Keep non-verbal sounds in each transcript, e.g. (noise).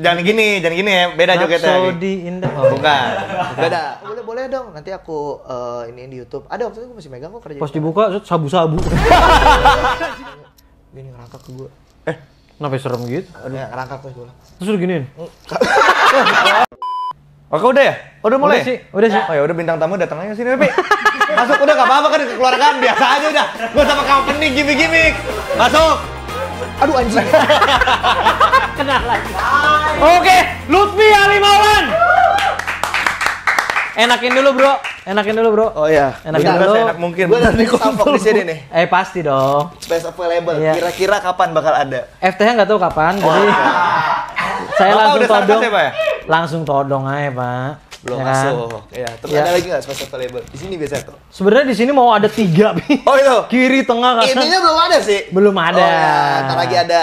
jangan gini, jangan gini ya. Beda jogetnya. Saudi Indah. Oh, bukan. Beda. Boleh boleh dong. Nanti aku uh, eh, ini di YouTube. Ada waktu itu gue masih megang kok kerja. Pas dibuka sabu-sabu. gini (laughs) ngerangkak ke gue. Eh, kenapa serem gitu? Aduh, ya, ngerangkak terus gue. Terus lu giniin. (laughs) Oke udah ya? Udah mulai? Udah sih, udah sih. Ya. Oh ya udah bintang tamu datang aja sini, tapi Masuk udah gak apa-apa kan dikeluarkan, biasa aja udah. Gak sama company gimmick-gimmick. Masuk. Aduh anjing. (laughs) kenal lagi. Oke, Lutfi Ali Maulan. Enakin dulu, Bro. Enakin dulu, Bro. Oh iya. Enakin Bisa dulu. Enak mungkin. Gua nanti kumpul di sini nih. Eh pasti dong. Space available. Iya. Kira-kira kapan bakal ada? FT-nya nggak tahu kapan. Jadi saya langsung todong. Ya, Pak, ya? Langsung todong aja, Pak lo ya. masuk ya terus ya. ada lagi nggak space available di sini biasa tuh sebenarnya di sini mau ada tiga oh itu (laughs) kiri tengah kanan intinya belum ada sih belum ada oh, ya. lagi ada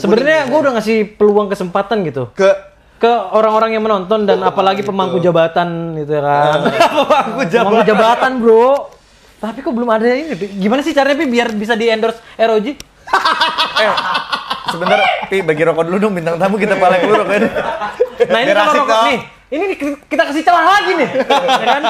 sebenarnya gitu gue ya. udah ngasih peluang kesempatan gitu ke ke orang-orang yang menonton dan oh, apalagi gitu. pemangku jabatan gitu ya kan pemangku (laughs) jabatan pemangku jabatan bro tapi kok belum ada ini gimana sih caranya biar bisa di endorse ROG (laughs) eh, sebentar pi bagi rokok dulu dong bintang tamu kita paling dulu kan nah ini kalau rokok nih ini kita kasih celah lagi nih (laughs) ya kan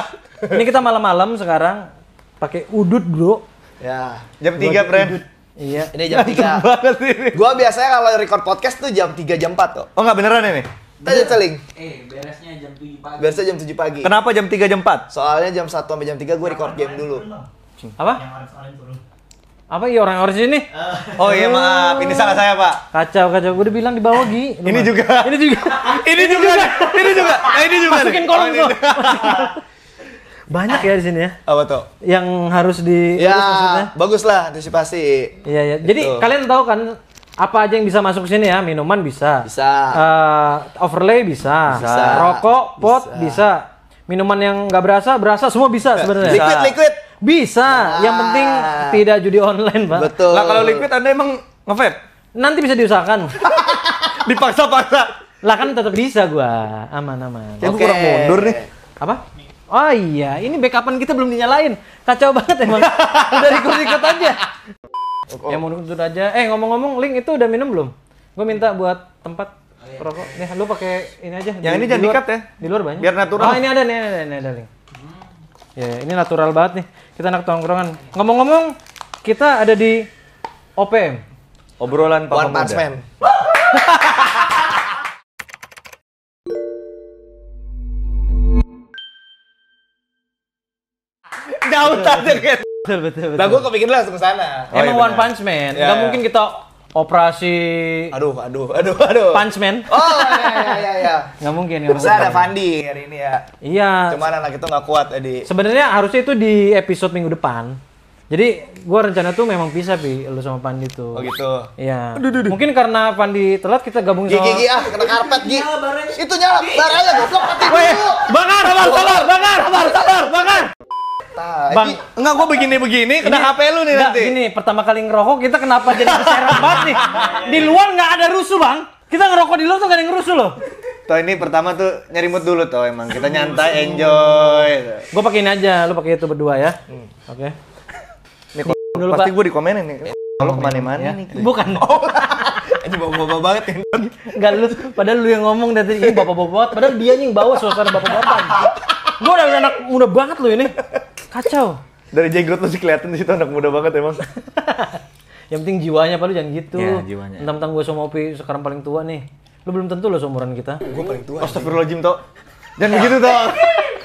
ini kita malam-malam sekarang pakai udut bro ya jam tiga Pren Iya. Ini jam 3. banget ini. Gua biasanya kalau record podcast tuh jam 3 jam 4 tuh. Oh, enggak beneran ini? Kita aja celing. Eh, beresnya jam 7 pagi. Beresnya jam 7 pagi. Kenapa jam 3 jam 4? Soalnya jam 1 sampai jam 3 gua record game dulu. Apa? Yang apa ya orang orang sini? Oh iya maaf, ini salah saya pak. Kacau kacau, gue udah bilang di bawah Gi. ini, juga. ini juga, ini juga, ini juga, nah, oh, ini juga. Masukin kolom tuh. Banyak ya di sini ya. Apa tuh? Yang harus di. Ya, bagus lah antisipasi. Iya iya. Jadi gitu. kalian tahu kan apa aja yang bisa masuk sini ya? Minuman bisa. Bisa. Uh, overlay bisa. Bisa. Rokok, pot bisa. bisa. Minuman yang nggak berasa, berasa semua bisa sebenarnya. Liquid, liquid bisa, ah. yang penting ah. tidak judi online, Pak. Betul. Lah kalau liquid Anda emang ngevap? Nanti bisa diusahakan. (laughs) Dipaksa-paksa. Lah kan tetap bisa gua. Aman-aman. Ya, okay. kurang mundur nih. Apa? Oh iya, ini backupan kita belum dinyalain. Kacau banget emang. (laughs) udah ikut-ikut aja. Oh. oh. Yang mau mundur aja. Eh ngomong-ngomong, link itu udah minum belum? Gue minta buat tempat oh, iya. rokok. Nih, lu pakai ini aja. Yang di, ini jangan di dikat ya. Di luar banyak. Biar natural. Oh, ini ada nih, ini ada, ini ada link. Ya, ya, ini natural banget nih. Kita anak tongkrongan. Ngomong-ngomong, kita ada di OPM. Obrolan Papa One Punch Man. Jauh tadi Betul, betul, betul. Nah, gue kepikiran langsung sana. Oh, Emang iya One Punch Man, yeah, nggak yeah. mungkin kita operasi aduh aduh aduh aduh punchman oh ya ya ya nggak mungkin nggak mungkin ada Fandi hari ini ya iya cuman anak itu nggak kuat jadi sebenarnya harusnya itu di episode minggu depan jadi gua rencana tuh memang bisa pi lu sama Fandi tuh oh gitu iya mungkin karena Fandi telat kita gabung sama gigi gih ah kena karpet gigi itu nyala barangnya goblok mati dulu bangar, sabar bangar, bangar bangar bangar. Tai. Bang, enggak gua begini-begini kena HP lu nih nanti. Gini, pertama kali ngerokok kita kenapa jadi keseret banget nih? (laughs) Iya, iya, di iya. luar nggak ada rusuh, Bang. Kita ngerokok di luar tuh nggak ada yang rusuh loh. Tuh ini pertama tuh nyari mood dulu tuh emang. Kita nyantai, enjoy. Gua pakai ini aja, lu pakai itu berdua ya. Hmm. Oke. Nih, dulu, pasti gue dikomenin nih. Kalau kemana-mana ya. nih. Bukan. (laughs) Oh. Ini bawa-bawa banget ya. Enggak lu, padahal lu yang ngomong dari ini bawa banget padahal dia yang bawa suasana bapak-bapak. Gue udah anak muda banget lu ini. Kacau. Dari jenggot masih kelihatan di situ anak muda banget emang. Ya, (laughs) yang penting jiwanya paling jangan gitu. tentang ya, jiwanya. entah gue sama Opi sekarang paling tua nih. Lu belum tentu lo seumuran kita. Gue paling tua. Astagfirullahaladzim, toh dan begitu, toh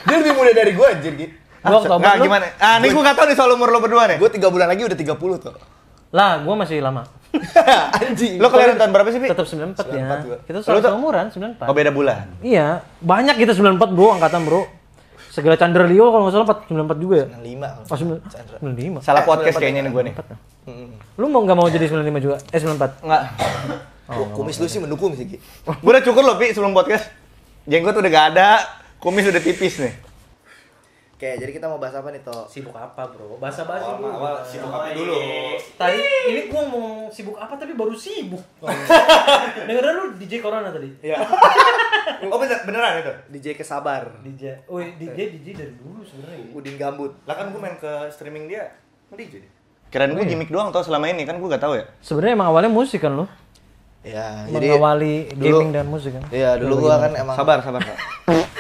Dia lebih muda dari gue, anjir. Gitu. Gua Oktober. Ah, nah, gimana? Ah, nih gue kata tahu nih soal umur lo berdua nih. gue tiga bulan lagi udah tiga puluh tuh. Lah, gue masih lama. (laughs) Anjing. Lo kelahiran tahun berapa sih, Pi? Tetap 94, 94 ya. Gua. Kita sama umuran 94. Oh, beda bulan. Iya, banyak kita empat Bro, angkatan, Bro. Segala Chandra Leo kalau nggak salah 94 juga ya? 95. Oh, 95. Salah eh, podcast kayaknya nih gue nih. Ya? Lu mau nggak mau jadi 95 juga? Eh 94? Enggak. Oh, oh kumis lu sih mendukung sih, Gi. gue udah cukur loh, Pi, sebelum podcast. Jenggot udah gak ada, kumis udah tipis nih. Oke, jadi kita mau bahas apa nih, Tok? Sibuk apa, bro? Bahasa bahas oh, dulu. Awal, sibuk apa dulu? Tadi ini gua mau sibuk apa tapi baru sibuk. Dengar lu DJ Corona tadi? Iya. (laughs) oh bener, beneran itu? DJ Kesabar. DJ. Oh, ah, DJ eh. DJ dari dulu sebenarnya. Udin Gambut. Lah kan gua main ke streaming dia. DJ Keren gue gimmick doang tau selama ini kan gue gak tahu ya. Sebenarnya emang awalnya musik kan lu? Ya, jadi mengawali gaming dan musik kan. Iya, dulu, dulu gua kan emang sabar sabar, Pak. (laughs)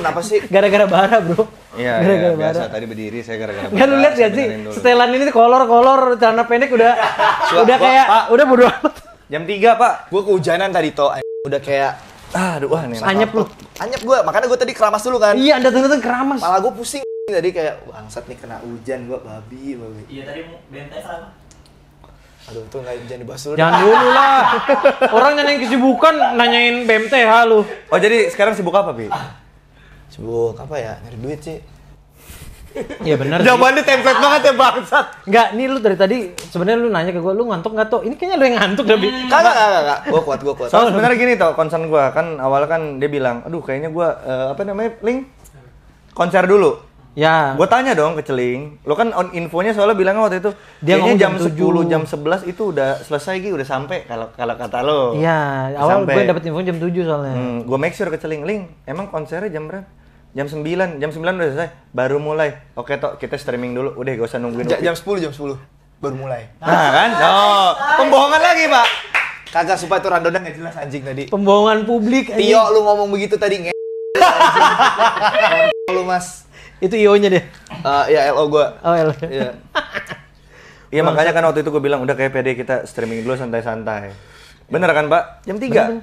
kenapa sih? Gara-gara bara, bro. Iya, iya gara-gara ya, biasa. Tadi berdiri saya gara-gara bara. Kan lu lihat gak sih? Setelan ini kolor-kolor, celana pendek udah udah kayak pak, udah bodo amat. Jam 3, Pak. Gua kehujanan tadi toh. Udah kayak ah, aduh wah nih. Anyep lu. Anyep gua, makanya gua tadi keramas dulu kan. Iya, Anda tadi keramas. Malah gua pusing tadi kayak bangsat nih kena hujan gua babi, babi. Iya, tadi bentes sama. Aduh, tuh nggak jangan dibahas dulu. Jangan dulu lah. Orang nanyain kesibukan, nanyain BMTH lu. Oh, jadi sekarang sibuk apa, Bi? Ah, sibuk apa ya nyari duit sih Iya benar. (laughs) Jawabannya template banget ya bangsat. Enggak, nih lu dari tadi sebenarnya lu nanya ke gua lu ngantuk enggak tuh? Ini kayaknya lu yang ngantuk tapi. Kagak, kagak, kagak. Gua kuat, gua kuat. Soalnya sebenarnya gini tuh, concern gua kan awal kan dia bilang, "Aduh, kayaknya gua uh, apa namanya? Link konser dulu." Ya. Gua tanya dong ke Celing. Lu kan on infonya soalnya bilang waktu itu dia kayaknya jam, jam 10, jam 11 itu udah selesai gitu, udah sampai kalau kalau kata lo. Iya, awal sampe. gua dapet info jam 7 soalnya. Hmm, gua make sure ke Celing, "Link, emang konsernya jam berapa?" jam 9 jam 9 udah selesai baru mulai oke tok kita streaming dulu udah gak usah nungguin jam 10 jam 10 baru mulai nah, kan nah, oh pembohongan lagi pak kagak supaya itu randonnya nggak jelas anjing tadi pembohongan publik Tio lu ngomong begitu tadi nge (laughs) lu mas itu io nya deh uh, ya lo gua oh lo Iya. (laughs) Iya makanya kan waktu itu gue bilang udah kayak PD kita streaming dulu santai-santai. Bener kan Pak? Jam 3.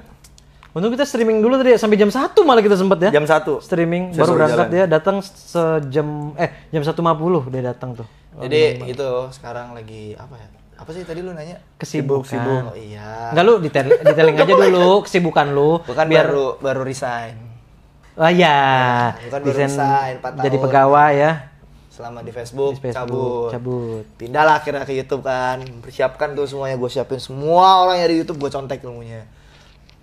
Untung kita streaming dulu tadi ya, sampai jam 1 malah kita sempat ya. Jam 1. Streaming Saya baru berangkat jalan. dia datang sejam eh jam 1.50 dia datang tuh. Jadi oh, itu sekarang lagi apa ya? Apa sih tadi lu nanya? Kesibukan. Sibuk, Oh, iya. Enggak lu detail detailing (laughs) aja dulu kesibukan lu. Bukan biar baru baru resign. Oh iya. bukan baru resign 4 tahun. Jadi pegawai ya selama di Facebook, di Facebook cabut. cabut. Pindahlah akhirnya ke YouTube kan. Persiapkan tuh semuanya, gue siapin semua orang yang di YouTube gue contek ilmunya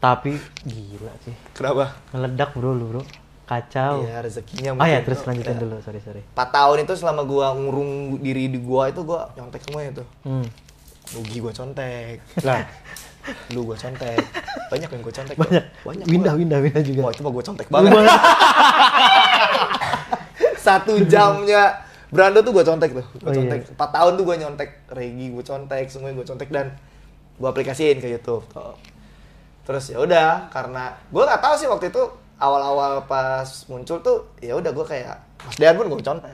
tapi gila sih kenapa meledak bro lu bro kacau iya, ah, ya, rezekinya mungkin. ya terus lanjutin iya. dulu sorry sorry 4 tahun itu selama gua ngurung diri di gua itu gua nyontek semuanya tuh hmm. rugi gua contek lah (laughs) lu gua contek banyak yang gua contek banyak winda banyak winda gua. winda juga wah itu mah gua contek banget (laughs) satu jamnya Brando tuh gua contek tuh gua oh, iya. contek iya. tahun tuh gua nyontek Regi gua contek semuanya gua contek dan gua aplikasiin ke YouTube tuh terus ya udah karena gue nggak tahu sih waktu itu awal-awal pas muncul tuh ya udah gue kayak Mas Dean pun gue contek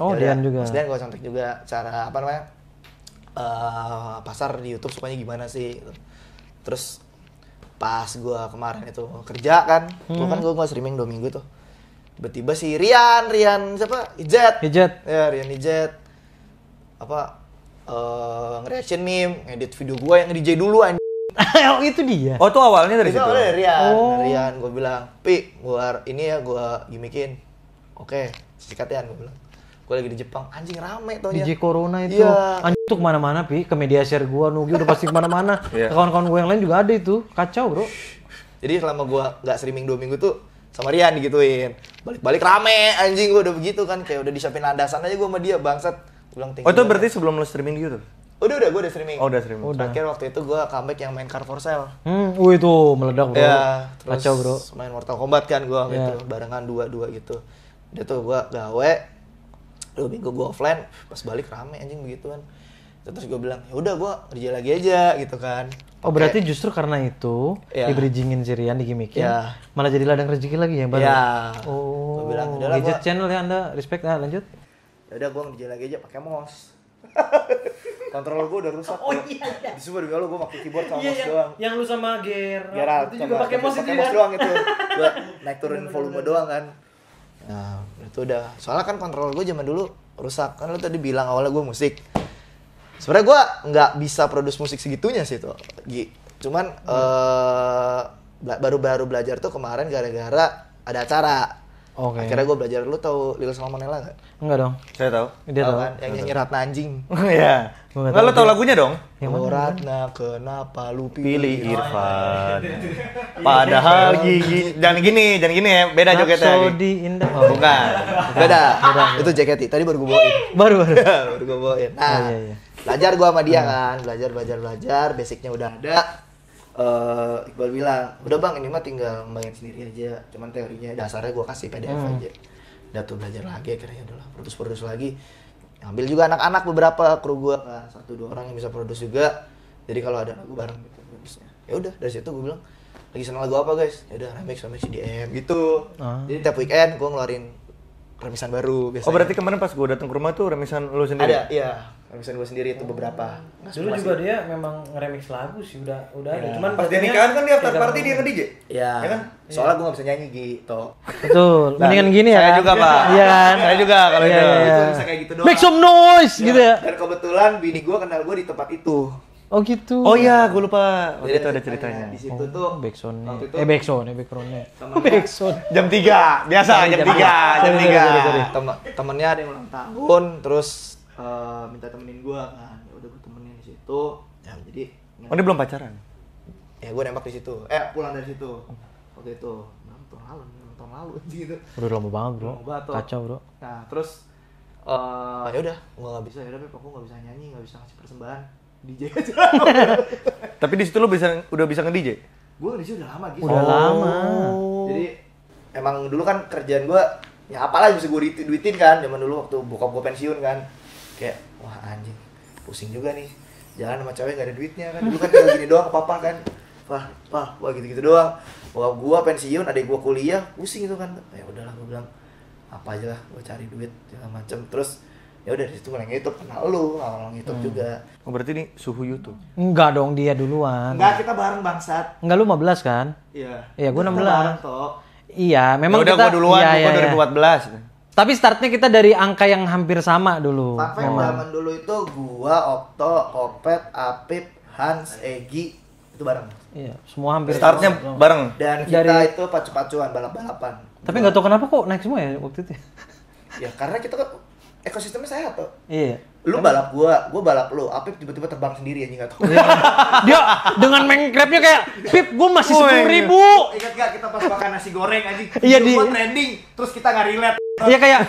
oh ya Dian Dean juga Mas Dean gue contek juga cara apa namanya uh, pasar di YouTube supaya gimana sih terus pas gue kemarin itu kerja kan, kan hmm. gue kan gue gak streaming dua minggu tuh tiba-tiba si Rian Rian siapa Ijet Ijet ya Rian Ijet apa uh, nge-reaction meme ngedit video gue yang DJ dulu anjing (laughs) Oh itu dia. Oh, itu awalnya dari itu situ. awalnya dari Rian. Oh. Dari Rian gue bilang, "Pi, gua ini ya gua gimikin." Oke, sikat ya gue bilang. Gue lagi di Jepang, anjing rame tuh DJ Corona itu. Yeah. Anjing tuh kemana-mana, Pi. Ke media share gue, Nugi udah pasti kemana-mana. (laughs) yeah. Kawan-kawan gue yang lain juga ada itu. Kacau, bro. Jadi selama gue nggak streaming dua minggu tuh, sama Rian digituin balik-balik rame anjing gue udah begitu kan kayak udah disiapin landasan aja gue sama dia bangsat bilang oh itu berarti sebelum lo streaming di YouTube Udah udah gue udah streaming. Oh, udah streaming. Udah. Terakhir waktu itu gue comeback yang main Card for Sale. Hmm, uh itu meledak bro. Ya, terus Kacau, bro. main Mortal Kombat kan gue gitu yeah. barengan dua-dua gitu. dia tuh gue gawe dua minggu gue offline, pas balik rame anjing kan, Terus gue bilang, ya udah gue kerja lagi aja gitu kan. Oh berarti justru karena itu ya. dibridgingin Sirian digimikin ya. malah jadi ladang rezeki lagi ya baru. Ya. Oh. Gue bilang, gadget gua... channel ya anda respect lah lanjut. Ya udah gue kerja lagi aja pakai mouse (laughs) Kontrol gue udah rusak. Oh iya. iya. Di sumber gue pakai keyboard sama iya, mouse yang, doang. Yang lu sama gear, Gerald itu juga pakai mouse itu. mouse ya? doang itu. (laughs) Gue naik turun volume doang kan. Nah, itu udah. Soalnya kan kontrol gue zaman dulu rusak. Kan lu tadi bilang awalnya gue musik. Sebenarnya gue nggak bisa produce musik segitunya sih tuh. Cuman hmm. eh, baru-baru belajar tuh kemarin gara-gara ada acara Okay. Akhirnya gue belajar. Lu tau Lil Salmonella gak? Enggak dong. Saya tahu. Dia tahu. Kan? Yang nyanyi Ratna anjing. (laughs) Oh, iya. Enggak lu tau lagunya dong? Yang oh, Ratna kenapa lu pilih, pilih Irfan? (laughs) Iya, Padahal gigi jangan gini, jangan gini ya, beda jogetnya. Saudi Indah. Oh, bukan. Beda. beda. Ah, itu jaketi. Tadi baru gue bawain. (laughs) Baru baru. baru gue bawain. Nah, oh, iya, iya. belajar gue sama dia kan, belajar belajar belajar, basicnya udah ada uh, Iqbal bilang udah bang ini mah tinggal main sendiri aja cuman teorinya dasarnya gue kasih PDF hmm. aja udah tuh belajar lagi akhirnya doang, produs produs lagi ambil juga anak-anak beberapa kru gue nah, satu dua orang yang bisa produs juga jadi kalau ada lagu bareng gitu ya udah dari situ gue bilang lagi senang lagu apa guys ya udah remix remix CDM gitu hmm. jadi tiap weekend gue ngeluarin remisan baru biasanya. Oh berarti kemarin pas gue datang ke rumah tuh remisan lu sendiri? Ada, iya remixan gue sendiri itu beberapa Mas, dulu juga dia memang ngeremix lagu sih udah udah ya. ada iya. cuman pas dia nikahan kan dia after party dia nge DJ ya, ya kan ya. soalnya gue gak bisa nyanyi gitu betul nah, mendingan gini ya saya kan? juga pak iya kan saya juga kalau ya, itu ya. bisa kayak gitu doang make some noise ya. gitu ya dan kebetulan bini gue kenal gue di tempat itu Oh gitu. Oh iya, gue lupa. Oh, gitu Jadi itu ada ceritanya. Di situ oh, tuh backsound Eh backsound, eh backgroundnya. Backsound. Oh, jam tiga, biasa jam, jam 3, jam 3. Temennya ada yang ulang tahun, terus uh, minta temenin gue kan ya udah gue temenin di situ ya. jadi oh dia belum pacaran ya gue nembak di situ eh pulang dari situ waktu itu enam tahun lalu enam tahun lalu (laughs) gitu udah lama banget bro lama banget, kacau bro nah terus uh, ya udah gue nggak bisa ya udah pokoknya nggak bisa nyanyi nggak bisa ngasih persembahan DJ (laughs) aja (laughs) tapi di situ lo bisa udah bisa nge DJ gue di situ udah lama gitu udah oh. lama jadi emang dulu kan kerjaan gue ya apalah bisa gue duitin kan zaman dulu waktu bokap gue pensiun kan kayak wah anjing pusing juga nih jalan sama cewek gak ada duitnya kan dulu kan kayak gini doang apa kan wah wah wah gitu gitu doang bokap gua pensiun ada gua kuliah pusing itu kan ya udahlah gua bilang apa aja lah gua cari duit segala macem terus ya udah dari situ mulai YouTube kenal lu orang YouTube hmm. juga oh, berarti ini suhu YouTube enggak dong dia duluan enggak kita bareng bangsat enggak lu 15 kan iya iya gua 16 bareng Iya, memang Yaudah, kita gua duluan, iya, gua iya, 2014. Iya. Tapi startnya kita dari angka yang hampir sama dulu. Fun zaman dulu itu gua, Okto, Kopet, Apip, Hans, Egi itu bareng. Iya, semua hampir startnya sama. bareng. Dan kita dari... itu pacu-pacuan balap-balapan. Tapi nggak tahu kenapa kok naik semua ya waktu itu. ya, ya karena kita kok kan ekosistemnya sehat tuh. Iya. Lu balap gua, gua balap lu. Apip tiba-tiba terbang sendiri aja nggak tahu. Iya. Dia dengan mengkrepnya kayak Pip, gua masih sepuluh ribu. Ingat gak kita pas makan nasi goreng aja? Iya di. trending, terus kita nggak relate. Iya kayak.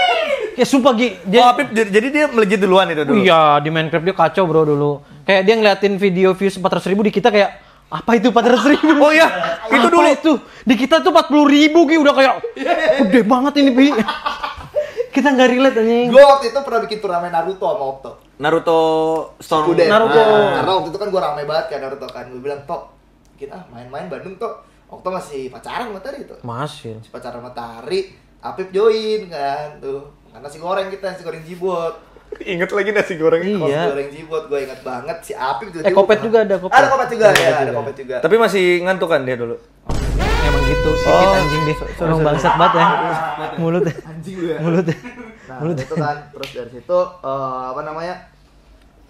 (laughs) ya sumpah Gi. Dia, oh, Apip, jadi dia melejit duluan itu dulu. Iya, di Minecraft dia kacau bro dulu. Kayak dia ngeliatin video views 400 ribu di kita kayak apa itu 400 ribu? Oh iya, itu dulu. itu? Di kita tuh 40 ribu Gi, udah kayak (laughs) gede banget ini pi. Kita nggak relate anjing. Gue waktu itu pernah bikin turnamen Naruto sama Opto. Naruto Storm Kuden. Naruto. Nah, karena waktu itu kan gue rame banget kan Naruto kan. Gue bilang, "Tok, kita ah, main-main Bandung, Tok." Okto masih pacaran Matahari itu. Masih. Masih pacaran Matahari. Apip join kan tuh. Karena si goreng kita, si goreng jibot. Ingat lagi nasi goreng iya. Nasi goreng jibot, gue ingat banget si Apip juga. Eh, kopet juga ada kopet. Ada kopet juga, ya, ada kopet juga. Tapi masih ngantuk kan dia dulu gitu oh. sikit oh, anjing deh orang bangsat banget ya, ya. mulut ya. anjing mulutnya mulut ya. nah, mulut itu kan terus dari situ uh, apa namanya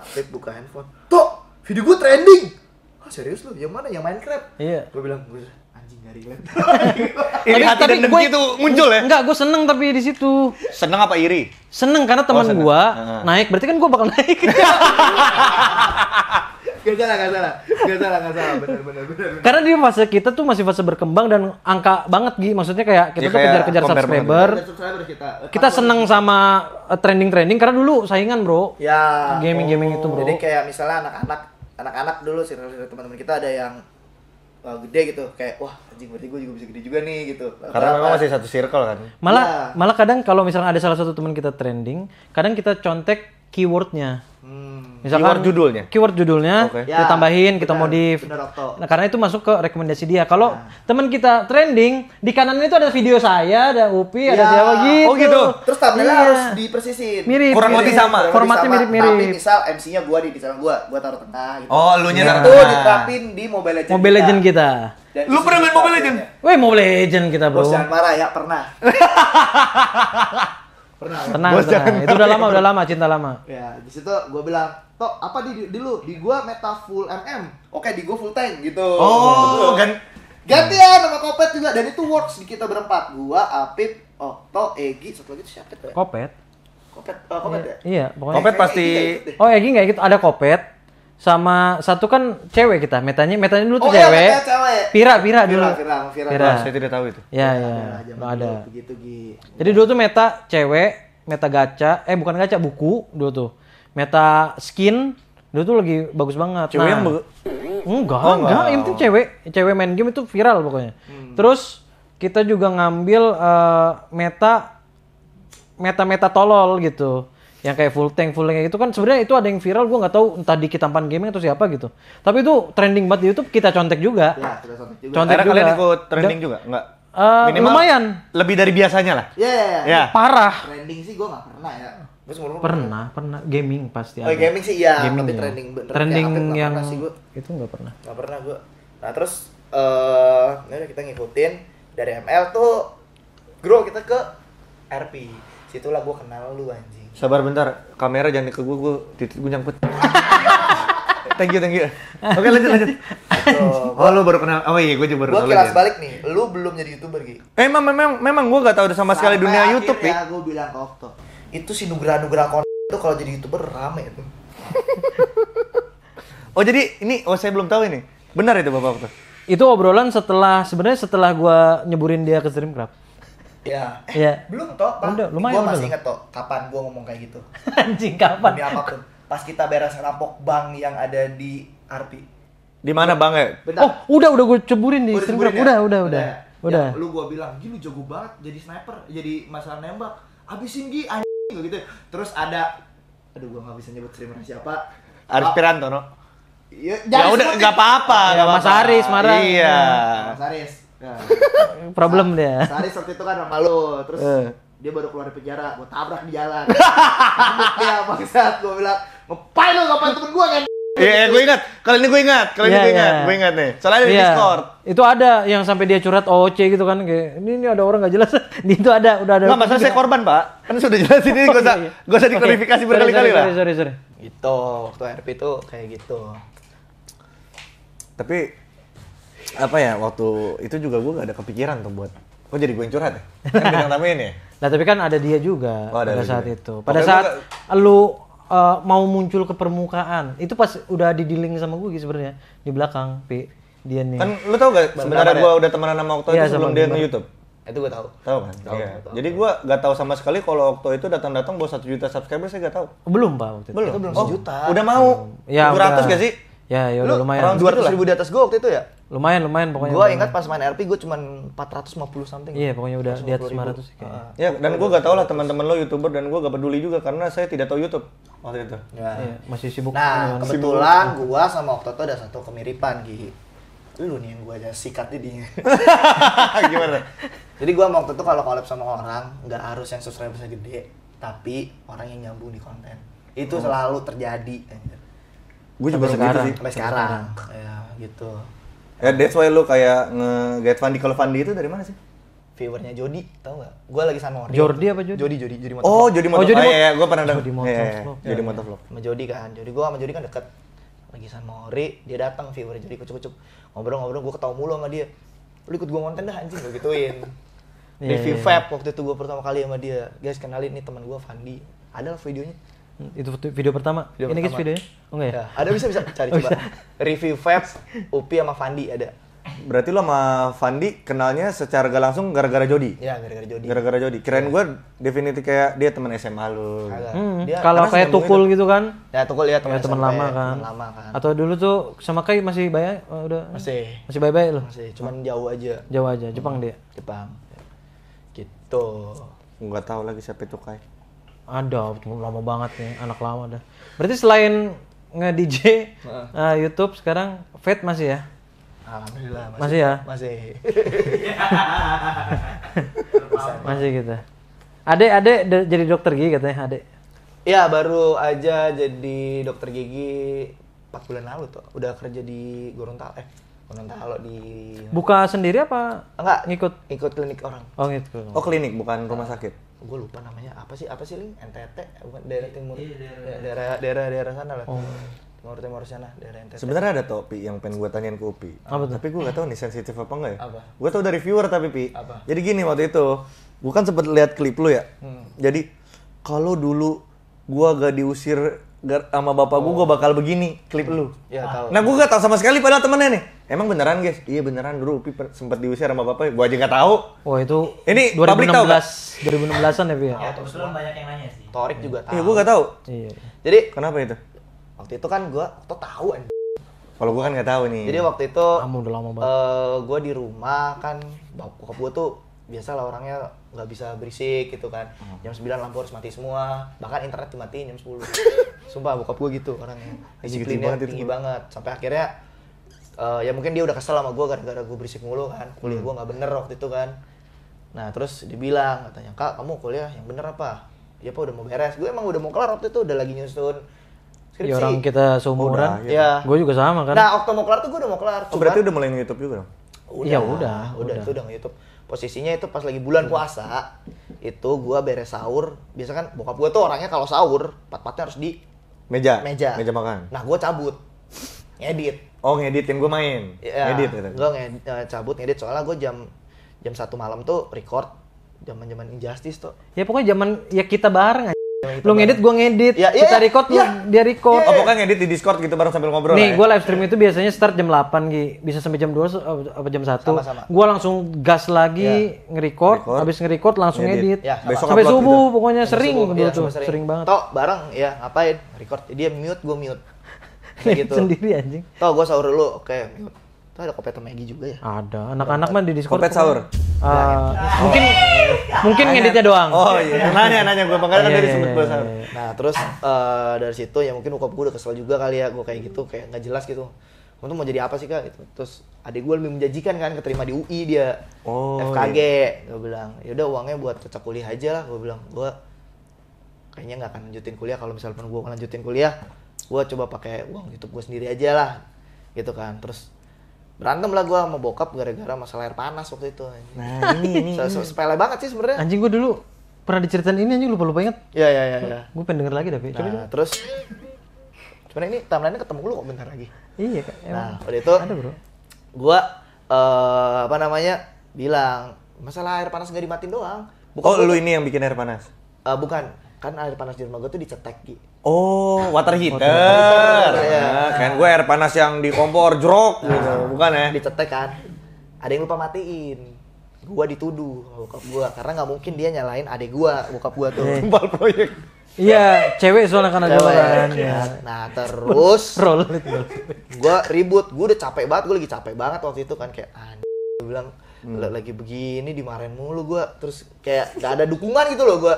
Apip buka handphone tuh video gue trending oh, serius lu yang mana yang Minecraft iya gue bilang gue anjing (laughs) iri hati tapi dendam itu muncul ya enggak gue seneng tapi di situ seneng apa iri seneng karena teman oh, gue uh -huh. naik berarti kan gue bakal naik (laughs) Gak salah, gak salah. Gak salah, gak salah. Benar, benar, benar. Karena di fase kita tuh masih fase berkembang dan angka banget Gi. Maksudnya kayak kita ya, tuh kejar-kejar subscriber. kita. Kita seneng sama eh, trending-trending karena dulu saingan, Bro. Ya. Gaming-gaming oh. itu, Bro. Jadi kayak misalnya anak-anak anak-anak dulu sih teman-teman kita ada yang wah, eh, gede gitu kayak wah anjing berarti gue juga bisa gede juga nih gitu karena memang masih satu circle kan malah ya. malah kadang kalau misalnya ada salah satu teman kita trending kadang kita contek keywordnya Hmm. Misalkan keyword judulnya. Keyword judulnya okay. ya, kita tambahin, benar, modif. Benar, nah, karena itu masuk ke rekomendasi dia. Kalau nah. teman kita trending, di kanan itu ada video saya, ada Upi, ya. ada siapa gitu. Oh gitu. Terus tampilan iya. harus dipersisin. Mirip. Kurang lebih sama. Formatnya mirip-mirip. Tapi misal MC-nya gua di sana gua, gua taruh tengah gitu. Oh, lu nya Itu nah. diterapin di Mobile Legends. Mobile Legends kita. Dan lu pernah main Mobile Legends? Woi, Mobile Legends kita, Bro. Bos jangan marah ya, pernah. (laughs) Pernah. Pernah, gua Itu udah lama, udah lama cinta lama. Ya, di situ gua bilang, toh apa di, di, di lu? Di gua meta full MM. Oke, oh, di gua full tank gitu." Oh, kan gantian sama Kopet juga dan itu works di kita berempat. Gua, Apip, toh Egi, satu lagi siapa tuh? Ya? Kopet. Kopet, uh, Kopet iya. ya? Iya, pokoknya. Kopet pasti. Gitu oh, Egi nggak ikut, ada Kopet sama satu kan cewek kita metanya metanya dulu tuh oh, iya, cewek. Iya, cewek pira pira dulu pira pira, pira. pira. saya tidak tahu itu ya ya, ya. pira, ada gitu. jadi dulu tuh meta cewek meta gacha eh bukan gacha buku dulu tuh meta skin dulu tuh lagi bagus banget cewek nah, yang enggak enggak, oh, enggak. yang penting cewek cewek main game itu viral pokoknya hmm. terus kita juga ngambil uh, meta meta meta tolol gitu yang kayak full tank full tank itu kan sebenarnya itu ada yang viral gue nggak tahu entah di kitampan gaming atau siapa gitu tapi itu trending banget di YouTube kita contek juga ya sudah contek juga contek juga. kalian ikut trending da juga nggak Uh, Minimal lumayan lebih dari biasanya lah. Iya, yeah, yeah, yeah. parah. Trending sih gue nggak pernah ya. Pernah, pernah, pernah. Gaming pasti oh, ada. gaming sih iya, gaming tapi ya. trending bener. Trending ya, yang gak sih gua. itu nggak pernah. Nggak pernah gue. Nah terus eh uh, kita ngikutin dari ML tuh grow kita ke RP. Situlah gue kenal lu anjing. Sabar bentar, kamera jangan ke gue, gue titik gue nyangkut. (laughs) thank you, thank you. Oke lanjut, lanjut. Oh, oh, lu baru kenal, oh iya gue juga baru kenal. Gue kilas balik nih, lu belum jadi youtuber gitu. Eh memang, memang memang gue gak tau udah sama sekali dunia YouTube. Ya, gue bilang ke Okto. Itu si nugra-nugra kon itu kalau jadi youtuber rame itu. (laughs) oh jadi ini, oh saya belum tahu ini. Benar itu Bapak Okto? Itu obrolan setelah, sebenarnya setelah gue nyeburin dia ke Dreamcraft. Ya. Eh, ya. Belum toh, Pak. Udah, lumayan. Gua masih inget toh kapan gua ngomong kayak gitu. (laughs) Anjing kapan? Demi apapun. Pas kita beres rampok bank yang ada di Arti. Di mana bang ya? Oh, udah udah gue ceburin di Udah, Ya? Udah, udah, udah. Ya. Udah. Ya, lu gua bilang, "Gila jago banget jadi sniper, jadi masalah nembak. Abisin Gi anjing gitu." Terus ada aduh gua gak bisa nyebut streamer siapa. Aris Piranto, no? Ya, ya udah nggak apa-apa, ya, Mas Aris marah. Iya. Mas Aris problem nah. (laughs) problem dia. Sehari seperti itu kan sama lu, terus uh. dia baru keluar dari penjara, gua tabrak di jalan. ya bangsat, gua bilang, "Ngapain lu ngapain temen gua kan?" Iya, yeah, gue ingat. Kali ini gue ingat. Kali yeah, ini iya, gue ingat. Yeah. Gue ingat nih. Soalnya yeah. di iya. Discord. Itu ada yang sampai dia curhat OC oh, gitu kan kayak ini ini ada orang gak jelas. (laughs) Ini itu ada, udah ada. Enggak, masalah saya (laughs) korban, Pak. Kan sudah jelas ini gue oh, usah iya. gue usah diklarifikasi okay. berkali-kali lah. Sorry, sorry, sorry. Itu. Waktu RP itu kayak gitu. Tapi apa ya waktu itu juga gue gak ada kepikiran tuh buat Kok jadi gue yang curhat ya? Kan bintang tamunya nih. Ya? (laughs) Nah tapi kan ada dia juga oh, ada pada saat juga. Ya? itu. Pada Pokoknya saat gak... lu uh, mau muncul ke permukaan, itu pas udah didiling sama gue sebenarnya di belakang, Pi. Dia nih. Kan lu tau gak sebenarnya gue udah temenan sama Okto ya, itu iya, sebelum dia nih YouTube? Itu gue tau. Tau kan? Iya. Tahu. Tahu. Jadi gue gak tau sama sekali kalau Okto itu datang-datang bawa satu juta subscriber saya gak tau. Belum pak waktu itu. Belum. Itu belum oh, sejuta. Udah mau. Ya, 200 gak sih? Ya, ya udah lumayan. Orang 200 ribu di atas gue waktu itu ya? Lumayan, lumayan pokoknya. Gua ingat pas main RP gue cuman 450 something. Iya, pokoknya udah di atas 500 kayak. Uh, ya, dan gua gak tau lah teman-teman lo YouTuber dan gua gak peduli juga karena saya tidak tahu YouTube waktu itu. Ya. Iya, masih sibuk. Nah, kebetulan gua sama Okto tuh ada satu kemiripan, gitu Lu nih yang gua aja sikat di jadinya. (laughs) Gimana? Jadi gua waktu itu kalau collab sama orang nggak harus yang subscribersnya gede, tapi orang yang nyambung di konten. Itu oh. selalu terjadi. gua juga sekarang. Gitu Sampai sekarang. Ya, gitu. Eh, that's why lu kayak nge-get Fandi kalau Fandi itu dari mana sih? Viewernya Jody, tau gak? Gue lagi sama Rio. Jordi apa Jody? Jody, Jody, Jody oh, Motovlog. Oh, Jody Motovlog. Oh, Jody Motovlog. iya, iya, gue pernah dengar. Jody Motovlog. Iya. Jody Motovlog. Sama Jody kan, Jody gue sama Jody kan deket. Lagi sama Ori, dia datang viewer Jody kucuk-kucuk. Ngobrol-ngobrol, gue ketau mulu sama dia. Lu ikut gue konten dah anjing, gue gituin. Review yeah, Fab waktu itu gue pertama kali sama dia. Guys, kenalin nih teman gue Fandi. Ada videonya itu video pertama. Video ini pertama. guys videonya? Oh enggak ya? ya? Ada bisa bisa cari (laughs) oh, coba. Review vibes Upi sama Fandi ada. Berarti lo sama Fandi kenalnya secara gak langsung gara-gara Jody Iya, gara-gara Jody Gara-gara Jody Keren ya. gue definitif kayak dia teman SMA lu. Hmm. Kalau kayak Tukul gitu kan? Ya Tukul ya teman teman lama kan. Temen lama kan. Atau dulu tuh sama Kai masih bayar oh, eh, udah masih masih bayar bye lo. Masih, cuman jauh aja. Jauh aja, Jepang hmm. dia. Jepang. Gitu. Enggak tahu lagi siapa itu Kai. Ada, lama banget nih anak lama dah. Berarti selain nge DJ uh, eh, YouTube sekarang fit masih ya? Alhamdulillah masih. Masih ya? Masih. (laughs) masih gitu. Ade Ade jadi dokter gigi katanya Ade. ya baru aja jadi dokter gigi empat bulan lalu tuh. Udah kerja di Gorontalo eh Gorontalo di Buka sendiri apa? Enggak, ngikut Ikut klinik orang. Oh, ngikut. Oh, klinik bukan rumah sakit gue lupa namanya apa sih apa sih link NTT bukan daerah iya, timur iya, daerah, ya, daerah daerah daerah sana lah oh. timur timur sana daerah NTT sebenarnya ada topi yang pengen gue tanyain ke Upi apa tapi gue gak tau nih sensitif apa enggak ya apa? gue tau dari viewer tapi Pi apa? jadi gini waktu itu gue kan sempet lihat klip lu ya hmm. jadi kalau dulu gue gak diusir sama bapak gua, gue bakal begini klip lu. Ya, tahu. Nah gua gak tahu sama sekali padahal temennya nih. Emang beneran guys? Iya beneran dulu Upi sempat diusir sama bapak. Gua aja gak tahu. Wah oh, itu ini 2016 2016 an ya Pi ya. Iya, terus lu banyak yang nanya sih. Torik juga tahu. Iya gua gak tahu. Iya. Jadi kenapa itu? Waktu itu kan gua waktu tahu kalau gua kan gak tahu nih. Jadi waktu itu, kamu udah lama banget. Uh, eh, gue di rumah kan, bapak gue tuh biasa lah orangnya nggak bisa berisik gitu kan. Hmm. Jam 9 lampu harus mati semua, bahkan internet dimatiin jam sepuluh. (laughs) sumpah bokap gue gitu orang disiplinnya tinggi, tinggi banget sampai akhirnya uh, ya mungkin dia udah kesel sama gue gara-gara gue berisik mulu kan kuliah hmm. gue nggak bener waktu itu kan nah terus dibilang katanya kak kamu kuliah yang bener apa ya pak udah mau beres gue emang udah mau kelar waktu itu udah lagi nyusun iya, skripsi ya, orang kita seumuran oh, ya gue juga sama kan nah waktu mau kelar tuh gue udah mau kelar oh, berarti udah mulai nge-youtube juga udah, ya udah udah, udah. itu udah nge-youtube posisinya itu pas lagi bulan hmm. puasa itu gue beres sahur biasa kan bokap gue tuh orangnya kalau sahur pat patnya harus di meja meja meja makan nah gue cabut ngedit oh ngedit tim gue main ya, ngedit gitu. gue nge eh, cabut ngedit soalnya gue jam jam satu malam tuh record zaman zaman injustice tuh ya pokoknya zaman ya kita bareng aja Ya, Lu ngedit, gue ngedit. Ya, ya, kita ya, record, ya. dia record. Oh, pokoknya ngedit di Discord gitu bareng sambil ngobrol. Nih, ya. gue live stream itu biasanya start jam 8 Gi. Bisa sampai jam 2 apa jam 1. Sama-sama. Gue langsung gas lagi ya. nge-record, nge habis nge-record langsung ngedit. Ya, sama. sampai subuh gitu. pokoknya ya, sampai sering subuh, ya, tuh. Sering. sering banget. Tok, bareng ya ngapain? Record. Dia mute, gue mute. Kayak (laughs) gitu. Sendiri anjing. Tok, gue sahur dulu. Oke, Okay. mute Kan ada kopet Maggie juga ya? Ada. Anak-anak mah di Discord. Kopet sahur. Uh, mungkin oh. mungkin nanya. ngeditnya doang. Oh iya. nanya nanya gue makanya kan dari sebut gue Nah, terus uh, dari situ ya mungkin ukap gue udah kesel juga kali ya gue kayak gitu kayak nggak jelas gitu. Kamu tuh mau jadi apa sih kak? Gitu. Terus adik gue lebih menjanjikan kan keterima di UI dia oh, FKG. Iya. Gue bilang ya udah uangnya buat kocak kuliah aja lah. Gue bilang gue kayaknya nggak akan lanjutin kuliah kalau misalnya gue lanjutin kuliah gue coba pakai uang YouTube gue sendiri aja lah gitu kan terus berantem lah gue sama bokap gara-gara masalah air panas waktu itu anjing. nah ini ini, so, (laughs) sepele banget sih sebenarnya anjing gue dulu pernah diceritain ini anjing lupa lupa inget Iya iya iya. ya. gue pengen denger lagi tapi nah, coba, coba. terus cuman ini timeline-nya ketemu lu kok bentar lagi iya kak nah, emang. nah waktu itu ada bro gue uh, apa namanya bilang masalah air panas nggak dimatin doang bukan oh lu ini yang bikin air panas uh, bukan kan air panas di rumah gue tuh dicetek gitu Oh, water heater. Water heater ya. kan gue air panas yang di kompor jerok nah, gitu, bukan ya? Dicetek kan. Ada yang lupa matiin. Gua dituduh bokap gua karena nggak mungkin dia nyalain adik gua, bokap gua tuh tumpal eh. proyek. Iya, cewek soalnya karena cewek. Kan, ya. Nah terus (laughs) roll Gue ribut, gue udah capek banget, gue lagi capek banget waktu itu kan kayak anjir bilang hmm. lagi begini dimarahin mulu gue, terus kayak gak ada dukungan gitu loh gue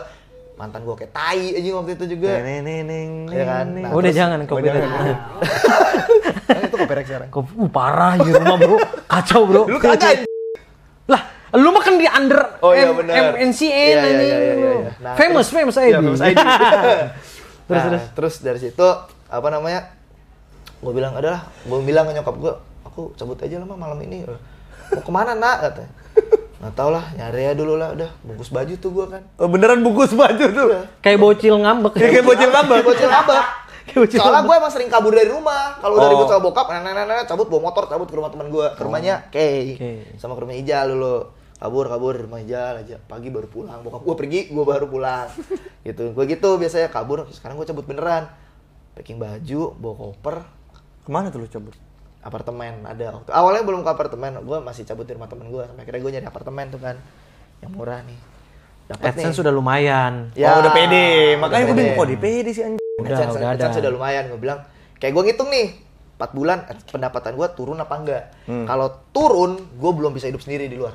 mantan gue kayak tai aja waktu itu juga. Neng neng neng. Ya kan. Nah, udah udah jangan kopi dari. Kan itu rek sekarang. Kopi uh, parah di rumah bro, kacau bro. Lu kagak. Lah, lu makan di under oh, iya, bener. MNCN iya, iya, iya, iya, iya. Nah, famous, terus, famous ID. Iya, famous ID. terus, nah, terus. terus dari situ apa namanya? Gue bilang adalah, gue bilang ke nyokap gue, aku cabut aja lama malam ini. Mau kemana nak? Katanya nggak tau lah nyari ya dulu lah udah bungkus baju tuh gua kan oh, beneran bungkus baju tuh ya. kayak bocil ngambek kayak bocil ngambek (laughs) kayak bocil ngambek soalnya gue emang sering kabur dari rumah kalau udah oh. ribut sama bokap nah, nah, nah, nah cabut bawa motor cabut ke rumah teman gue ke rumahnya oh. kei. okay. sama ke rumah Ijal dulu kabur kabur rumah Ijal aja pagi baru pulang bokap gue pergi gue baru pulang (laughs) gitu gue gitu biasanya kabur sekarang gue cabut beneran packing baju bawa koper kemana tuh lo cabut apartemen ada waktu awalnya belum ke apartemen gue masih cabut di rumah temen gue sampai akhirnya gue nyari apartemen tuh kan yang murah nih dapat nih sudah lumayan ya oh, udah pede makanya gue bingung kok di pede sih anjing udah, AdSense, udah AdSense ada. sudah lumayan gue bilang kayak gue ngitung nih 4 bulan eh, pendapatan gue turun apa enggak hmm. kalau turun gue belum bisa hidup sendiri di luar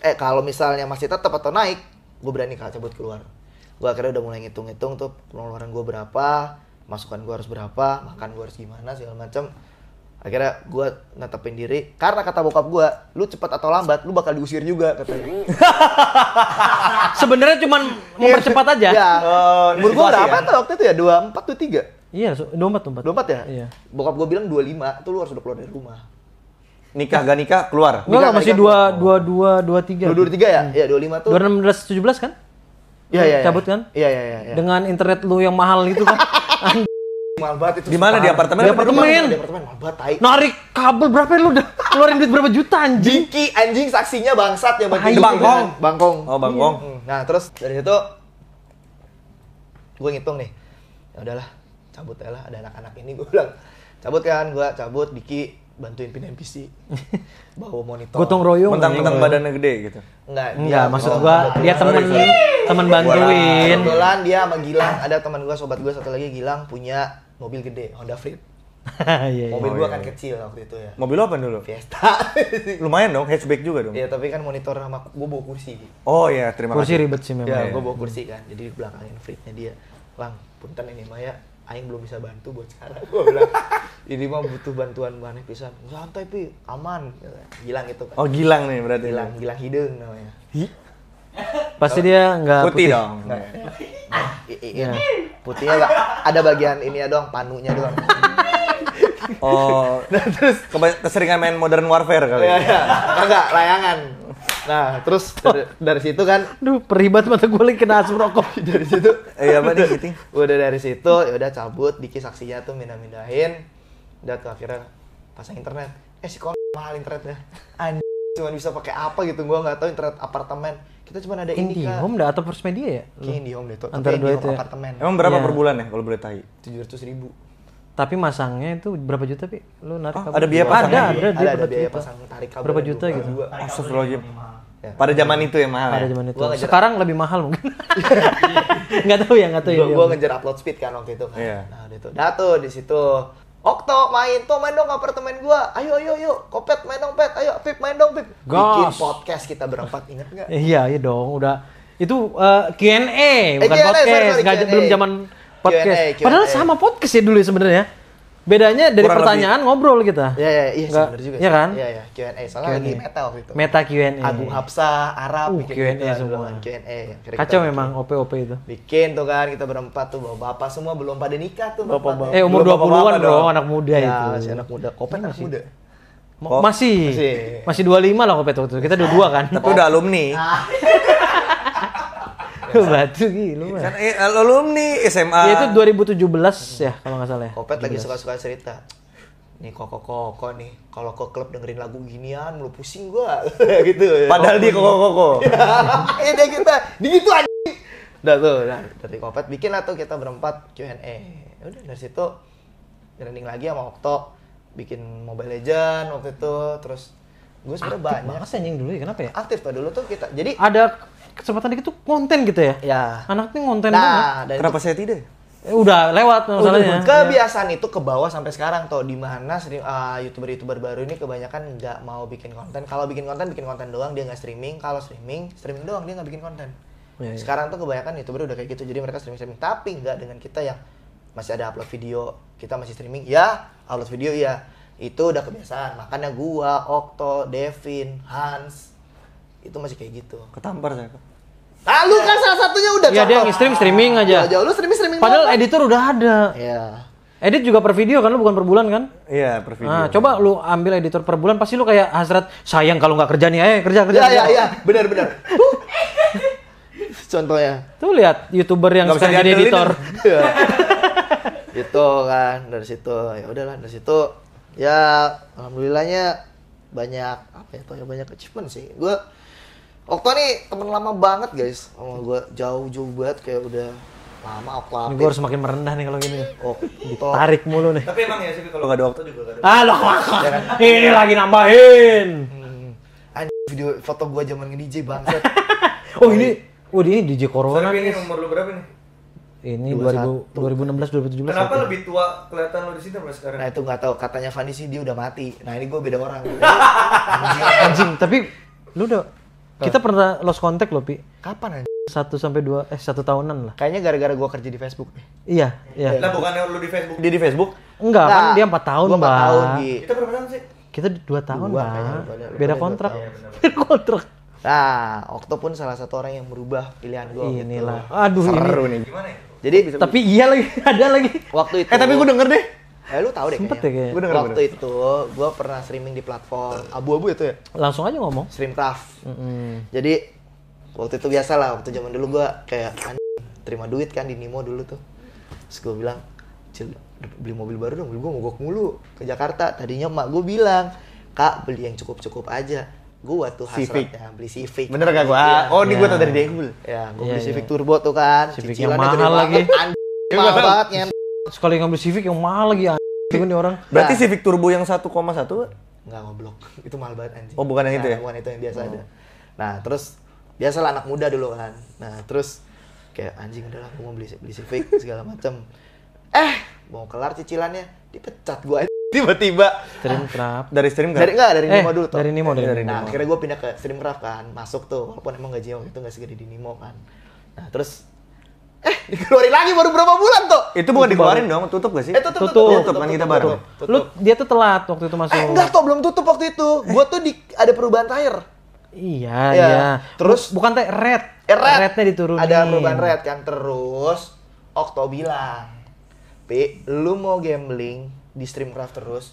eh kalau misalnya masih tetap atau naik gue berani cabut keluar gue akhirnya udah mulai ngitung-ngitung tuh pengeluaran gue berapa masukan gue harus berapa makan gue harus gimana segala macam akhirnya gue natapin diri karena kata bokap gue lu cepat atau lambat lu bakal diusir juga katanya (laughs) sebenarnya cuman mempercepat aja ya. Uh, umur gue berapa ya? tuh waktu itu ya dua empat tuh tiga iya dua empat dua empat ya iya. bokap gue bilang dua lima tuh lu harus udah keluar dari rumah nikah gak nikah keluar Enggak, nikah, masih dua dua dua dua tiga dua dua tiga ya iya dua lima tuh dua enam belas tujuh belas kan Iya, iya, iya. cabut kan? Iya, iya, iya, iya. Dengan internet lu yang mahal itu kan. (laughs) Malbat itu. Di mana di apartemen? Di apartemen. Di apartemen Malbat tai. Narik kabel berapa ya lu udah keluarin duit berapa juta anjing? Diki anjing saksinya bangsat yang bagi Bangkong. Bangkong. Oh, Bangkong. Iya. Nah, terus dari situ gue ngitung nih. Ya udahlah, cabut aja lah ada anak-anak ini gue bilang. Cabut kan gue cabut Diki bantuin pin NPC (laughs) bawa monitor gotong royong mentang-mentang badannya gede gitu enggak enggak maksud gua dia temen temen bantuin kebetulan dia sama Gilang ada teman gua sobat gua satu lagi Gilang punya mobil gede Honda Freed (laughs) yeah, iya. mobil kan oh, gua iya, yeah, kan yeah. kecil waktu itu ya mobil apa dulu Fiesta (laughs) lumayan dong hatchback juga dong Iya, tapi kan monitor sama gua bawa kursi oh iya, terima kursi kasih kursi ribet sih memang ya, ya. gua bawa kursi kan jadi di belakangin Freednya dia lang punten ini Maya Aing belum bisa bantu buat sekarang gua bilang (laughs) ini mah butuh bantuan mana pisan santai pi aman gilang itu kan oh gilang nih berarti gilang gilang hidung namanya Hi? pasti dia nggak putih, putih dong Ah, iya. Putihnya ada bagian ini ya doang, panunya doang. Oh, (laughs) nah, terus keseringan main Modern Warfare kali. Iya, iya. Enggak, layangan. Nah, terus dari, dari situ kan, duh peribat mata gue lagi kena asap rokok. (laughs) dari situ, iya apa nih gitu. Udah dari situ, ya udah cabut, Diki saksinya tuh mindah-mindahin. Udah tuh akhirnya pasang internet. Eh si kok mahal internetnya. Anjing cuma bisa pakai apa gitu gue nggak tahu internet apartemen kita cuma ada ini kan Indihome dah atau First Media ya kayak Indihome deh antara dua itu ya? apartemen emang berapa ya. per bulan ya kalau boleh tahu tujuh ratus ribu tapi masangnya itu berapa juta pi lu narik oh, ada biaya pasang ada, ada, ada, ada, biaya pasang tarik kabel berapa juta gitu astagfirullahaladzim ya. pada zaman itu ya mahal pada ya? zaman itu ngejar... sekarang lebih mahal mungkin Enggak (laughs) tahu ya enggak tahu ya gue ngejar upload speed kan waktu itu kan yeah. nah itu nah tuh di situ Okto main, tuh main dong apartemen gua. Ayo ayo ayo, Kopet main dong Pet. Ayo Pip main dong Pip. Gosh. Bikin podcast kita berempat inget nggak? Eh, iya iya dong udah itu uh, eh, Q&A eh, bukan eh, podcast, sorry, sorry, Gak, belum zaman podcast. Padahal sama podcast ya dulu sebenarnya. Bedanya dari Kurang pertanyaan lebih. ngobrol kita. Iya, iya, iya benar juga. Iya kan? Iya, iya, Q&A. Soalnya Q&A. lagi meta waktu itu. Meta Q&A. Abu Hapsa, Arab, uh, Q&A gitu, kan, semua. Q&A. Kacau memang OP-OP itu. Bikin tuh kan, kita berempat tuh, Bawa bapak semua belum pada nikah tuh. Bapak-bapak. Eh, umur 20-an bro, anak muda ya, itu. masih anak muda. Kopet anak muda. Masih. Masih. Masih 25 lah Kopet waktu itu. Kita 22 kan. Tapi udah alumni. Ah. (laughs) Batu gila. Kan eh, alumni SMA. Ya, itu 2017 ya kalau nggak salah ya. Kopet lagi suka-suka cerita. Nih koko koko nih, kalau ke klub dengerin lagu ginian lu pusing gua (laughs) gitu. Padahal dia koko koko. (laughs) Iya. Eh dia kita, di gitu aja. Udah tuh, udah. dari Kopet bikin lah kita berempat Q&A. Ya udah dari situ training lagi sama Okto bikin Mobile Legend waktu itu terus gue sebenernya banyak banget anjing dulu ya kenapa ya aktif tuh dulu tuh kita jadi ada kesempatan dikit tuh konten gitu ya. Ya. Anaknya konten nah, banget. Kenapa itu. saya tidak? Ya udah lewat masalahnya. Iya. Kebiasaan ya. itu ke bawah sampai sekarang tuh di mana youtuber eh, youtuber-youtuber baru ini kebanyakan nggak mau bikin konten. Kalau bikin konten bikin konten doang dia nggak streaming. Kalau streaming streaming doang dia nggak bikin konten. Ya, ya. Sekarang tuh kebanyakan youtuber udah kayak gitu. Jadi mereka streaming streaming. Tapi nggak dengan kita yang masih ada upload video, kita masih streaming. Ya upload video ya itu udah kebiasaan. Makanya gua, Okto, Devin, Hans, itu masih kayak gitu ketampar saya Ah lu kan salah satunya udah Iya dia stream streaming aja. Ya, lu streaming streaming. Padahal editor udah ada. Iya. Edit juga per video kan lu bukan per bulan kan? Iya, per video. Nah, coba lu ambil editor per bulan pasti lu kayak hasrat sayang kalau nggak kerja nih. Eh, kerja kerja. Iya, iya, iya. Benar, benar. Contohnya. Tuh lihat YouTuber yang gak sekarang jadi editor. ya. itu kan dari situ ya udahlah dari situ ya alhamdulillahnya banyak apa ya, ya banyak achievement sih gue Okta nih temen lama banget guys sama oh, gue jauh-jauh banget kayak udah lama Okta Ini gue harus makin merendah nih kalau gini Oh, gitu. Tarik mulu nih Tapi emang ya sih kalau gak ada Okta juga gak ada Ah ya kan? loh, (laughs) ini lagi nambahin hmm. Anj video foto gue zaman nge-DJ banget. (laughs) Oh ini, oh ini DJ Corona Sorry, ini nomor lu berapa nih? Ini ribu 2016 2017. Kenapa lebih tua kelihatan lo di sini sekarang? Nah itu nggak tahu katanya Fanny sih dia udah mati. Nah ini gue beda orang. anjing, (laughs) anjing. tapi lu udah kita pernah lost contact loh, Pi. Kapan aja? Satu sampai dua, eh satu tahunan lah. Kayaknya gara-gara gua kerja di Facebook Iya, iya. Lah bukannya lu di Facebook? Dia di Facebook? Enggak, nah, kan dia empat tahun, Mbak. Empat tahun, Gi. Kita berapa tahun sih? Kita dua tahun, Mbak. Beda iya, kontrak. Iya, (laughs) Beda kontrak. Nah, Okto pun salah satu orang yang merubah pilihan gua. Inilah. Gitu. Aduh, Seru ini. nih. Gimana ya? Jadi, tapi iya lagi, (laughs) ada lagi. Waktu itu. Eh, tapi gua denger deh Eh, lu tahu deh Sempet kayaknya. Ya, kayaknya. Gua Waktu bener. itu gue pernah streaming di platform abu-abu itu ya. Langsung aja ngomong. Streamcraft. Mm -hmm. Jadi waktu itu biasa lah. Waktu zaman dulu gue kayak kan terima duit kan di Nimo dulu tuh. Terus gue bilang, Cil, beli mobil baru dong. Gue mogok mulu ke Jakarta. Tadinya emak gue bilang, kak beli yang cukup-cukup aja. Gue tuh hasratnya beli Civic. Bener gak gue? Iya. Oh, ini gue iya. tau dari Degul. Ya, gue ya, beli iya. Civic Turbo tuh kan. Civic yang mahal lagi. Anjing, mahal banget sekali ngambil Civic yang mahal lagi anjing nih orang. Berarti nah. Civic Turbo yang 1,1 Enggak ngoblok. Itu mahal banget anjing. Oh, bukan yang nah, itu ya? Nah, bukan itu yang biasa oh. ada. Nah, terus biasalah anak muda dulu kan. Nah, terus kayak anjing lah aku mau beli beli Civic (laughs) segala macam. Eh, mau kelar cicilannya dipecat gua (laughs) tiba-tiba craft dari Streamcraft dari enggak dari eh, Nimo dulu tuh dari Nimo dari, dari Nimo. nah akhirnya gue pindah ke craft kan masuk tuh walaupun emang gajinya waktu itu nggak segede di Nimo kan nah terus Eh, (laughs) dikeluarin lagi baru berapa bulan tuh? Itu bukan dikeluarin dong, tutup gak sih? Eh, tutup, tutup, tutup, tutup, kan tutup kan kita baru. Lu dia tuh telat waktu itu masuk. Eh, enggak tuh, belum tutup waktu itu. Eh. Gua tuh di, ada perubahan tire. Iya, ya. iya. Terus bukan tire red. Eh, red. Rednya diturunin. Ada perubahan red yang terus Okto bilang, "Pi, lu mau gambling di Streamcraft terus,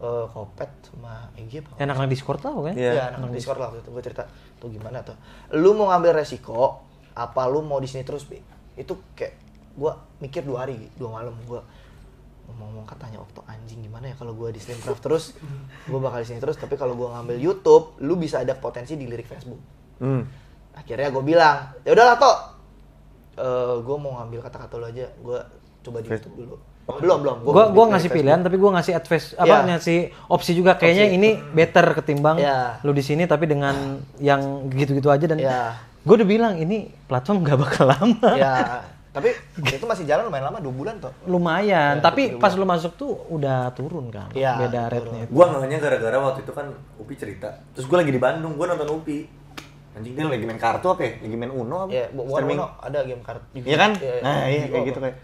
uh, eh, Kopet sama EG apa? Anak-anak Discord tau kan? Iya, yeah. Ya, anak-anak Discord lah waktu itu gue cerita tuh gimana tuh. Lu mau ngambil resiko apa lu mau di sini terus, Bi? Itu kayak gue mikir dua hari, dua malam gue ngomong-ngomong katanya waktu anjing gimana ya kalau gue di streamcraft terus gue bakal di sini terus tapi kalau gue ngambil YouTube lu bisa ada potensi di lirik Facebook hmm. akhirnya gue bilang ya udahlah toh uh, eh, gue mau ngambil kata-kata lu aja gue coba di YouTube dulu Oh, belum belum. Gua gua, ngasih pilihan tapi gua ngasih advice apa yeah. ngasih opsi juga kayaknya opsi. ini better ketimbang yeah. lu di sini tapi dengan yang gitu-gitu aja dan yeah. gua udah bilang ini platform gak bakal lama. Yeah. (laughs) Tapi itu masih jalan lumayan lama, dua bulan tuh Lumayan, ya, tapi pas lu masuk tuh udah turun kan. yeah, Beda rate-nya. Gua ngehnya gara-gara waktu itu kan Upi cerita. Terus gua lagi di Bandung, gua nonton Upi. Anjing dia lagi main kartu apa ya? Lagi main Uno apa? yeah, Uno, ada game kartu. Iya kan? Iya, iya. Nah, iya kayak gitu kayak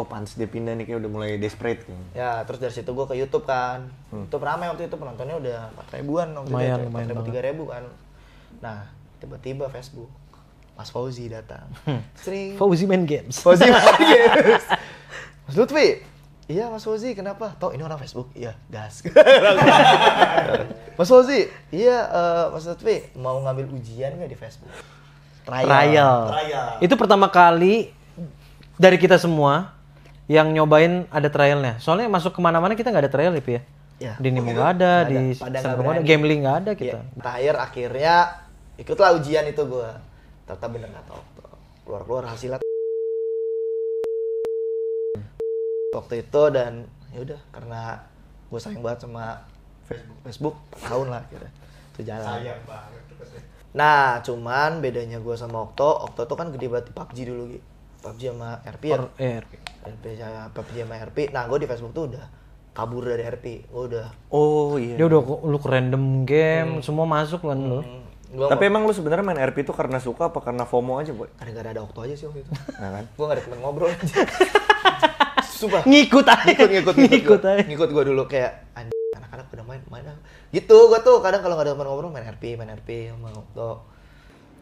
oh pantas dia pindah nih kayak udah mulai desperate kayaknya. Ya, terus dari situ gue ke YouTube kan. Hmm. YouTube ramai waktu itu penontonnya udah 4 ribuan waktu lumayan, itu. ribu, 3 ribu kan. Nah, tiba-tiba Facebook Mas Fauzi datang. Hmm. Sering Fauzi main games. Fauzi main (laughs) games. Mas Lutfi, Iya Mas Fauzi, kenapa? Tau ini orang Facebook? Iya, gas. (laughs) Mas Fauzi, iya uh, Mas Lutfi mau ngambil ujian nggak di Facebook? Trial. Trial. Trial. Itu pertama kali dari kita semua yang nyobain ada trialnya. Soalnya masuk kemana-mana kita nggak ada trial ya, ya. Ya, di Nimo nggak ada, di Server ada, gambling nggak ada kita. Gitu. Ya, terakhir akhirnya ikutlah ujian itu gue. Ternyata bener nggak tau. Keluar-keluar hasilnya waktu itu dan ya udah karena gue sayang banget sama Facebook Facebook tahun lah kira itu jalan sayang banget nah cuman bedanya gue sama Okto Okto tuh kan gede banget di PUBG dulu gitu PUBG sama RP ya? Or, eh, RP RP saya PUBG sama RP nah gue di Facebook tuh udah kabur dari RP gue udah oh iya dia udah lu ke random game hmm. semua masuk kan hmm. lu Gua Tapi emang lu sebenarnya main RP itu karena suka apa karena FOMO aja, Boy? gara gak ada waktu aja sih waktu itu. Nah kan? Gua gak ada temen ngobrol aja. (laughs) Sumpah. Ngikut aja. Ngikut, ngikut, ngikut. Ngikut, gua. aja. ngikut gua dulu kayak, anak-anak udah main, main. Gitu, gua tuh kadang kalau gak ada temen ngobrol main RP, main RP, main waktu.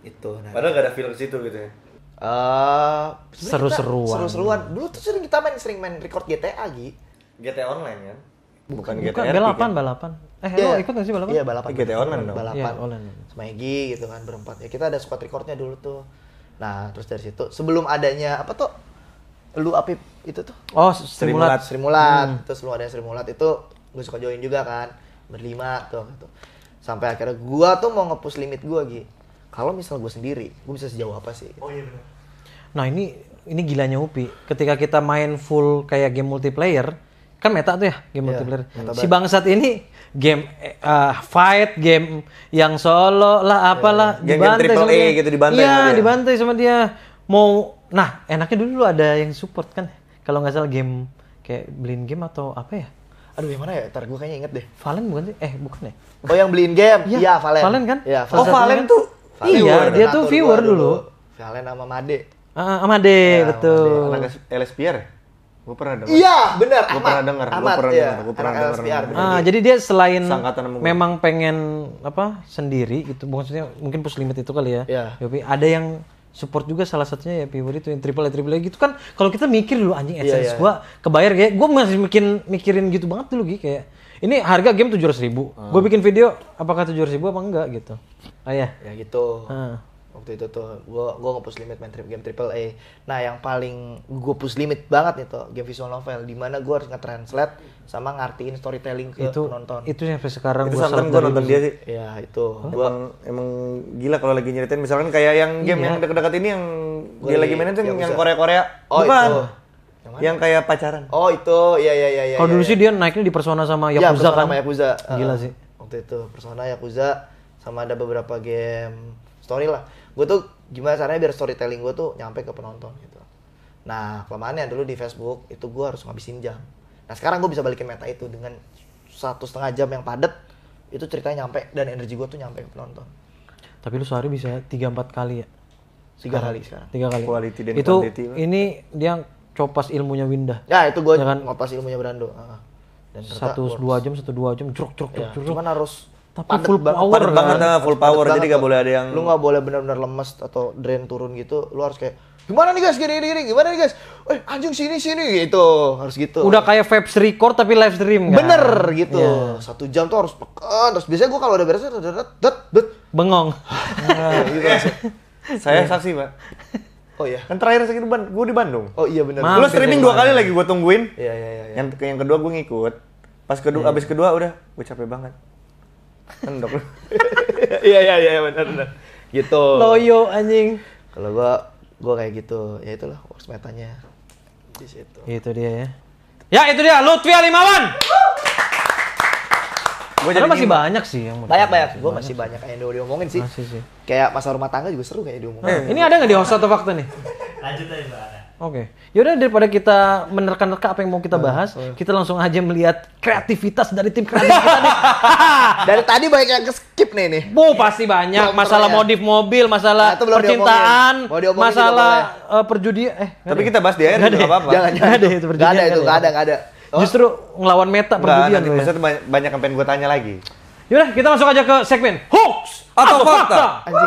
Itu. Nah, Padahal gak nah. ada feel ke situ gitu ya? Uh, seru-seruan. Seru-seruan. Dulu tuh sering kita main sering main record GTA Gi. GTA online kan? Bukan, Bukan GTA. Balapan, kan? balapan. Eh, yeah. lo ikut gak sih balapan? Iya, yeah, balapan. GTA online dong. Balapan. Yeah, iya, online. Sama Egi gitu kan berempat. Ya kita ada squad recordnya dulu tuh. Nah, terus dari situ sebelum adanya apa tuh? Lu api itu tuh? Oh, Srimulat. Srimulat. Hmm. Terus lu ada Srimulat itu gue suka join juga kan. Berlima tuh gitu. Sampai akhirnya gua tuh mau ngepus limit gua gitu kalau misal gue sendiri gue bisa sejauh apa sih oh iya benar nah ini ini gilanya Upi ketika kita main full kayak game multiplayer kan meta tuh ya game yeah, multiplayer. Si bangsat ini game uh, fight, game yang solo lah apalah yeah, iya, iya. dibantai game triple A dia. gitu dibantai. Iya, dibantai sama dia. Mau nah, enaknya dulu ada yang support kan. Kalau nggak salah game kayak beliin game atau apa ya? Aduh gimana ya? Ntar gue kayaknya inget deh. Valen bukan sih? Eh bukan ya? Oh yang beliin game? Iya ya, Valen. Valen kan? ya, Valen. Oh Valen kan? tuh Iya, dia tuh viewer dulu. Valen sama Made. Ah, uh, Made, iya, betul. Anak LSPR Gue pernah dengar. Iya, benar. Gue pernah dengar. Gue pernah iya. dengar. Gue pernah dengar. Ah, jadi dia selain memang pengen apa sendiri gitu, maksudnya mungkin push limit itu kali ya. Iya. ada yang support juga salah satunya ya viewer itu yang triple A triple A gitu kan kalau kita mikir dulu anjing iya, AdSense yeah, yeah. gua kebayar kayak gua masih mikirin mikirin gitu banget dulu gitu kayak ini harga game tujuh ratus ribu hmm. gua bikin video apakah tujuh ratus ribu apa enggak gitu oh iya ya gitu hmm. waktu itu tuh gua nge-push limit main trip game triple A nah yang paling gua push limit banget itu game visual novel di mana gua harus nge-translate sama ngartiin storytelling ke itu, penonton itu sampai sekarang itu sampai gua nonton dia sih ya itu hmm? gua, emang, emang gila kalau lagi nyeritain misalkan kayak yang game iya. yang dekat-dekat ini yang gua dia di, lagi mainin tuh yang, Korea Korea oh Bukan. itu yang, yang kayak pacaran. Oh itu, iya iya iya. iya kalau iya, dulu iya. sih dia naiknya di persona sama Yakuza ya, persona kan. Sama Yakuza. Gila sih. Waktu itu persona Yakuza sama ada beberapa game story lah gue tuh gimana caranya biar storytelling gue tuh nyampe ke penonton gitu nah kelemahannya dulu di Facebook itu gue harus ngabisin jam nah sekarang gue bisa balikin meta itu dengan satu setengah jam yang padat itu ceritanya nyampe dan energi gue tuh nyampe ke penonton tapi lu sehari bisa tiga empat kali ya tiga kali sekarang tiga kali quality dan itu quantity, ini dia copas ilmunya Winda ya itu gue ya kan? ngopas ilmunya Brando ah. dan satu dua jam satu dua jam jeruk jeruk jeruk, ya, cuman harus tapi padet, full power padet kan? banget nah, full power padet jadi nggak boleh ada yang lu nggak boleh benar-benar lemes atau drain turun gitu lu harus kayak gimana nih guys gini gini, gini. gimana nih guys eh anjing sini sini gitu harus gitu udah kayak vibes record tapi live stream kan bener gitu yeah. satu jam tuh harus pekan terus biasanya gua kalau udah beres det det bengong nah, gitu (laughs) saya saksi pak Oh iya. Kan terakhir sakit ban, gue di Bandung. Oh iya benar. Lu ya, streaming dua kali lagi gue tungguin. Iya iya iya. iya. Yang yang kedua gue ngikut. Pas kedua, iya. abis kedua udah, gue capek banget endok (laughs) iya iya iya benar benar gitu loyo anjing kalau gua gua kayak gitu ya itulah works metanya di situ itu dia ya ya itu dia Lutfi Alimawan gue jadi masih banyak sih yang banyak banyak gue masih banyak yang udah diomongin sih. masih sih kayak masa rumah tangga juga seru kayak diomongin nah, ini ada nggak di host atau fakta nih lanjut aja mbak Oke. Okay. Yaudah daripada kita menerka-nerka apa yang mau kita nah, bahas, uh, uh. kita langsung aja melihat kreativitas dari tim kreatif kita nih. (laughs) dari tadi banyak yang skip nih nih. Bu, pasti banyak. Belum masalah ternyata. modif mobil, masalah nah, percintaan, masalah uh, ya? perjudian. Eh, eh tapi ada. Ya? kita bahas di akhir ya? apa-apa. Jangan, jangan. Ada itu perjudian. Gak ada itu, nggak ada, nggak ada. Oh. Justru ngelawan meta perjudian. Enggak, nanti banyak, banyak yang pengen gue tanya lagi. Yaudah, kita masuk aja ke segmen hoax atau, atau fakta. fakta.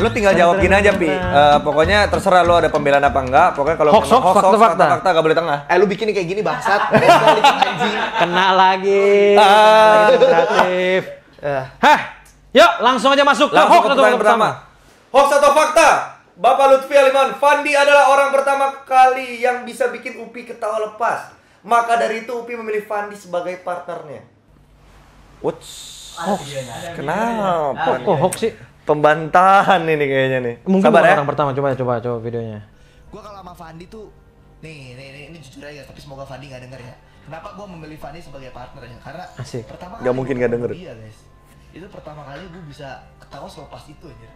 lu tinggal jawab gini aja pi uh, pokoknya terserah lu ada pembelaan apa enggak pokoknya kalau hoax hoax fakta fakta fakta gak boleh tengah eh lu bikin kayak gini bangsat (laughs) kena lagi ah. kreatif eh. hah yuk langsung aja masuk ke hoax atau pertama hoax atau fakta Bapak Lutfi Aliman, Fandi adalah orang pertama kali yang bisa bikin Upi ketawa lepas. Maka dari itu Upi memilih Fandi sebagai partnernya. What's Oh, Kenapa? Kok hoax sih? pembantahan ini kayaknya nih. Mungkin Sabar ya. orang pertama coba coba coba videonya. Gua kalau sama Fandi tuh nih, nih, nih ini jujur aja tapi semoga Fandi gak denger ya. Kenapa gua memilih Fandi sebagai partner ya? Karena Asik. pertama nggak mungkin gak denger. Iya guys. Itu pertama kali gue bisa ketawa selepas itu anjir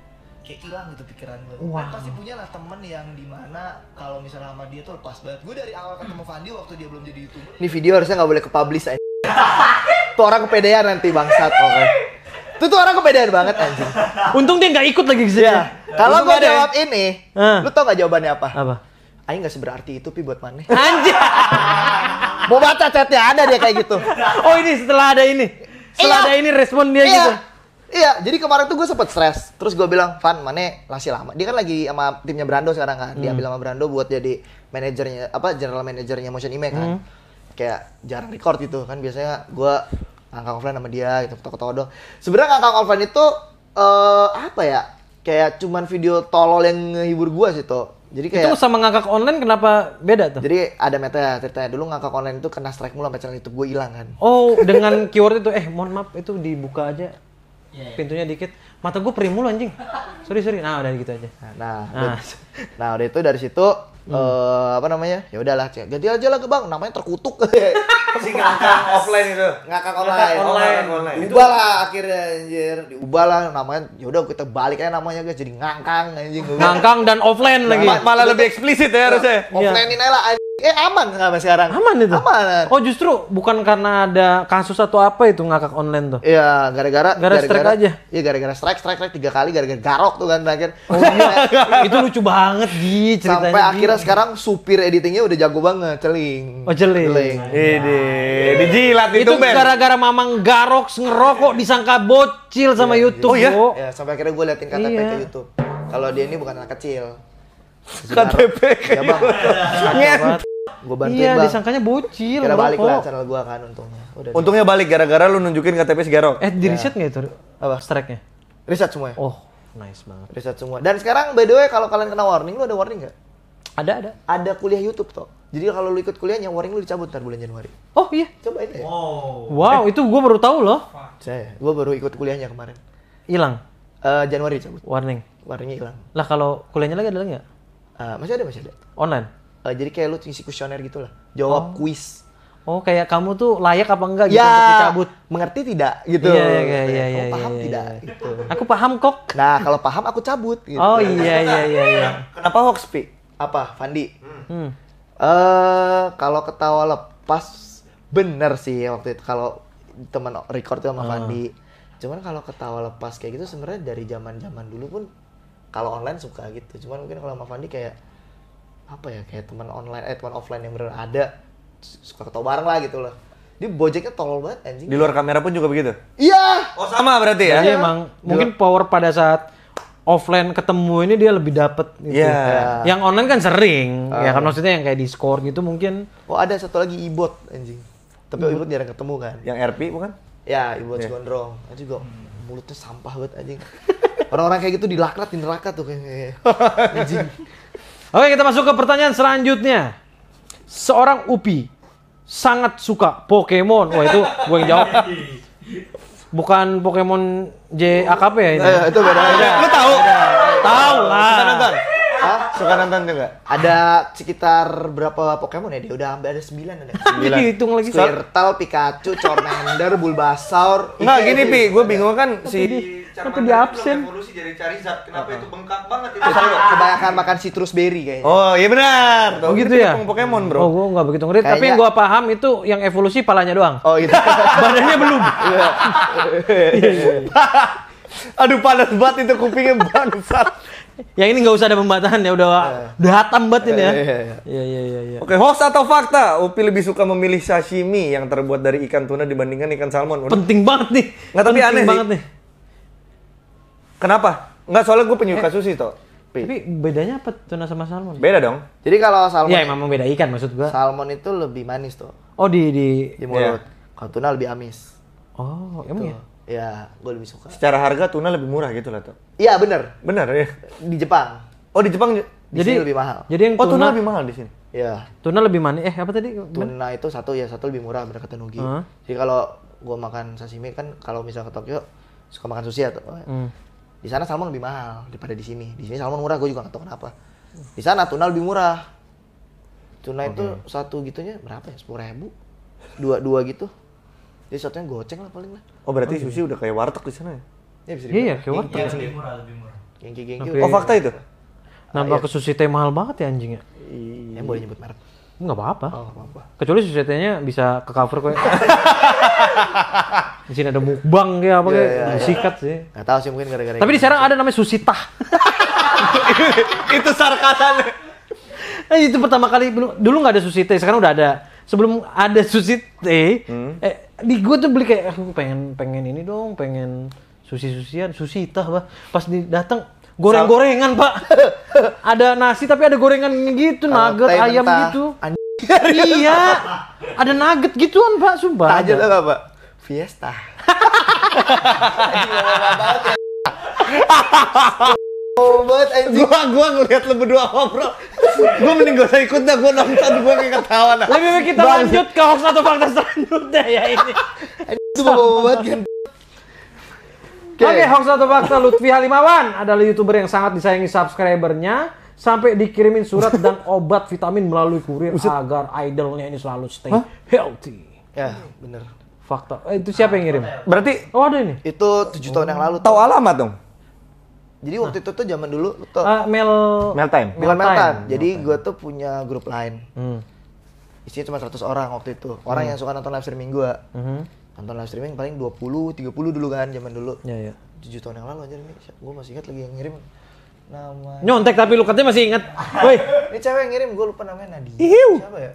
kayak hilang gitu pikiran gue. Wow. Dan pasti punya lah temen yang dimana kalau misalnya sama dia tuh lepas banget. Gue dari awal ketemu Fandi waktu dia belum jadi youtuber. Ini video harusnya gak boleh ke publish aja. (laughs) tuh orang kepedean nanti bangsat. Oke. Okay. Itu tuh orang kepedean banget anjing. Untung dia nggak ikut lagi ke Ya. Kalau gue jawab ini, uh. lu tau gak jawabannya apa? Apa? Aing gak seberarti itu pi buat mana? Anjir. (laughs) Mau baca chatnya ada dia kayak gitu. Oh ini setelah ada ini. Setelah iya. ada ini respon dia iya. gitu. Iya, jadi kemarin tuh gue sempet stres. Terus gue bilang, Van, mana lasi lama. Dia kan lagi sama timnya Brando sekarang kan. Hmm. bilang sama Brando buat jadi manajernya, apa, general manajernya Motion Image kan. Hmm. Kayak jarang record gitu kan. Biasanya gue ngangkang ah, offline sama dia gitu foto-foto doang sebenarnya ngangkang offline itu uh, apa ya kayak cuman video tolol yang ngehibur gua sih tuh jadi kayak itu sama ngangkak online kenapa beda tuh? Jadi ada meta ceritanya dulu ngangkak online itu kena strike mulu sampai channel YouTube gue hilang kan. Oh, dengan (laughs) keyword itu eh mohon maaf itu dibuka aja iya, iya. pintunya dikit mata gue perih mulu anjing sorry sorry nah udah gitu aja nah nah, nah. nah udah itu dari situ hmm. uh, apa namanya ya udahlah ganti aja lah ke bang namanya terkutuk (laughs) si ngakak offline itu ngakak online ngakak online, online. diubah lah akhirnya anjir diubah lah namanya ya udah kita balik aja namanya guys jadi ngangkang anjing ngangkang dan offline lagi malah lebih eksplisit ya harusnya nah, offline aja lah Eh aman sama sekarang. Aman itu. Aman. Oh justru bukan karena ada kasus atau apa itu ngakak online tuh. Iya gara-gara. Gara, strike aja. Iya gara-gara strike strike strike tiga kali gara-gara garok tuh kan terakhir. Oh, iya. iya. (laughs) itu lucu banget di ceritanya. Sampai akhirnya sekarang supir editingnya udah jago banget celing. Oh celing. celing. Ini iya. dijilat itu. Itu gara-gara mamang garok ngerokok disangka bocil sama iya, YouTube. Oh iya. Ya, sampai akhirnya gue liatin kata iya. ke YouTube. Kalau dia ini bukan anak kecil. KTP kan ya bang gitu. gue bantuin iya, bang disangkanya bocil kira balik lah channel gue kan untungnya Udah untungnya deh. balik gara-gara lu nunjukin KTP si Garo. eh di iya. riset nggak itu apa strike-nya riset semuanya oh nice banget riset semua dan sekarang by the way kalau kalian kena warning lu ada warning nggak ada ada ada kuliah YouTube toh jadi kalau lu ikut kuliahnya warning lu dicabut ntar bulan Januari oh iya coba itu ya. wow wow eh. itu gue baru tahu loh saya gue baru ikut kuliahnya kemarin hilang uh, Januari cabut warning warningnya hilang lah kalau kuliahnya lagi ada nggak Uh, masih ada masih ada. Online. Uh, jadi kayak lu isi kuesioner gitu lah. Jawab oh. kuis. Oh, kayak kamu tuh layak apa enggak gitu ya, untuk dicabut. Mengerti tidak gitu. Iya, iya, iya, iya. iya paham ya, ya, tidak iya. gitu. Aku paham kok. Nah, kalau paham aku cabut gitu. Oh iya iya iya iya. Kenapa hoax, pik Apa, Fandi? Hmm. Eh, uh, kalau ketawa lepas bener sih waktu itu kalau teman record sama uh. Fandi. Cuman kalau ketawa lepas kayak gitu sebenarnya dari zaman-zaman dulu pun kalau online suka gitu cuman mungkin kalau sama Fandi kayak apa ya kayak teman online eh teman offline yang benar ada suka ketau bareng lah gitu loh dia bojeknya tol banget anjing di luar kamera pun juga begitu iya oh sama berarti ya, ya. emang mungkin iya. power pada saat offline ketemu ini dia lebih dapet gitu. Yeah. Yang online kan sering, uh. ya kan maksudnya yang kayak Discord gitu mungkin. Oh ada satu lagi ibot e anjing. Tapi ibot e jarang ketemu kan. Yang RP bukan? Ya ibot e iya. yeah. gondrong. Itu juga mulutnya sampah banget anjing. Orang-orang kayak gitu dilaknat di neraka tuh kayak ya. Anjing. Oke, kita masuk ke pertanyaan selanjutnya. Seorang Upi sangat suka Pokemon. Wah, itu gue yang jawab. Bukan Pokemon JAKP ya ini. Eh, itu beda. Ah, lu tahu? Tahu lah. Hah? Suka nonton juga? Ada sekitar berapa Pokemon ya? Dia udah hampir ada 9 ada. 9. Dihitung lagi. Squirtle, Pikachu, Charmander, Bulbasaur. Enggak gini Pi, gue bingung kan si Kenapa dia absen? Evolusi dari Charizard. Kenapa itu bengkak banget itu? Kebanyakan makan citrus berry kayaknya. Oh, iya benar. Oh gitu ya. Pokemon, Bro. Oh, gue enggak begitu ngerti, tapi yang gue paham itu yang evolusi palanya doang. Oh, gitu. (laughs) Badannya belum. Iya. Iya, iya. Aduh panas banget itu kupingnya bangsat yang ini nggak usah ada pembataan ya udah yeah. udah hatam banget ini ya. Eh, iya, iya. Iya, iya iya iya. Oke, hoax atau fakta? Upi lebih suka memilih sashimi yang terbuat dari ikan tuna dibandingkan ikan salmon. Udah. Penting banget nih. Nggak tapi aneh banget sih. nih. Kenapa? Nggak soalnya gue penyuka eh. sushi toh. Tapi bedanya apa tuna sama salmon? Beda dong. Jadi kalau salmon Ya memang beda ikan maksud gua. Salmon itu lebih manis tuh. Oh di di di mulut. Yeah. Kalau tuna lebih amis. Oh, gitu. emang ya? Ya, gue lebih suka. Secara harga tuna lebih murah gitu lah tuh. Iya benar. Benar ya. Di Jepang. Oh di Jepang. Di jadi sini lebih mahal. Jadi yang oh, tuna, oh, tuna lebih mahal di sini. Iya. Tuna lebih manis. Eh apa tadi? Tuna itu satu ya satu lebih murah benar kata Nugi. Uh -huh. Jadi kalau gue makan sashimi kan kalau misalnya ke Tokyo suka makan sushi atau ya, hmm. di sana salmon lebih mahal daripada di sini. Di sini salmon murah gue juga nggak tahu kenapa. Di sana tuna lebih murah. Tuna okay. itu satu gitunya berapa ya? Sepuluh ribu. Dua dua gitu ya satunya goceng lah paling lah oh berarti oh, iya. sushi udah kayak warteg di sana ya iya bisa iya, dibilang iya kayak warteg iya, lebih murah lebih murah gengki gengki oh fakta itu nambah ah, ke sushi teh mahal banget ya anjingnya iya Yang boleh nyebut merek Enggak apa-apa. Oh, apa-apa. Kecuali tehnya bisa ke cover kok. Ya. (laughs) di sini ada mukbang kayak apa kayak yeah, yeah, sikat sih. Enggak tahu sih mungkin gara-gara. Tapi di Serang ada namanya tah. (laughs) itu sarkasan. Nah, eh, itu pertama kali dulu nggak ada susite, sekarang udah ada. Sebelum ada susite, hmm. eh, di gue tuh beli kayak aku pengen pengen ini dong pengen susi susian sushi tah bah pas di datang goreng-gorengan pak (laughs) ada nasi tapi ada gorengan gitu Kalau nugget ayam gitu iya (laughs) ada nugget gituan pak sumpah tak aja lah pak fiesta (laughs) banget anjing. Gua gua ngelihat lu berdua ngobrol. gua mending gua ikut dah, gua nonton gua kayak ketawa dah. Lebih baik kita Bang. lanjut ke hoax atau fakta selanjutnya ya ini. Itu bawa banget kan. Oke, okay. okay, hoax atau fakta Lutfi Halimawan adalah youtuber yang sangat disayangi subscribernya sampai dikirimin surat dan obat vitamin melalui kurir Usut. agar idolnya ini selalu stay huh? healthy. Ya, bener. Fakta. Eh, itu siapa yang ngirim? Berarti Oh, ada ini. Itu tujuh tahun oh. yang lalu. Tahu alamat dong. Jadi waktu nah. itu tuh zaman dulu tuh uh, Mel Mel time. Bukan mel time. Jadi gue tuh punya grup lain. Hmm. Isinya cuma 100 orang waktu itu. Orang hmm. yang suka nonton live streaming gua, Hmm. Nonton live streaming paling 20, 30 dulu kan zaman dulu. Iya, iya. 7 tahun yang lalu aja nih. Gua masih ingat lagi yang ngirim nama nyontek tapi lu katanya masih ingat. (laughs) woi ini cewek yang ngirim gua lupa namanya Nadia Ihiu. siapa ya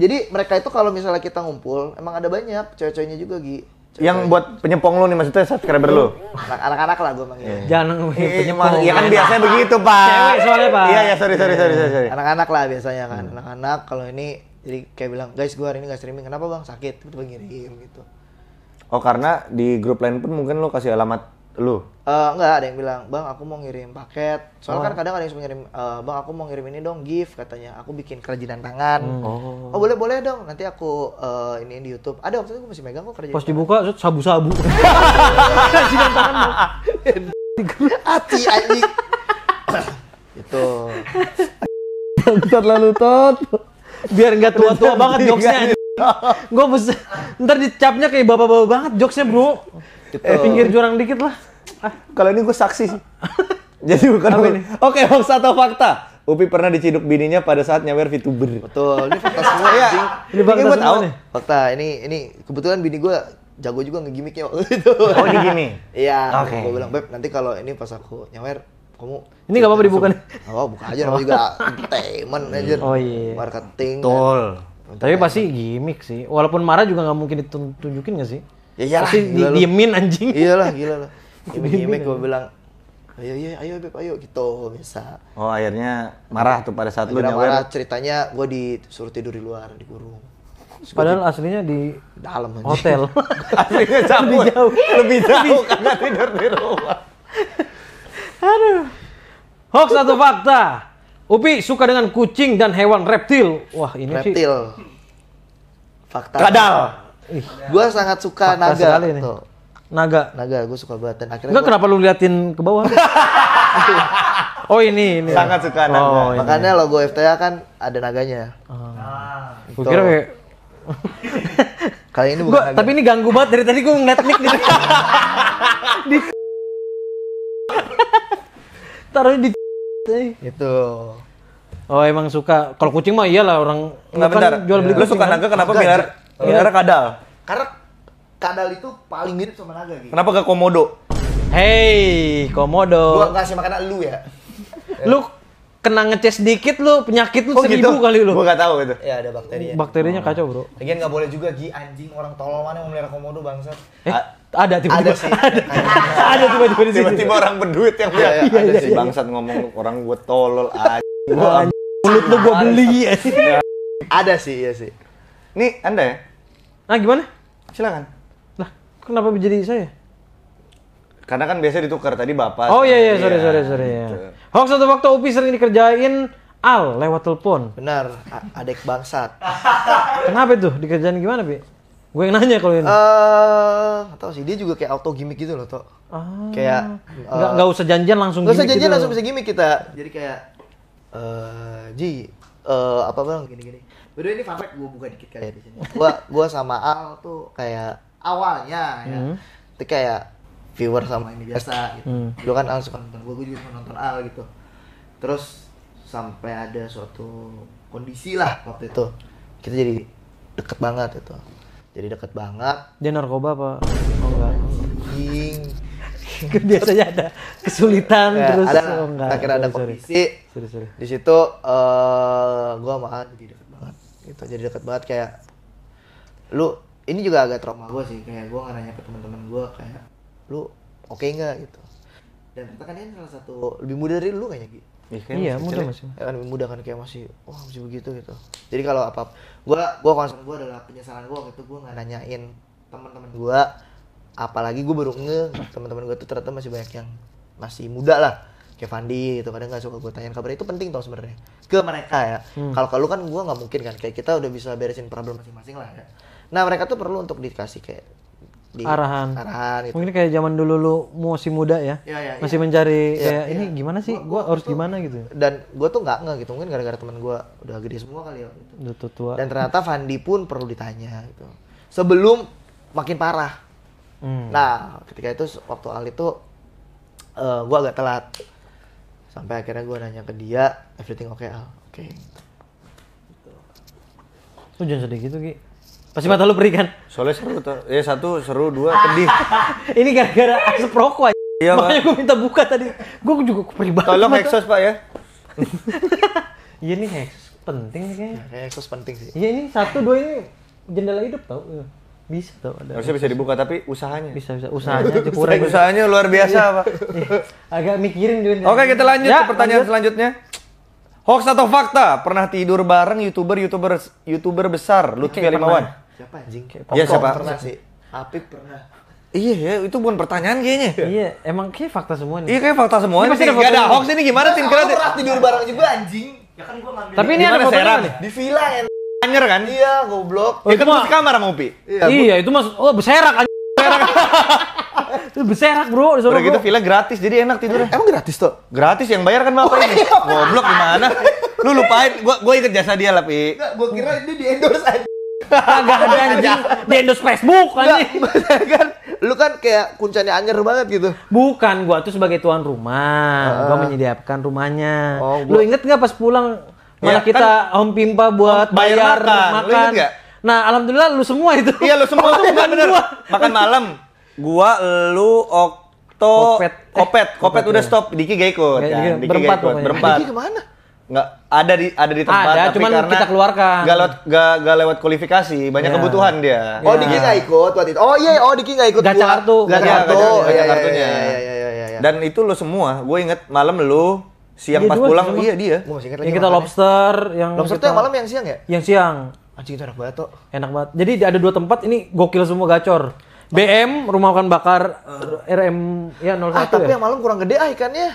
jadi mereka itu kalau misalnya kita ngumpul emang ada banyak cewek-ceweknya juga Gi yang buat penyempong lu nih maksudnya subscriber lu? Anak-anak lah gue manggil. Iya. Jangan iya, penyempong. Iya kan biasanya begitu, Pak. Cewek soalnya, Pak. Iya, ya, sorry, sorry, sorry, sorry. Anak-anak lah biasanya kan. Hmm. Anak-anak kalau ini jadi kayak bilang, "Guys, gue hari ini gak streaming. Kenapa, Bang? Sakit." Tiba-tiba ngirim gitu. Oh, karena di grup lain pun mungkin lu kasih alamat Lu? Uh, enggak, ada yang bilang, bang aku mau ngirim paket. Soalnya kan oh. kan kadang ada yang suka ngirim, uh, bang aku mau ngirim ini dong gift katanya. Aku bikin kerajinan tangan. Hmm. Oh. oh boleh boleh dong, nanti aku uh, eh, ini di YouTube. Ada waktu itu aku masih megang kok kerajinan. Pas tangan. dibuka sabu-sabu. (laughs) kerajinan tangan. Hati anjing. itu. terlalu lalu tot. Biar nggak tua-tua banget jokesnya. Gue bisa ntar dicapnya kayak bapak-bapak banget jokesnya bro. Gitu. Eh, pinggir jurang dikit lah. Ah. Kalau ini gue saksi sih. (laughs) Jadi bukan Apa ini? Oke, hoax atau fakta? Upi pernah diciduk bininya pada saat nyawer VTuber. Betul, ini fakta (laughs) semua ya. Ini fakta ini semua Nih. Fakta, ini ini kebetulan bini gue jago juga ngegimiknya waktu (laughs) itu. Oh, ini Iya, okay. gue bilang, Beb, nanti kalau ini pas aku nyawer, kamu ini gak apa-apa dibuka nih oh buka aja namanya juga entertainment aja oh iya, iya. marketing tol kan. tapi pasti gimmick sih walaupun marah juga gak mungkin ditunjukin gak sih ya iyalah pasti diemin anjing iyalah gila lah (laughs) Diemin, gue bilang ayo ayo ayo beb ayo gitu bisa oh akhirnya marah tuh pada saat akhirnya marah ceritanya gue disuruh tidur di luar di burung Padahal di, aslinya di dalam anjing. hotel. (laughs) aslinya jauh. lebih jauh. Lebih jauh karena tidur di rumah. Aduh. Hoax atau fakta? Upi suka dengan kucing dan hewan reptil. Wah, ini reptil. sih. Reptil. Fakta. Kadal gue sangat suka Fakta naga. Sekali ini. Tuh. Naga. Naga, gue suka banget. Dan akhirnya. Enggak gua... kenapa lu liatin ke bawah? (laughs) oh ini, ini. Sangat suka suka oh, naga. Ini. Makanya logo FTA kan ada naganya. Oh. Ah. Gitu. Gue kira kayak (laughs) Kali ini bukan gua, Tapi ini ganggu banget dari tadi gue ngeliat mic di. (laughs) di taruh di itu. Oh emang suka. Kalau kucing mah iyalah orang. Nggak benar. Kan jual beli. Lu suka kan? naga kenapa Milar? Iya. Karena kadal. Karena kadal itu paling mirip sama naga gitu. Kenapa gak komodo? hey komodo. Gua kasih makanan lu ya. (laughs) lu kena ngeces dikit lu penyakit lu oh, gitu? seribu gitu? kali lu. Gua gak tahu itu. Ya ada bakterinya. Bakterinya oh. kacau, Bro. Lagian gak boleh juga gi anjing orang tolol mana mau melihara komodo bangsat. Eh, ada tiba-tiba. Ada sih. ada, (laughs) ada tiba-tiba di Tiba-tiba orang berduit yang ya, ya, ada iya, sih iya. bangsat ngomong orang gue tolol aja. Mulut lu gua beli. Ada sih, iya sih. Ini Anda ya? Nah gimana? Silakan. Lah, kenapa jadi saya? Karena kan biasa ditukar tadi Bapak. Oh iya iya, sorry sorry sorry ya. Gitu. Hoax satu waktu Upi sering dikerjain Al lewat telepon. Benar, adik bangsat. Kenapa itu? Dikerjain gimana, Bi? Gue yang nanya kalau ini. Eh, uh, tahu sih dia juga kayak auto gimmick gitu loh, Tok. Ah. Kayak enggak uh, eh, nggak usah janjian langsung gimmick. Enggak usah janjian gitu langsung bisa gimmick kita. Jadi kayak eh uh, Ji, uh, apa bang gini-gini Udah ini fun gue buka dikit kali ya di sini. Gua gua sama Al tuh kayak awalnya ya. Hmm. Itu kayak viewer sama ini biasa gitu. Hmm. Lu kan Al suka nonton gua, gua juga suka nonton Al gitu. Terus sampai ada suatu kondisi lah waktu itu. Kita jadi deket banget itu. Jadi deket banget. Dia narkoba apa? Oh enggak. (laughs) Kan biasanya ada kesulitan ya, terus ada, oh, Akhirnya ada kondisi. Sorry, sorry. Di situ eh uh, gua sama Al jadi gitu jadi deket banget kayak lu ini juga agak trauma gue sih kayak gue nanya ke teman-teman gue kayak lu oke okay nggak gitu dan kita kan dia salah satu lebih muda dari lu kayaknya gitu Ya, iya muda masih ya, kan muda kan kayak masih wah oh, masih begitu gitu jadi kalau apa gue gue concern gue adalah penyesalan gue waktu itu gue nggak nanyain teman-teman gue apalagi gue baru nge teman-teman gue tuh ternyata masih banyak yang masih muda lah kayak Fandi gitu kadang nggak suka gue tanya kabar itu penting tau sebenarnya ke mereka ya hmm. kalau kalau kan gue nggak mungkin kan kayak kita udah bisa beresin problem masing-masing lah ya nah mereka tuh perlu untuk dikasih kayak di arahan arahan gitu. mungkin kayak zaman dulu lu masih muda ya, ya, ya masih ya. mencari ya, kayak ya. ini gimana sih gue harus tuh, gimana gitu dan gue tuh nggak nggak gitu mungkin gara-gara teman gue udah gede semua kali ya gitu. udah tua dan ternyata Fandi pun perlu ditanya gitu sebelum makin parah hmm. nah ketika itu waktu Al itu uh, eh, gue agak telat sampai akhirnya gue nanya ke dia everything okay al ah, oke okay. tuh jangan sedih gitu Ki pasti mata lu perih kan soalnya seru tuh ya satu seru dua sedih (laughs) ini gara-gara asap rokok aja iya, makanya gue minta buka tadi gue juga perih banget tolong Hexos pak ya (laughs) iya nih Hexos penting sih kayaknya Hexos nah, penting sih iya ini satu dua ini jendela hidup tau bisa tuh ada. Harusnya bisa dibuka tapi usahanya. Bisa bisa usahanya (laughs) kurang. usahanya luar biasa, iya. Pak. (laughs) Iya. Agak mikirin juga. Oke, kita lanjut ya, ke pertanyaan lanjut. selanjutnya. Hoax atau fakta? Pernah tidur bareng YouTuber YouTuber YouTuber besar Lutfi Alimawan? Siapa anjing? kayak Iya, siapa? Pernah sih. tapi pernah. Iya iya, itu bukan pertanyaan kayaknya. Iya, emang kayak fakta semua nih. Iya, kayak fakta semua ini nih. Gak ada hoax ini gimana, Tin? Kira pernah tidur bareng juga anjing. Ya kan gua ngambil. Tapi ini ada fotonya nih. Di villa ya. Anyer kan? Iya, goblok. Oh, ya kan masih kamar sama Upi. Iya, iya itu mas oh beserak anjir. Beserak. (laughs) itu beserak, Bro, disuruh. Udah gitu villa gratis jadi enak tidurnya. Emang gratis tuh? Gratis yang bayar kan bapak oh, ini. Iya, goblok gimana? Lu lupain gua gua ikut jasa dia lah, Pi. Gua kira ini di endorse aja. Kagak ada anjing di endorse Facebook anjing. kan lu kan kayak kuncanya anjir banget gitu. Bukan, gua tuh sebagai tuan rumah. Uh. Gua ah. menyediakan rumahnya. Oh, gua... Lu inget gak pas pulang malah ya, kita kan, home pimpa buat bayar, bayar makan. makan. Lu nah, alhamdulillah lu semua itu. Iya, lu semua tuh (laughs) bukan bener. Gua. Makan malam. Gua, lu, Okto, Kopet. Eh, kopet, kopet, kopet udah ya. stop. Diki gak ikut. Gak, ya. Nah, Diki berempat, gak ikut. Berempat. Diki kemana? nggak ada di ada di tempat ada, tapi cuman karena kita keluarkan gak lewat gak, gak lewat kualifikasi banyak yeah. kebutuhan dia oh yeah. Diki nggak ikut waktu itu oh iya yeah, oh Diki nggak ikut gacha kartu gacha iya, kartu gacha oh, iya, iya, kartunya dan itu lo semua gue inget malam lo siang iya, pas dua, pulang iya dia gua masih ingat lagi yang kita makannya. lobster yang lobster kita... yang malam yang siang ya yang siang anjing itu enak banget tuh enak banget jadi ada dua tempat ini gokil semua gacor BM rumah makan bakar uh. RM ya 01 ah, tapi ya? yang malam kurang gede ah ikannya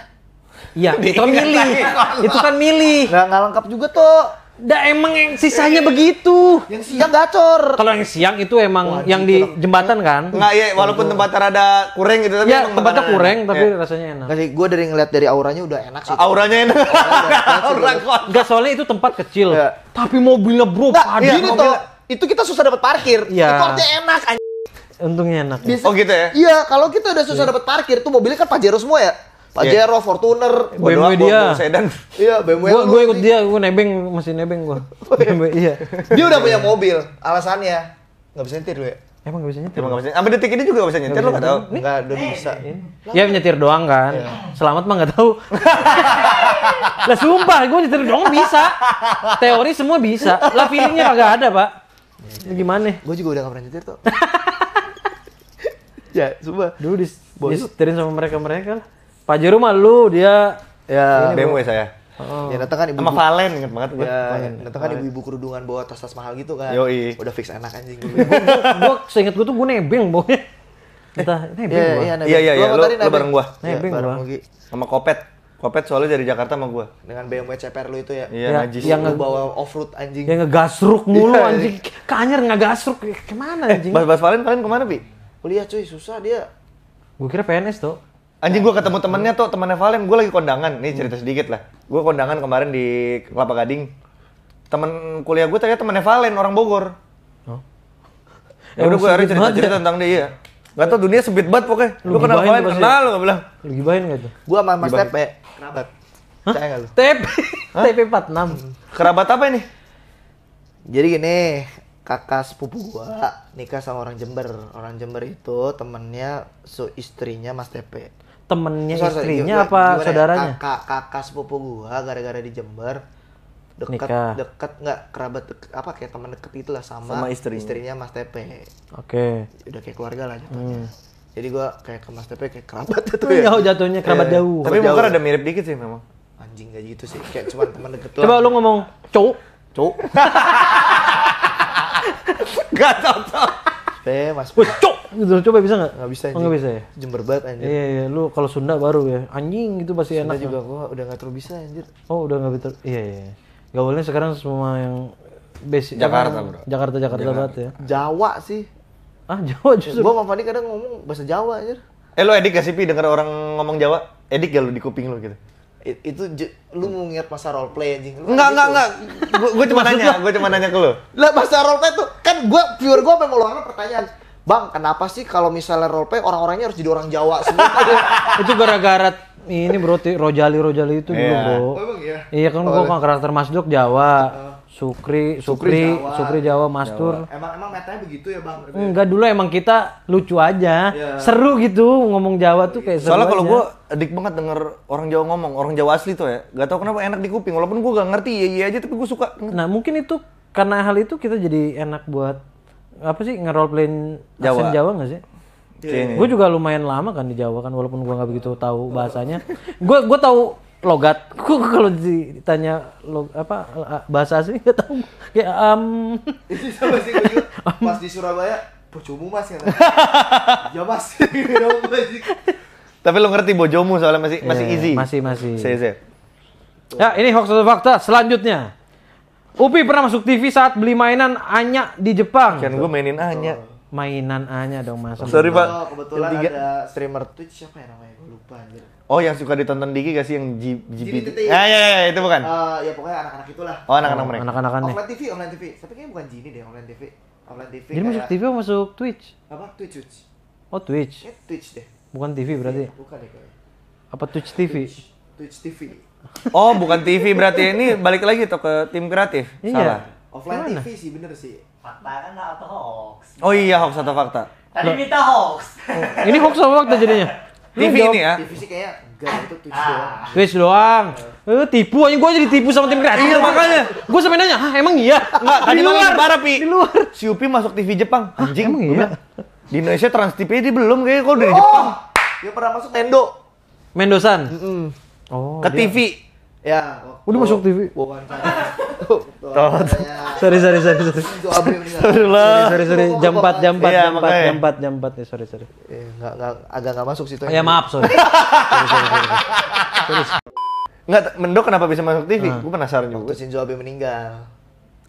Iya, (laughs) itu iya, kan milih. Iya, iya. itu kan milih. Nggak, lengkap juga tuh. Da, emang yang sisanya begitu. Yang siang gacor. Kalau yang siang itu emang Wah, yang di dong. jembatan kan? Enggak, iya walaupun tempatnya rada kurang gitu tapi ya, tempatnya kurang tapi ya. rasanya enak. Kasih gua dari ngeliat dari auranya udah enak sih. Auranya enak. Aura kok. Enggak soalnya itu tempat kecil. Ya. Tapi mobilnya bro, nah, padi iya, itu. Itu kita susah dapat parkir. Ya. Itu artinya enak Untungnya enak. oh gitu ya? Iya, kalau kita udah susah yeah. dapat parkir tuh mobilnya kan Pajero semua ya. Pajero, iya. yeah. Fortuner, BMW dia. Sedan. (laughs) Iya, BMW. Gua, gua ikut dia, gua nebeng, masih nebeng gua. Oh, iya? BMW, iya. Dia udah punya mobil, alasannya nggak bisa nyetir gue. Emang gak bisa nyetir? Emang gak bisa nyetir. detik ini juga gak bisa nyetir, lo gak tau? Enggak, udah eh, bisa. Ya nyetir doang kan. Yeah. Selamat mah gak tahu, (laughs) lah sumpah, gue nyetir doang bisa. Teori semua bisa. Lah feelingnya kagak ada, Pak. Ya, Gimana? Gue juga udah gak pernah nyetir tuh. (laughs) ya, sumpah. Dulu dis, disuterin sama mereka-mereka lah. Pajero mah lu dia ya BMW ya saya. Oh. Ya datang kan ibu sama Valen inget banget gue. Ya, datang kan ibu-ibu kerudungan bawa tas-tas mahal gitu kan. Yoi. Udah fix enak anjing. (laughs) gue seinget gue tuh gue nebeng iya, iya, iya, bawa. Kita nebeng gua. Iya, iya, iya, iya. Lu, lu bareng gua. Nebeng bareng gua. Sama Kopet. Kopet soalnya dari Jakarta sama gua. Dengan BMW CPR lu itu ya. Iya, ya, najis. Yang bawa off-road anjing. Yang ngegasruk mulu anjing. anjing. Kanyar gasruk, Kemana anjing? Eh, Mas Mas Valen kalian kemana, Bi? Kuliah cuy, susah dia. Gue kira PNS tuh. Anjing ya. gue ketemu temennya tuh, temennya Valen, gue lagi kondangan. Nih cerita sedikit lah. Gue kondangan kemarin di Kelapa Gading. Temen kuliah gue ternyata temennya Valen, orang Bogor. Oh. Ya udah gue hari cerita-cerita ya? tentang dia, iya. Gak tau dunia sempit banget pokoknya. Lu, lu kenal Valen, kenal lu gak bilang. Lu gibahin gak tuh? Gue sama Mas Tepe. Kenapa? Hah? gak Tepe? Tepe 46. Kerabat apa ini? Jadi gini, kakak sepupu gua nikah sama orang Jember. Orang Jember itu temennya so istrinya Mas Tepe temennya sorry, istrinya sorry, apa gimana, saudaranya? Kakak kakak sepupu gua gara-gara di Jember dekat dekat nggak kerabat deket, apa kayak teman deket itu lah sama, sama istri. istrinya Mas Tepe. Oke. Okay. Udah kayak keluarga lah jatuhnya. Hmm. Jadi gua kayak ke Mas Tepe kayak kerabat (laughs) itu ya. Jauh jatuhnya kerabat yeah. jauh. Tapi mungkin ada mirip dikit sih memang. Anjing gak gitu sih, kayak cuma teman deket Coba lu ngomong cowok. Cowok. gak cocok teh mas cok gitu coba bisa nggak nggak bisa nggak oh, bisa ya jember banget anjir iya, iya. lu kalau Sunda baru ya anjing itu pasti Sunda enak juga gua udah nggak terlalu bisa anjir oh udah nggak betul iya iya, iya. boleh sekarang semua yang basic Jakarta bro Jakarta Jakarta, Jakarta. banget ya Jawa sih ah Jawa justru gua sama Fani kadang ngomong bahasa Jawa anjir eh lu edik gak sih pi dengar orang ngomong Jawa edik gak lu di kuping lu gitu itu lu mau ngeliat masa role play anjing lu enggak kan enggak enggak gitu. gue cuma nanya gue cuma nanya ke lu lah masa role play tuh kan gue viewer gue pengen ngeluarin pertanyaan bang kenapa sih kalau misalnya role play orang-orangnya harus jadi orang Jawa semua (laughs) itu gara-gara ini bro Rojali Rojali itu iya. dulu bro oh, iya? iya kan gue oh, iya. karakter Mas Dok Jawa oh. Sukri, Sukri, Sukri Jawa, Sukri Jawa Mastur. Jawa. Emang emang metanya begitu ya, Bang? Ya? Enggak, dulu emang kita lucu aja. Yeah. Seru gitu ngomong Jawa tuh kayak Soalnya kalau gue adik banget denger orang Jawa ngomong, orang Jawa asli tuh ya. Gak tau kenapa enak di kuping, walaupun gue gak ngerti ya iya aja tapi gue suka. Nah, mungkin itu karena hal itu kita jadi enak buat apa sih nge playing Jawa. Jawa gak sih? Yeah. Gue juga lumayan lama kan di Jawa kan walaupun gue nggak begitu tahu bahasanya. Gue gue tahu logat kok kalau ditanya log, apa bahasa asli nggak tahu kayak um itu sama sih (laughs) pas di Surabaya bojomu mas ya (laughs) ya mas (laughs) gitu. tapi lo ngerti bojomu soalnya masih yeah, masih easy masih masih saya saya ya ini hoax atau fakta selanjutnya Upi pernah masuk TV saat beli mainan Anya di Jepang kan gue mainin Anya mainan Anya dong mas sorry pak kebetulan ada streamer Twitch siapa ya namanya gue lupa anjir Oh yang suka ditonton Diki gak sih yang G ya, ya ya, ya, itu bukan. Uh, ya pokoknya anak-anak itulah. Oh anak-anak oh, mereka. Anak-anak aneh. Offline TV, online TV. Tapi kayaknya bukan jini deh online TV. Online TV. Jadi kayak... masuk TV atau masuk Twitch? Apa Twitch? Twitch. Oh Twitch. Ya, Twitch deh. Bukan TV berarti. Ya, bukan deh kayaknya. Apa Twitch TV? Twitch, Twitch TV. oh bukan TV berarti ini balik lagi tuh ke tim kreatif. Iya. Salah. Offline Gimana? TV sih bener sih. Fakta kan atau hoax? Oh iya hoax atau fakta. Tadi minta hoax. Oh. ini hoax atau fakta jadinya? (laughs) TV ini ya. TV sih kayak enggak itu Twitch ah. doang. Twitch doang. Eh tipu aja gue jadi tipu sama tim iya. kreatif iya, makanya. Gue sampe nanya, "Hah, emang iya?" Enggak, tadi malam di Pi. Di luar. Si Upi masuk TV Jepang. Anjing, emang iya. Di Indonesia Trans TV ini belum kayaknya kalau dari oh! Jepang. Dia pernah masuk Tendo, Mendosan. Oh, Ke TV. Ya. Udah masuk TV. Wawancara. (laughs) Tolong sorry sorry sorry sorry. sorry Sorry sorry jam empat jam empat jam ya, empat jam empat jam empat nih sorry sorry. Eh enggak enggak agak enggak masuk situ. Oh, ya maaf sorry. sorry Enggak Mendok kenapa bisa masuk TV? Ah. Gue penasaran juga. Shinzo Abe meninggal.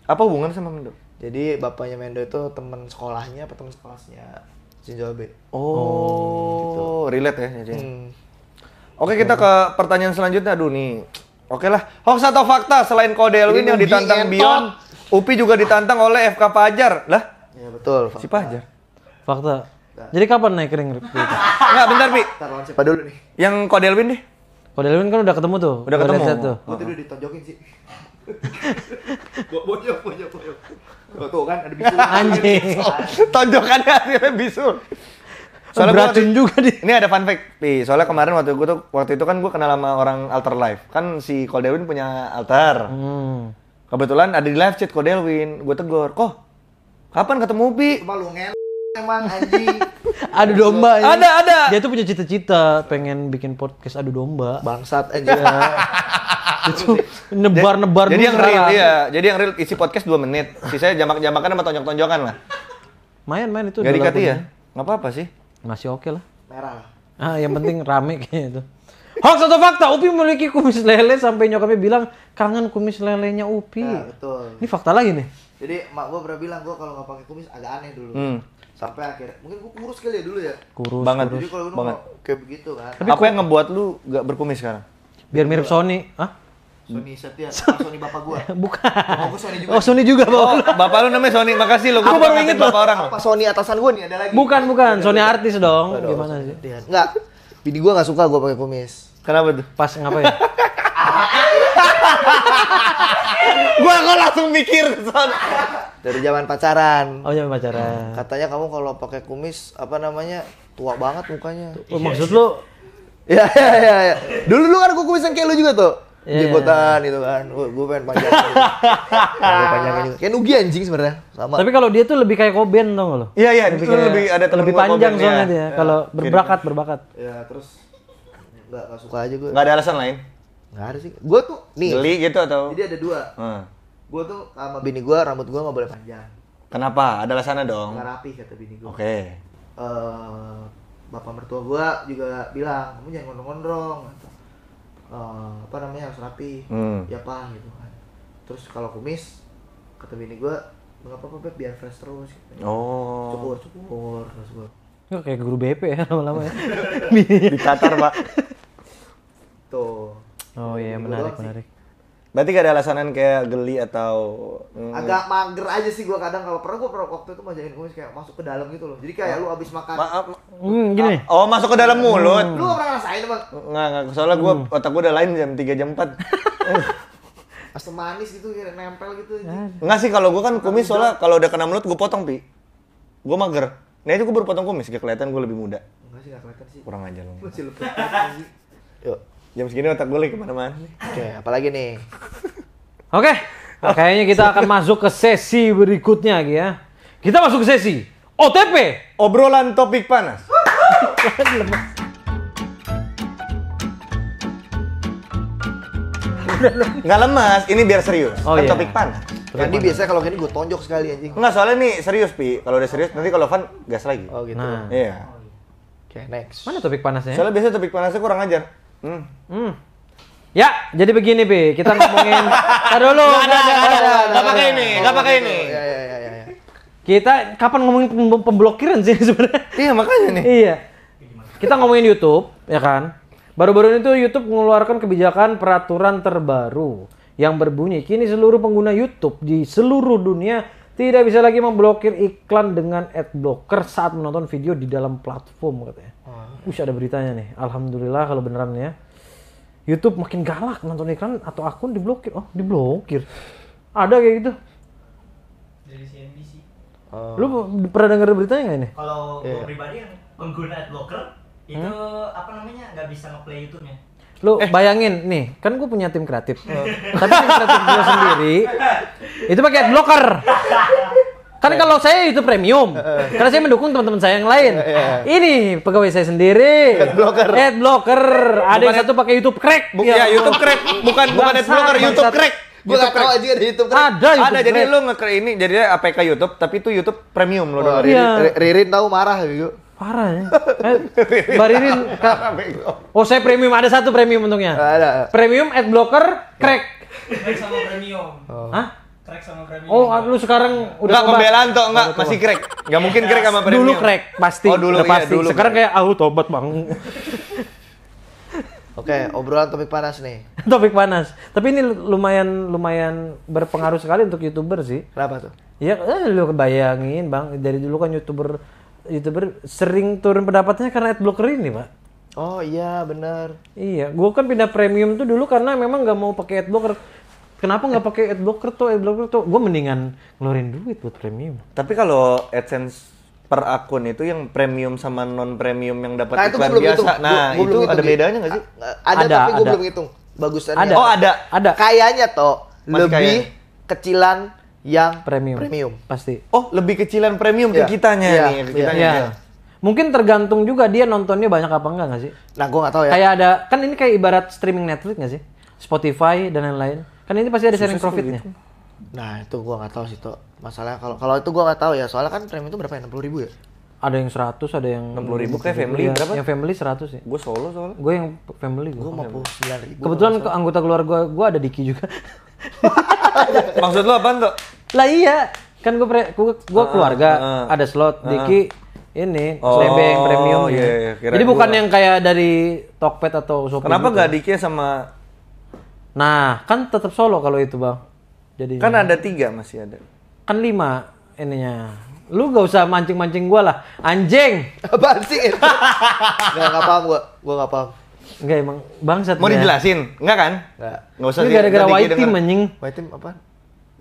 Apa hubungan sama Mendok? Jadi bapaknya Mendo itu teman sekolahnya apa teman sekolahnya Shinzo Abe. Oh, oh relate ya jadi. Hmm. Oke, kita ke pertanyaan selanjutnya. Aduh nih. Oke lah, hoax atau fakta selain kode Elwin yang ditantang Bion Upi juga ditantang oleh FK Pajar. Lah? Ya betul. Fakta. Si Pajar. Fakta. Jadi kapan naik ring? Enggak, bentar, Pi. Entar lawan dulu nih? Yang Kode Elwin deh. Kode kan udah ketemu tuh. Udah ketemu. Tuh. Gua tadi udah ditonjokin sih. (laughs) Bonyok, bonyok, bonyok. Tuh kan ada bisul. Anjing. (laughs) Tonjokannya hasilnya bisul. Soalnya beracun juga di. Ini ada fun fact. Pi, soalnya kemarin waktu gua tuh waktu itu kan gua kenal sama orang alter life. Kan si Kodelwin punya alter. Hmm. Kebetulan ada di live chat kok Delwin, gue tegur, kok kapan ketemu Pi? Cuma lu ngel emang anjing. (laughs) adu domba ya. Ada, ada. Dia tuh punya cita-cita pengen bikin podcast adu domba. Bangsat aja. Iya. (laughs) itu nebar-nebar Jadi, yang real, iya. Jadi yang real isi podcast 2 menit. Sisanya jamak-jamakan sama tonjok-tonjokan lah. Main, main itu. Gak dikati ya? Gak apa-apa sih. Masih oke lah. Merah. Ah, yang penting rame kayaknya itu. Hoax atau fakta, Upi memiliki kumis lele sampai nyokapnya bilang kangen kumis lelenya Upi. Nah, betul. Ini fakta lagi nih. Jadi mak gua pernah bilang gua kalau nggak pakai kumis agak aneh dulu. Hmm. Sampai akhir mungkin gua kurus kali ya dulu ya. Kurus. Banget. Jadi kalau lu banget. kayak begitu kan. Tapi apa yang ngebuat lu nggak berkumis sekarang? Biar mirip Sony. Hah? Sony Setia, ya, ah, (laughs) Sony bapak gua. (laughs) Bukan. Bapak oh, Sony juga. Oh, Sony juga bapak. Oh, (laughs) bapak lu namanya Sony. Makasih lo. Gua baru inget bapak orang. Apa Sony atasan gua nih ada lagi. Bukan, bukan. Sony artis dong. Gimana sih? Enggak. Bini gua gak suka gua pakai kumis. Kenapa tuh? Pas ngapain? gua kok langsung mikir son. Dari zaman pacaran. Oh, zaman pacaran. Katanya kamu kalau pakai kumis apa namanya? Tua banget mukanya. Oh, maksud lu? Ya, ya, ya, ya. Dulu lu kan aku kumisan kayak lu juga tuh. Yeah. Iya. Jenggotan itu kan. Gue gua pengen panjang. (laughs) gue panjangin juga. Kayak Nugi anjing sebenarnya. Sama. Tapi kalau dia tuh lebih kayak Koben tau gak lo? Iya, iya. Lebih, kayak, lebih ada lebih panjang soalnya dia. Ya. Kalau iya, berbakat, iya. berbakat. Ya, terus nggak suka aja gue. Nggak ada alasan lain nggak ada sih gue tuh nih geli gitu atau jadi ada dua hmm. gue tuh sama bini gue rambut gue nggak boleh panjang kenapa ada alasannya dong Gak rapi kata bini gue oke okay. uh, eh, bapak mertua gue juga bilang kamu jangan gondrong-gondrong uh, apa namanya harus rapi hmm. ya apa gitu kan terus kalau kumis kata bini gue nggak apa-apa beb biar fresh terus gitu. oh cukur cukur terus gue kayak guru BP ya lama-lama ya. (laughs) Di Qatar, Pak. Tuh. Oh iya gitu menarik menarik. Berarti gak ada alasanan kayak geli atau mm. agak mager aja sih gua kadang kalau pernah gua pernah waktu itu majain kumis kayak masuk ke dalam gitu loh. Jadi kayak lu abis makan. Maaf. Ma mm, gini. Ah, oh, masuk ke dalam mulut. Mm. Lu pernah ngerasain, Bang? Enggak, enggak. Soalnya gua mm. otak gua udah lain jam 3 jam 4. (laughs) Pas manis gitu kayak nempel gitu. Enggak sih kalau gua kan kumis soalnya kalau udah kena mulut gua potong, Pi. Gua mager. Nah itu gua baru potong kumis, kayak kelihatan gua lebih muda. Enggak sih, gak kelihatan sih. Kurang aja lu. Lu (laughs) Yuk. Jam segini otak gue lagi kemana-mana. Oke, okay, apalagi nih? (laughs) Oke, okay. nah, kayaknya kita akan masuk ke sesi berikutnya ya. Kita masuk ke sesi OTP. Obrolan topik panas. Nggak lemas, ini biar serius. Oh, kan iya. topik panas. Jadi biasanya kalau gini gue tonjok sekali anjing. Enggak, soalnya nih serius, Pi. Kalau udah serius, nanti kalau Van gas lagi. Oh gitu. Nah. Iya. Oke, okay, next. Mana topik panasnya? Soalnya biasanya topik panasnya kurang ajar. Hmm. Hmm. Ya, jadi begini Bi, kita (laughs) ngomongin Entar dulu. Enggak ada, enggak ada. Enggak pakai ini, enggak pakai ini. Ya, ya, ya, ya. Iya. Kita kapan ngomongin pemblokiran sih (laughs) sebenarnya? Iya, makanya nih. Iya. Kita ngomongin YouTube, ya kan? Baru-baru itu YouTube mengeluarkan kebijakan peraturan terbaru yang berbunyi kini seluruh pengguna YouTube di seluruh dunia tidak bisa lagi memblokir iklan dengan ad blocker saat menonton video di dalam platform katanya. Wih ada beritanya nih. Alhamdulillah kalau beneran ya. YouTube makin galak nonton iklan atau akun diblokir. Oh, diblokir. Ada kayak gitu. Dari CNBC. Oh. Lu pernah dengar beritanya nggak ini? Kalau yeah. pribadi yang pengguna adblocker itu hmm? apa namanya nggak bisa ngeplay YouTube-nya. Lu eh. bayangin nih, kan gue punya tim kreatif. (laughs) Tapi tim kreatif gue sendiri itu pakai adblocker. (laughs) Karena iya. kalau saya itu premium, karena saya mendukung teman-teman saya yang lain. Iya, iya. Ini pegawai saya sendiri. Ad blocker. Ad blocker. Ada yang satu pakai YouTube crack. bukan ya. YouTube crack. Bukan bukan ad blocker, YouTube crack. Gue gak tau aja ada YouTube crack. Ada, YouTube ada jadi lu nge ini jadi APK YouTube, tapi itu YouTube premium lo. Oh, Ririn, Ririn tahu marah gitu. Parah ya. (laughs) Eh, Mbak Ririn, oh saya premium ada satu premium untungnya. Ada. Premium ad blocker crack. Sama premium. Oh. Hah? crack sama premium. Oh, lu sekarang udah enggak pembelaan toh enggak masih crack. Enggak mungkin crack sama premium. Dulu crack pasti. Oh, dulu udah iya, Dulu sekarang kayak auto tobat, Bang. (laughs) Oke, obrolan topik panas nih. (laughs) topik panas. Tapi ini lumayan lumayan berpengaruh sekali untuk YouTuber sih. Kenapa tuh? Ya, eh, lu bayangin Bang. Dari dulu kan YouTuber YouTuber sering turun pendapatnya karena adblocker ini, Pak. Oh iya benar. Iya, gua kan pindah premium tuh dulu karena memang nggak mau pakai adblocker. Kenapa nggak pakai ad blocker tuh, ad blocker tuh? Gue mendingan ngeluarin duit buat premium. Tapi kalau AdSense per akun itu yang premium sama non premium yang dapat nah, iklan biasa. Hitung. Nah, gua, gua itu ada bedanya nggak sih? Ada, ada tapi gue belum hitung. Bagusannya. Ada. Oh, ada. Ada. Kayaknya toh Masih lebih kayanya. kecilan yang premium. premium. Pasti. Oh, lebih kecilan premium ya. ke iya. kitanya ya. nih, ke iya. kitanya. Ya. Ya. Mungkin tergantung juga dia nontonnya banyak apa enggak nggak sih? Nah, gue nggak tahu ya. Kayak ada kan ini kayak ibarat streaming Netflix nggak sih? Spotify dan lain-lain Kan ini pasti ada sharing profitnya. Gitu. Nah itu gua nggak tahu sih tuh masalah kalau kalau itu gua nggak tahu ya soalnya kan premium itu berapa ya enam puluh ribu ya? Ada yang seratus ada yang enam puluh ribu kayak family ya. berapa? Yang family seratus ya. Gue solo soalnya. Gue yang family gue. Gue puluh sembilan ribu. Kebetulan ke anggota keluarga gue, gue ada Diki juga. (laughs) Maksud lo apa tuh? Lah iya, kan gue pre, gue, gue ah, keluarga uh, ada slot uh, Diki ini oh, yang premium iya, gitu. iya, iya Jadi bukan yang kayak dari Tokped atau Shopee. Kenapa gitu. gak Diki sama Nah, kan tetap solo kalau itu, Bang. Jadi Kan ada tiga masih ada. Kan lima ininya. Lu gak usah mancing-mancing gue lah. Anjing. apa sih? Itu? (laughs) gak, gak paham gua. Gua gak paham. Enggak emang bangsat. Mau dijelasin? Enggak kan? Enggak. Enggak usah. Ini gara-gara white team anjing. White team apa?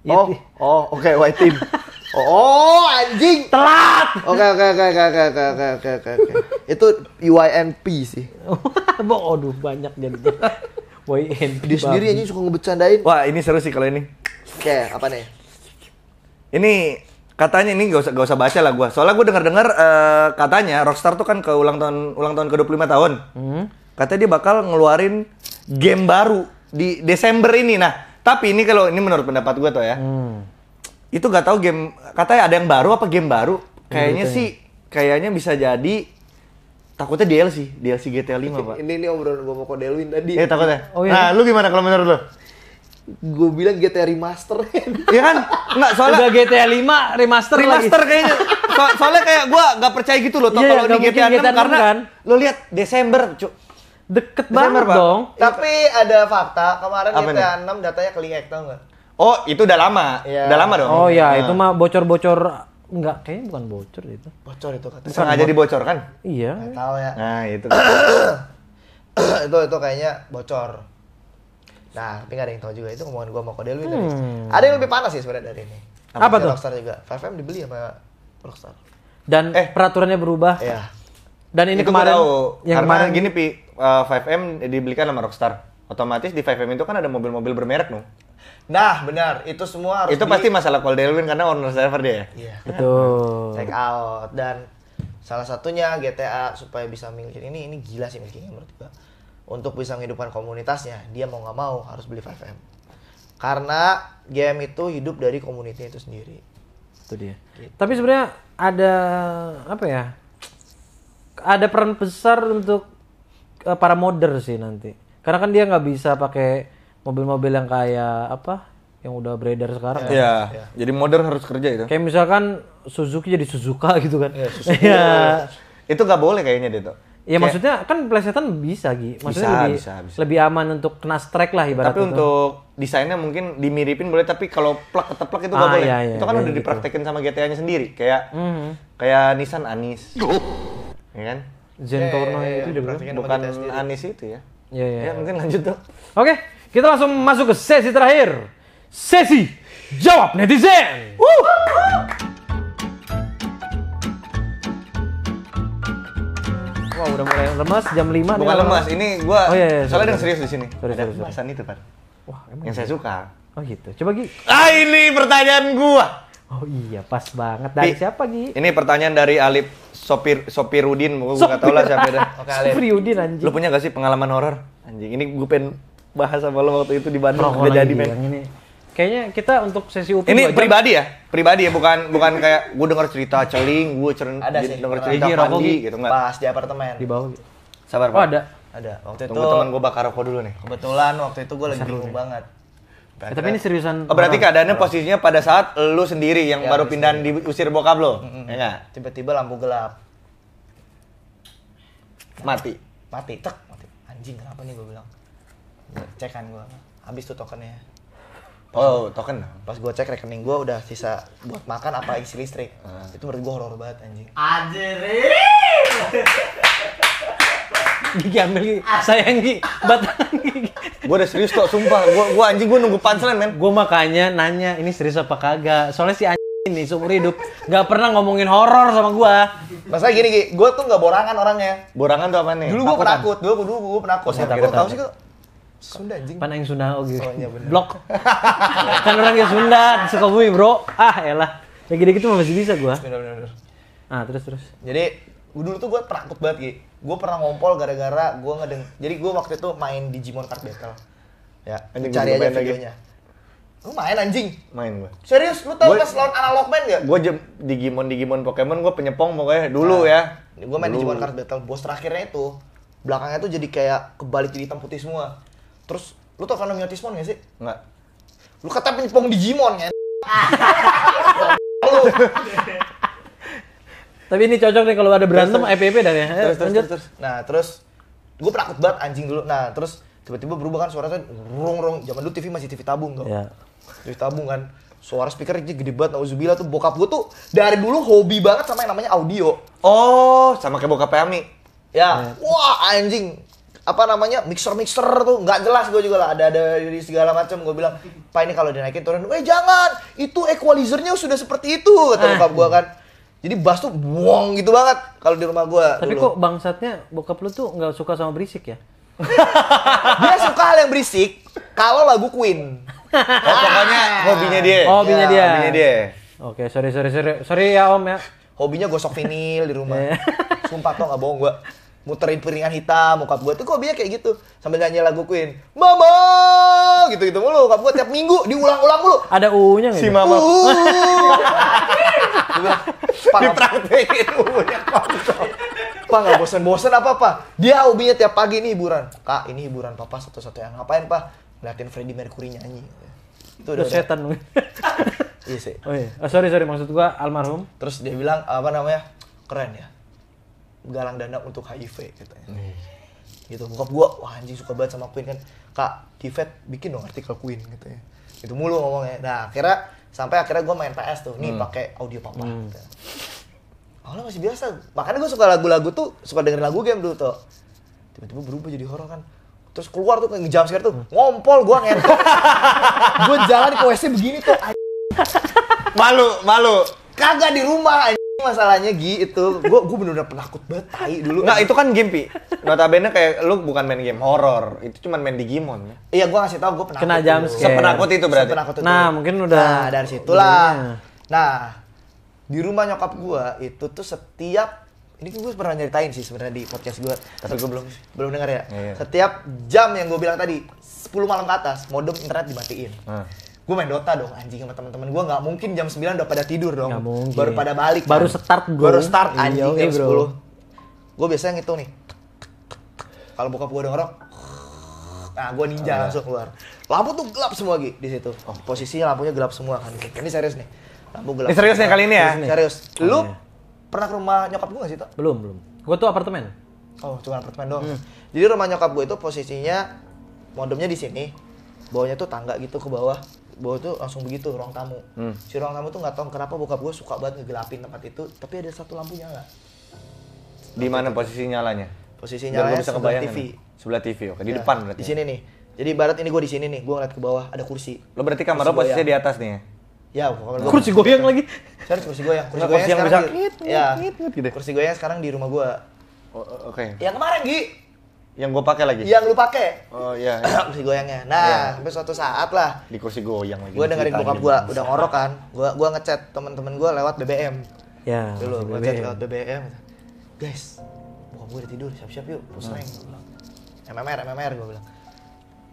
Oh, oh, oke okay, white team. (laughs) Oh, anjing. Telat. Oke, oke, oke, oke, oke, oke, oke, oke, Itu UINP sih. oh (laughs) Aduh, banyak jadi Woi, dia sendiri aja suka ngebecandain wah ini seru sih kalau ini okay, apa nih ini katanya ini gak usah gak usah baca lah gue soalnya gue dengar dengar uh, eh, katanya Rockstar tuh kan ke ulang tahun ulang tahun ke 25 tahun hmm. katanya dia bakal ngeluarin game baru di Desember ini nah tapi ini kalau ini menurut pendapat gue tuh ya hmm. itu gak tau game katanya ada yang baru apa game baru kayaknya hmm, sih ya. kayaknya bisa jadi Takutnya DLC, DLC GTA 5, Pak. Ini ini obrolan gue mau Delwin tadi. Eh takutnya. Oh, iya. Nah, lu gimana kalau menurut lu? Gue bilang GTA remaster. Iya kan? Enggak, soalnya Udah GTA 5 remaster Remaster kayaknya. So, soalnya kayak gue gak percaya gitu loh yeah, kalau di GTA 6, 6 karena kan? lu lihat Desember, cuk. Deket banget Pak. dong. Iya. Tapi ada fakta, kemarin Apa GTA 6 datanya ke tau enggak? Oh, itu udah lama. Ya. Udah lama dong. Oh iya, nah. itu mah bocor-bocor Enggak, kayaknya bukan bocor itu. Bocor itu katanya. Sengaja dibocorkan? Iya. Nggak tahu ya. Nah, itu. (coughs) itu itu kayaknya bocor. Nah, tapi gak ada yang tahu juga itu ngomongin gua sama Kode hmm. Ada yang lebih panas sih sebenarnya dari ini. Apa, Apa tuh? Rockstar juga. 5M dibeli sama Rockstar. Dan eh, peraturannya berubah. Iya. Dan ini itu kemarin tahu, yang karena kemarin gini Pi, uh, eh, 5M dibelikan sama Rockstar. Otomatis di 5M itu kan ada mobil-mobil bermerek, Nuh. Nah, benar. Itu semua harus Itu di... pasti masalah call Delwin karena owner server dia ya. Iya. Betul. Check out dan salah satunya GTA supaya bisa milikin ini ini gila sih milkingnya menurut gua. Untuk bisa menghidupkan komunitasnya, dia mau nggak mau harus beli 5M. Karena game itu hidup dari komunitas itu sendiri. Itu dia. Gitu. Tapi sebenarnya ada apa ya? Ada peran besar untuk eh, para modder sih nanti. Karena kan dia nggak bisa pakai mobil-mobil yang kayak apa yang udah beredar sekarang. Ya. ya. ya. Jadi modern harus kerja itu. Kayak misalkan Suzuki jadi Suzuka (laughs) gitu kan. Iya. (laughs) ya. itu nggak boleh kayaknya deh tuh. Ya kayak, maksudnya kan plesetan bisa gitu. Maksudnya bisa, lebih, bisa, bisa. lebih aman untuk kena strike lah ibaratnya. Tapi itu. untuk desainnya mungkin dimiripin boleh tapi kalau plak keteplak itu nggak ah, boleh. ya, ya, itu kan ya, udah gitu. dipraktekin sama GTA-nya sendiri kayak mm -hmm. kayak Nissan Anis. ya kan? Zentorno iya, iya, ya, ya, ya, itu udah iya. bukan Anis itu ya. Iya, iya. Ya, mungkin lanjut tuh. Oke. Okay. Kita langsung masuk ke sesi terakhir. Sesi jawab netizen. Uh. Wah, wow, udah mulai lemas jam 5 Bukan lemas, ini gua oh, iya, iya, soalnya ada yang serius di sini. Sorry, Ada itu, Pak. Wah, emang yang saya gitu? suka. Oh gitu. Coba Gi. Ah, ini pertanyaan gua. Oh iya, pas banget. Dari Bi, siapa Gi? Ini pertanyaan dari Alip Sopir Sopirudin, gua enggak tahu lah siapa dia. (laughs) Oke, Sopirudin anjing. Lu punya gak sih pengalaman horor? Anjing, ini gue pengen bahas sama lo waktu itu di Bandung udah jadi men. Ini. Kayaknya kita untuk sesi UPI Ini pribadi ya? Pribadi ya, bukan bukan kayak gue denger cerita celing, gue ceren, ada sih, denger cerita Iji, Pandi gitu enggak. Pas di apartemen. Di bawah. Sabar, oh, Pak. ada. Ada. Waktu Tunggu itu teman gue bakar rokok dulu nih. Kebetulan waktu itu gue lagi bingung banget. Ya, tapi ini seriusan. Oh, berarti keadaannya orang. posisinya pada saat lu sendiri yang ya, baru pindahan usir bokap lo. Iya -mm. -hmm. Tiba-tiba lampu gelap. Mati. Mati, tek, mati. Anjing, kenapa nih gue bilang? cek kan gue habis tuh tokennya pas oh gua, token pas gue cek rekening gue udah sisa buat makan apa isi listrik uh. itu menurut gue horor banget anjing anjir gigi ambil gigi sayang gigi batang gigi gue udah serius kok sumpah gue gue anjing gue nunggu panselan men gue makanya nanya ini serius apa kagak soalnya si anjing ini seumur hidup nggak pernah ngomongin horor sama gue masa gini gini gue tuh nggak borangan orangnya borangan tuh apa nih dulu gue penakut dulu dulu gue penakut oh, saya penakut tau sih kok Sunda anjing. Pan aing Sunda oge. Oh, gitu. oh iya bener. Blok. (laughs) kan orang yang Sunda, Sukabumi, Bro. Ah, elah. Ya gede gitu masih bisa gua. Bener bener. bener. Ah, terus terus. Jadi gua dulu tuh gua takut banget, Ki. Gua pernah ngompol gara-gara gua ngedeng. Jadi gua waktu itu main Digimon Card Battle. Ya, anjing, cari aja videonya. Lagi. Lu main anjing? Main gue. Serius? Lu tau pas lawan analog man gak? Gue jem, Digimon, Digimon, Pokemon gue penyepong pokoknya dulu nah, ya. Gue main dulu. Digimon Card Battle. Bos terakhirnya itu, belakangnya tuh jadi kayak kebalik jadi hitam putih semua. Terus lu tau fenomena Yotismon gak sih? Enggak. Lu kata pingpong Digimon kan? (laughs) Tapi ini cocok nih kalau ada berantem EPP dan ya. Terus, terus, terus, terus. Nah, terus gue penakut banget anjing dulu. Nah, terus tiba-tiba berubah kan suara rong rong. Zaman dulu TV masih TV tabung tuh. Yeah. TV tabung kan. Suara speaker gede banget. Nauzubillah tuh bokap gue tuh dari dulu hobi banget sama yang namanya audio. Oh, sama kayak bokap Yami Ya. Iya. Wah, anjing apa namanya mixer mixer tuh nggak jelas gue juga lah ada ada di segala macam gue bilang pak ini kalau dinaikin turun eh jangan itu equalizernya sudah seperti itu kata ah. bokap gue kan jadi bass tuh buang gitu banget kalau di rumah gue tapi dulu. kok bangsatnya bokap lu tuh nggak suka sama berisik ya (laughs) dia suka hal yang berisik kalau lagu Queen (laughs) oh, pokoknya hobinya dia oh, hobinya ya, dia hobinya dia oke okay, sorry sorry sorry sorry ya om ya hobinya gosok vinil di rumah (laughs) sumpah tau nggak bohong gue muterin piringan hitam muka gue tuh kok biasa kayak gitu sambil nyanyi lagu Queen mama gitu gitu mulu bokap gue tiap minggu diulang-ulang mulu ada u nya si gitu? mama dipraktekin u nya Pak nggak bosen-bosen apa apa? Dia hobinya tiap pagi ini hiburan. Kak ini hiburan papa satu satu yang Ngapain pak? Ngeliatin Freddie Mercury nyanyi. Itu udah, udah setan. iya sih. Oh, iya. Oh, sorry sorry maksud gua almarhum. Terus dia bilang apa namanya? Keren ya galang dana untuk HIV katanya. Mm. Gitu. Bokap gua, wah anjing suka banget sama Queen kan. Kak, Tivet bikin dong artikel Queen gitu ya. Itu mulu ngomongnya. Nah, akhirnya sampai akhirnya gua main PS tuh, nih mm. pakai audio papa. Mm. Gitu. Awalnya masih biasa. Makanya gue suka lagu-lagu tuh, suka dengerin lagu game dulu tuh. Tiba-tiba berubah jadi horor kan terus keluar tuh kayak jam scare tuh hmm. ngompol gue ngentot (laughs) gue jalan ke WC begini tuh malu malu kagak di rumah masalahnya Gi itu gue gue bener benar penakut banget tai dulu nggak itu kan game pi notabene kayak lu bukan main game horror itu cuman main Digimon ya. iya gue ngasih tau gue penakut kena jam sepenakut itu berarti sepenakut itu. nah mungkin udah nah dari situlah Udah. nah di rumah nyokap gue itu tuh setiap ini gue pernah nyeritain sih sebenarnya di podcast gue tapi gue belum belum dengar ya iya, iya. setiap jam yang gue bilang tadi 10 malam ke atas modem internet dimatiin nah gue main Dota dong anjing sama teman-teman gue nggak mungkin jam 9 udah pada tidur dong baru pada balik baru kan? start bro. baru start iya, anjing iya, jam bro. 10 gue biasanya ngitung nih kalau bokap gue ngerok nah gue ninja oh, iya. langsung keluar lampu tuh gelap semua lagi di situ oh. posisinya lampunya gelap semua kan ini serius nih lampu gelap ini serius nih kali ini ya serius, serius. Oh, iya. lu iya. pernah ke rumah nyokap gue gak sih tuh belum belum gue tuh apartemen oh cuma apartemen doang hmm. jadi rumah nyokap gue itu posisinya modemnya di sini bawahnya tuh tangga gitu ke bawah bawah tuh langsung begitu ruang tamu hmm. si ruang tamu tuh nggak tahu kenapa bokap gue suka banget ngegelapin tempat itu tapi ada satu lampu nyala di mana posisi nyalanya posisi nyalanya bisa sebelah TV nih. sebelah TV oke di ya. depan berarti di ya? sini nih jadi barat ini gue di sini nih gue ngeliat ke bawah ada kursi lo berarti kamar lo posisinya di atas nih ya Ya, kamar gue. Kursi goyang lagi. cari kursi goyang. Kursi, kursi goyang yang sekarang. Bisa, ngit, ngit, ya. Ngit, ngit, gitu. Kursi goyang sekarang di rumah gue. Oke. Okay. Yang kemarin, Gi yang gue pakai lagi yang lu pakai oh iya, iya. kursi (coughs) goyangnya nah yeah. sampai suatu saat lah di kursi goyang lagi gue dengerin bokap gue udah ngorok kan gue gua ngechat teman-teman gue lewat BBM ya dulu gitu lu ngechat lewat BBM guys bokap gue udah tidur siap-siap yuk pusing hmm. gue bilang MMR MMR gue bilang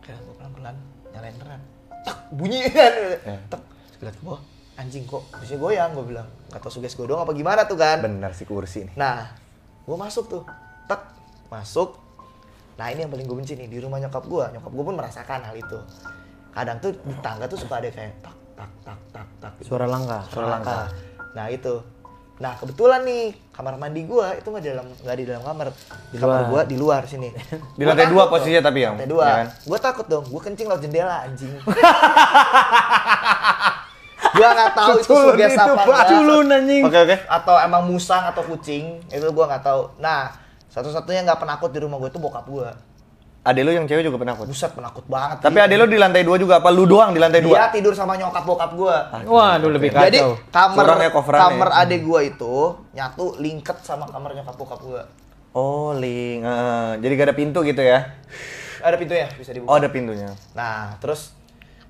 kayak gue pelan-pelan nyalain terang tak bunyi kan tak sebelah ke bawah anjing kok kursi goyang gue bilang kata tau suges gue doang apa gimana tuh kan benar si kursi nih nah gue masuk tuh tak masuk nah ini yang paling gue benci nih di rumah nyokap gue nyokap gue pun merasakan hal itu kadang tuh di tangga tuh suka ada kayak tak tak tak tak tak gitu. suara langka suara, langka nah itu nah kebetulan nih kamar mandi gue itu nggak di dalam nggak di dalam kamar di kamar gua di luar sini (laughs) di lantai dua posisinya tapi yang lantai dua ya kan? takut dong gue kencing lewat jendela anjing (laughs) gue nggak tahu itu suges apa culun anjing oke okay, oke okay. atau emang musang atau kucing itu gue nggak tahu nah satu-satunya nggak penakut di rumah gue itu bokap gue. Ade lo yang cewek juga penakut. Buset penakut banget. Tapi ade lo di lantai dua juga apa lu doang di lantai dua? Iya tidur sama nyokap bokap gue. Ah, Wah, lu lebih kacau. Jadi kamar kamar ade gue itu nyatu lingket sama kamar nyokap bokap gue. Oh, link. Uh, eh, jadi gak ada pintu gitu ya. Ada pintunya, bisa dibuka. Oh, ada pintunya. Nah, terus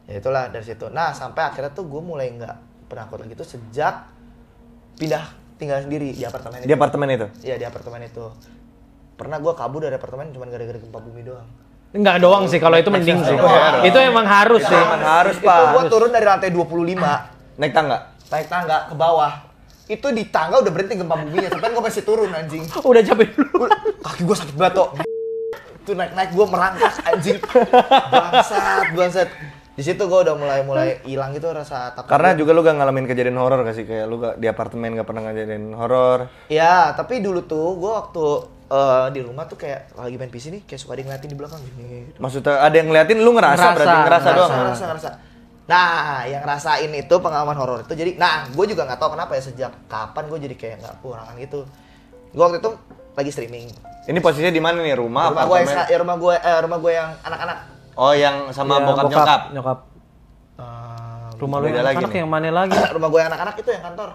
ya itulah dari situ. Nah, sampai akhirnya tuh gue mulai nggak penakut lagi tuh sejak pindah tinggal sendiri di apartemen di itu. Di apartemen itu? Iya, di apartemen itu pernah gue kabur dari apartemen cuma gara-gara gempa bumi doang Enggak doang sih kalau itu mending iya, sih. Iya, iya. itu emang harus sih. Emang harus, Pak. Itu gua turun dari lantai 25, naik tangga. Naik tangga ke bawah. Itu di tangga udah berhenti gempa bumi ya sampai gue masih turun anjing. Udah capek dulu. Kaki gua sakit banget, tuh. Itu naik-naik gua merangkak anjing. (laughs) Bangsat, bangsat di situ gue udah mulai mulai hilang itu rasa takut karena juga lu gak ngalamin kejadian horor gak sih kayak lu gak di apartemen gak pernah ngajarin horor ya tapi dulu tuh gue waktu uh, di rumah tuh kayak lagi main PC nih kayak suka ada yang ngeliatin di belakang gini maksudnya ada yang ngeliatin lu ngerasa, ngerasa berarti ngerasa, ngerasa doang ngerasa ngerasa Nah, yang rasain itu pengalaman horor itu. Jadi, nah, gue juga nggak tahu kenapa ya sejak kapan gue jadi kayak nggak kurangan gitu. Gue waktu itu lagi streaming. Ini posisinya di mana nih? Rumah, Rumah gue, ya rumah gue, eh, rumah gue yang anak-anak Oh, yang sama ya, bokap, bokap nyokap. Nyokap. Uh, rumah lu yang anak-anak yang mana lagi? (coughs) rumah gue yang anak-anak itu yang kantor.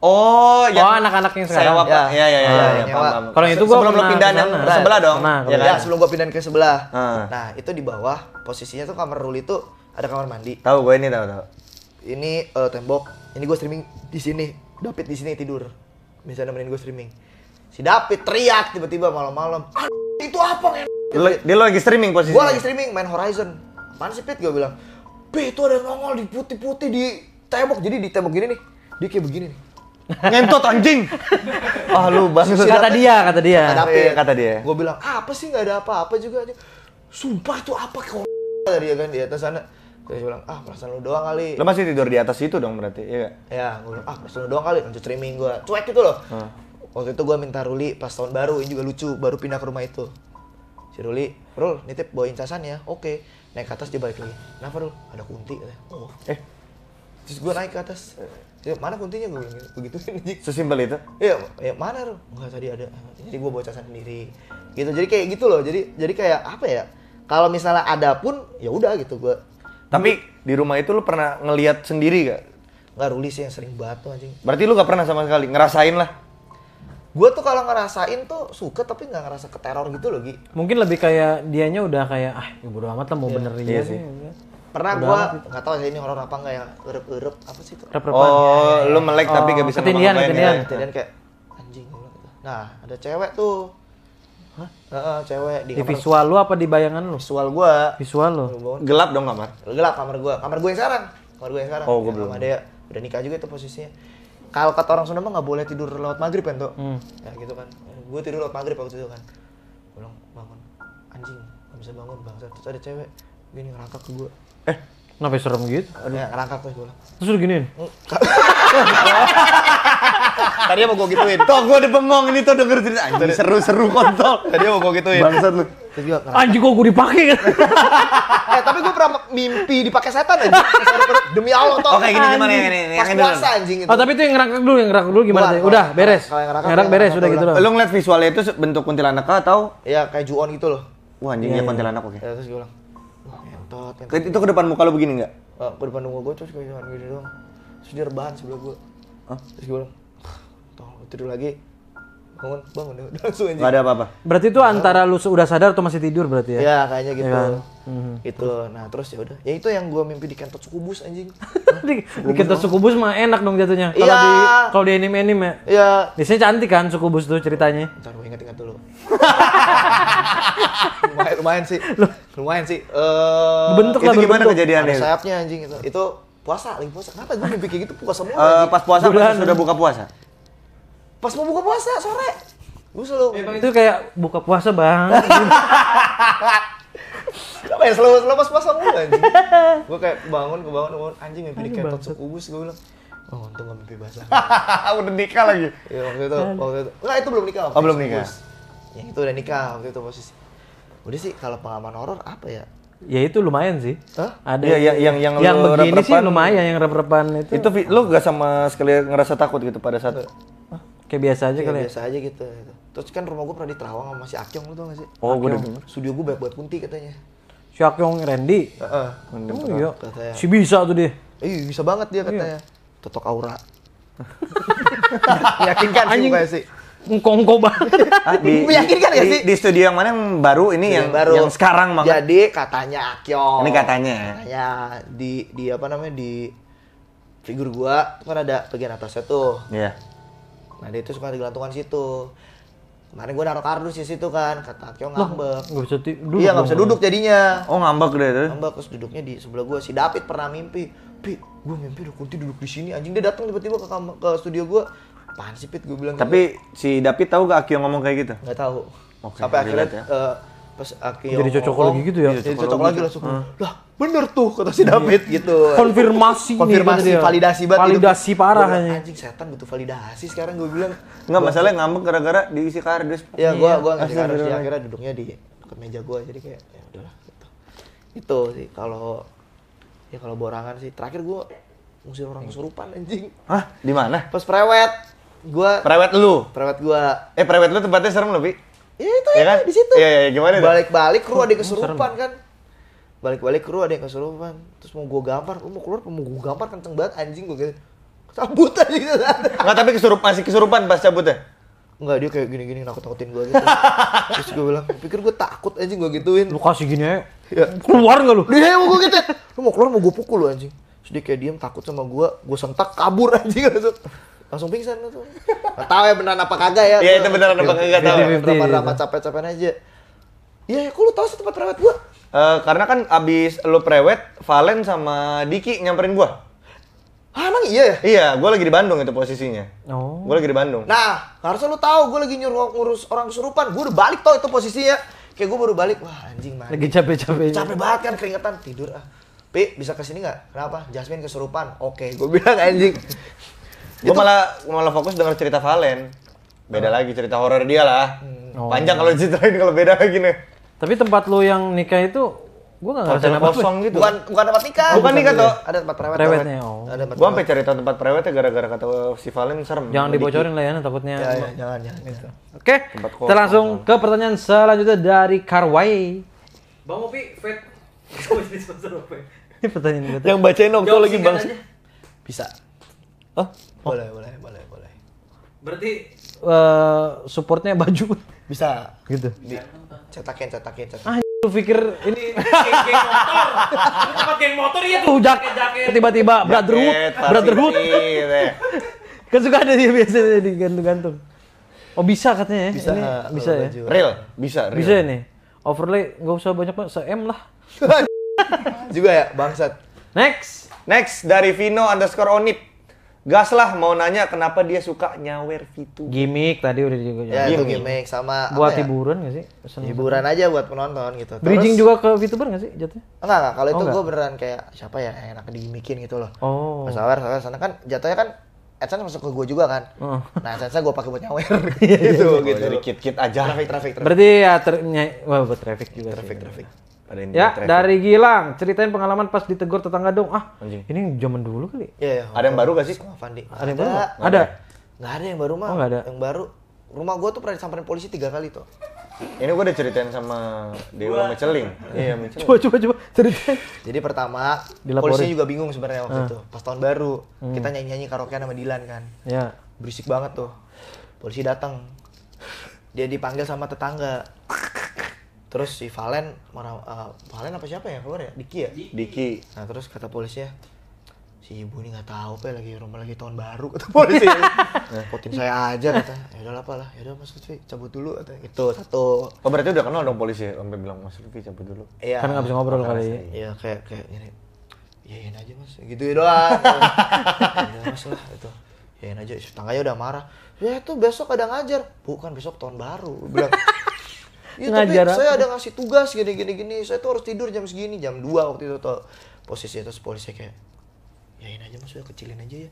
Oh, yang oh anak-anak yang sekarang. Sewa, ya, ya, ya, ya, ya, Kalau itu gua sebelum lu pindah ke sebelah dong. ya, ya, sebelum gua pindah ke sebelah. Ah. Nah, itu di bawah posisinya tuh kamar Ruli itu ada kamar mandi. Tahu gue ini tahu tahu. Ini uh, tembok. Ini gue streaming di sini. David di sini tidur. Bisa nemenin gue streaming. Si David teriak tiba-tiba malam-malam. Itu apa men? Dia, dia lagi streaming posisi. Gua lagi streaming main Horizon. mana sih Pit? Gua bilang, Pit itu ada nongol di putih-putih di tembok." Jadi di tembok gini nih. Dia kayak begini nih. Ngentot anjing. (laughs) Ah lu Kata dia, kata dia. Kata, apa, ya, kata dia. Gua bilang, "Apa sih nggak ada apa-apa juga aja." Sumpah itu apa kau dari ya kan di atas sana. Terus bilang, ah perasaan lu doang kali. Lu masih tidur di atas itu dong berarti, iya gak? Ya, gue bilang, ah perasaan lu doang kali, lanjut streaming gue. Cuek gitu loh waktu itu gue minta Ruli pas tahun baru ini juga lucu baru pindah ke rumah itu si Ruli Rul nitip bawa incasan ya oke naik ke atas dia balik lagi kenapa Rul ada kunti oh. eh terus gue naik ke atas ya, mana kuntinya gue gitu. begitu (laughs) sesimpel itu iya ya, mana Rul enggak tadi ada jadi gue bawa casan sendiri gitu jadi kayak gitu loh jadi jadi kayak apa ya kalau misalnya ada pun ya udah gitu gue tapi di rumah itu lu pernah ngelihat sendiri gak? Enggak, Ruli sih yang sering batu anjing. Berarti lu gak pernah sama sekali ngerasain lah gue tuh kalau ngerasain tuh suka tapi nggak ngerasa keteror gitu loh Gi. Mungkin lebih kayak dianya udah kayak ah ya amat lah mau yeah. bener iya sih. Pernah gue gitu. nggak tahu sih ya ini orang apa nggak yang erup erup apa sih itu? Rep Oh, ya, ya. lu melek oh, tapi gak bisa ketindihan, ketindihan. Ya. ketindihan kayak anjing gitu. Nah, ada cewek tuh. Hah? Uh, uh, cewek di, di kamar. visual lu apa di bayangan lu? Visual gua. Visual lu. Gelap dong kamar. Gelap kamar gua. Kamar gua yang sekarang. Kamar gua yang sekarang. Oh, gua ya, belum. Ada ya. udah nikah juga itu posisinya kalau kata orang Sunda mah nggak boleh tidur lewat maghrib kan tuh hmm. ya gitu kan gue tidur lewat maghrib waktu itu kan Bolong bangun anjing nggak bisa bangun bangsa terus ada cewek gini ngerangkak ke gue eh kenapa serem gitu aduh ya, ngerangkak terus gue terus gini giniin (laughs) Tadi mau gue gituin. Toh gue udah bengong ini tuh denger cerita anjing seru-seru kontol. Tadi mau gue gituin. Bangsat lu. Terus anjing kok gue dipakai kan. (laughs) eh tapi gue pernah mimpi dipakai setan aja. Demi Allah toh. Oke oh, gini gimana ya ini? Pas puasa anjing itu. Oh tapi itu yang ngerangkak dulu, yang ngerangkak dulu gimana sih? Udah beres. Kalau yang ya, beres udah gitu loh. Lu ngeliat visualnya itu bentuk kuntilanak atau? ya kayak juon gitu loh. Wah anjingnya ya iya, iya. kuntilanak oke. Ya, terus gue bilang. Wah, entot, Itu ke depan muka lu begini enggak? Oh, eh, ke depan muka gue terus kayak gini doang terus dia rebahan sebelah gue huh? terus gue bilang tidur lagi bangun bangun udah (laughs) langsung aja nggak ada apa-apa berarti itu antara lu udah sadar atau masih tidur berarti ya ya kayaknya iya gitu ya kan? Mm-hmm. itu nah terus ya udah ya itu yang gue mimpi di kantor sukubus anjing (laughs) di, di kantor sukubus mah enak dong jatuhnya kalau ya. di kalau di anime anime ya biasanya cantik kan sukubus tuh ceritanya ntar gue ingat-ingat dulu (laughs) lumayan, lumayan sih lumayan sih uh, bentuk lah gimana kejadiannya ada sayapnya anjing itu itu puasa lagi puasa kenapa gue mimpi kayak gitu puasa mulu uh, pas puasa pas sudah buka puasa Pas mau buka puasa sore. Gue selalu ya, itu kayak buka puasa, Bang. Apa ya selalu selalu pas puasa mulu anjing. gue kayak bangun kebangun bangun anjing mimpi diketot sukubus gue bilang. Oh, untung gak mimpi basah. (laughs) udah nikah lagi. ya waktu itu, waktu itu. nggak itu belum nikah. Oh, belum nikah. yang itu udah nikah waktu itu posisi. Udah sih kalau pengalaman horor apa ya? Ya itu lumayan sih. Hah? Ada ya, yang yang yang, yang begini rep sih lumayan yang rep-repan itu. Itu lo gak sama sekali ngerasa takut gitu pada saat Hah? Kayak biasa aja kali ya? biasa aja gitu. Terus kan rumah gue pernah di Terawang sama si Akyong lu tau gak sih? Oh, gue udah denger. Studio gue banyak buat kunti katanya. Si Akyong Randy? iya Uh -uh. Oh, iya. Katanya. Si bisa tuh dia. Iya, bisa banget dia iya. katanya. Iya. Totok aura. (laughs) Yakinkan kan sih mukanya sih? Ngkongko banget. (laughs) Ah, di, kan ya sih? Di studio yang mana yang baru ini yang, yang baru. yang sekarang banget. Jadi katanya Akyong. Ini katanya. Katanya di di apa namanya di figur gua kan ada bagian atasnya tuh. Iya. Yeah nah dia itu suka digelantungan situ kemarin gue naruh kardus di situ kan kata Akio ngambek Gak iya, bisa duduk iya gak bisa duduk jadinya oh ngambek deh deh. ngambek terus duduknya di sebelah gue si David pernah mimpi pi gue mimpi kunti duduk di sini anjing dia datang tiba-tiba ke ke studio gue apaan sih Pit gue bilang tapi gitu. si David tahu gak Akio ngomong kayak gitu Gak tahu okay, sampai akhirnya ya. uh, pas Aki jadi cocok lagi gitu ya iya, jadi cocok lagi gitu. langsung hmm. lah bener tuh kata si David iya. gitu konfirmasi gitu konfirmasi nih, validasi banget gitu. validasi gitu. parah bilang, anjing setan butuh validasi sekarang gue bilang nggak masalah ngambek gara-gara diisi kardus ya gue iya. gue ngasih kardus ya akhirnya duduknya di ke meja gue jadi kayak ya udahlah gitu itu sih kalau ya kalau borangan sih terakhir gue ngusir orang kesurupan anjing ah di mana pas prewet gue prewet lu prewet gue eh prewet lu tempatnya serem lebih Iya, ya itu ya, kan? di situ. Iya, iya, gimana Balik-balik kru ada yang oh, kesurupan kan. Balik-balik kru ada yang kesurupan. Terus mau gua gampar, lu mau keluar mau gua gampar kenceng banget anjing gua gitu. Cabut aja gitu. Enggak, tapi kesurupan masih kesurupan pas cabutnya. Enggak, dia kayak gini-gini nakut-nakutin gua gitu. Terus gua bilang, pikir gua takut anjing gua gituin. Lu kasih gini aja. Ya. Keluar enggak lu? Dia mau gua gitu. Ya. Lu mau keluar mau gua pukul lu anjing. Terus dia kayak diem takut sama gua, gua sentak kabur anjing gitu langsung pingsan tuh. Gak tahu ya beneran apa kagak ya. Iya, itu beneran apa kagak tahu. Ya. Berapa lama capek capek aja. Iya, kok lu tahu sih tempat perawat gua? Uh, karena kan abis lu prewet, Valen sama Diki nyamperin gua. Ah, emang iya ya? Iya, gua lagi di Bandung itu posisinya. Oh. Gua lagi di Bandung. Nah, harusnya lu tahu gua lagi nyuruh ngurus orang kesurupan. Gua udah balik tau itu posisinya. Kayak gua baru balik, wah anjing mah. Lagi capek-capek. Capek banget kan keringetan, tidur ah. Pi, bisa kesini nggak? Kenapa? Jasmine kesurupan. Oke, okay. gue bilang anjing. Gue malah malah fokus denger cerita Valen. Beda oh. lagi cerita horor dia lah. Oh. Panjang iya. kalau diceritain kalau beda lagi nih. Tapi tempat lu yang nikah itu gue gak ngerasain apa kosong gitu bukan bukan tempat nikah bukan, bukan nikah tuh ada tempat prewet prewetnya oh ada tempat gue sampai cerita tahu tempat ya gara-gara kata si Valen serem jangan dibocorin lah ya takutnya ya, ya, jangan jangan gitu. oke okay. kita langsung kosong. ke pertanyaan selanjutnya dari Karwai Bang Opi Fed (laughs) ini pertanyaan yang bacain dong lagi bang bisa oh Oh. Boleh, boleh, boleh, boleh. Berarti uh, supportnya baju bisa gitu. bisa. cetakin, cetakin, cetakin. Ah, iya, lu pikir ini geng motor. geng motor ya tuh. Jaket, jaket. Tiba-tiba brotherhood, brotherhood. kan suka ada dia biasanya digantung-gantung. Oh bisa katanya ya? Bisa, ini, uh, bisa ya? Real? Bisa, real. Bisa ini? Overlay nggak usah banyak pak, se-M lah. (laughs) Juga ya, bangsat. Next. Next dari Vino underscore Onip. Gas lah mau nanya kenapa dia suka nyawer Vitu. Gimik tadi udah juga. Ya, Gimik. gimik sama buat ya? hiburan gak sih? Pesan hiburan aja buat penonton gitu. Terus, Bridging juga ke VTuber gak sih jatuhnya? Enggak, enggak. Kalau oh, itu gue beneran kayak siapa ya yang enak digimikin gitu loh. Oh. Pas awal sana kan jatuhnya kan AdSense masuk ke gue juga kan. Oh. Nah, AdSense gue pakai buat nyawer (laughs) gitu, iya, iya. gitu. Jadi kit-kit aja. Traffic, traffic, traffic. Berarti ya ternyai, wah, buat traffic juga. Traffic, sih, traffic. Ya. Ada ya traffic. dari Gilang ceritain pengalaman pas ditegur tetangga dong ah Anjing. ini zaman dulu kali ya, ya ada yang baru gak sih ada, ada yang baru ada ada Gak ada yang baru mah oh, ada. yang baru rumah gue tuh pernah disamperin polisi tiga kali tuh ini gue udah ceritain sama Dewa sama Iya, iya Coba, coba, coba ceritain. Jadi pertama, Dilaporin. polisi juga bingung sebenarnya waktu ah. itu. Pas tahun baru, hmm. kita nyanyi-nyanyi karaokean sama Dilan kan. Iya. Berisik banget tuh. Polisi datang. Dia dipanggil sama tetangga terus si Valen mana uh, Valen apa siapa ya keluar ya Diki ya Diki nah terus kata ya, si ibu ini nggak tahu pe lagi rumah lagi tahun baru kata polisi potin (laughs) nah, saya aja kata ya udah apa lah ya udah mas Lutfi cabut dulu kata itu satu oh berarti udah kenal dong polisi ya? sampai bilang mas Lutfi cabut dulu iya kan nggak bisa ngobrol kali iya kayak kayak gini yain aja mas gitu ya doang (laughs) ya mas lah itu yain aja tangganya udah marah ya itu besok ada ngajar bukan besok tahun baru bilang Iya ngajar tapi saya ada ngasih tugas gini gini gini. Saya tuh harus tidur jam segini, jam 2 waktu itu tuh. Posisi itu polisi kayak ya ini aja mas udah kecilin aja ya.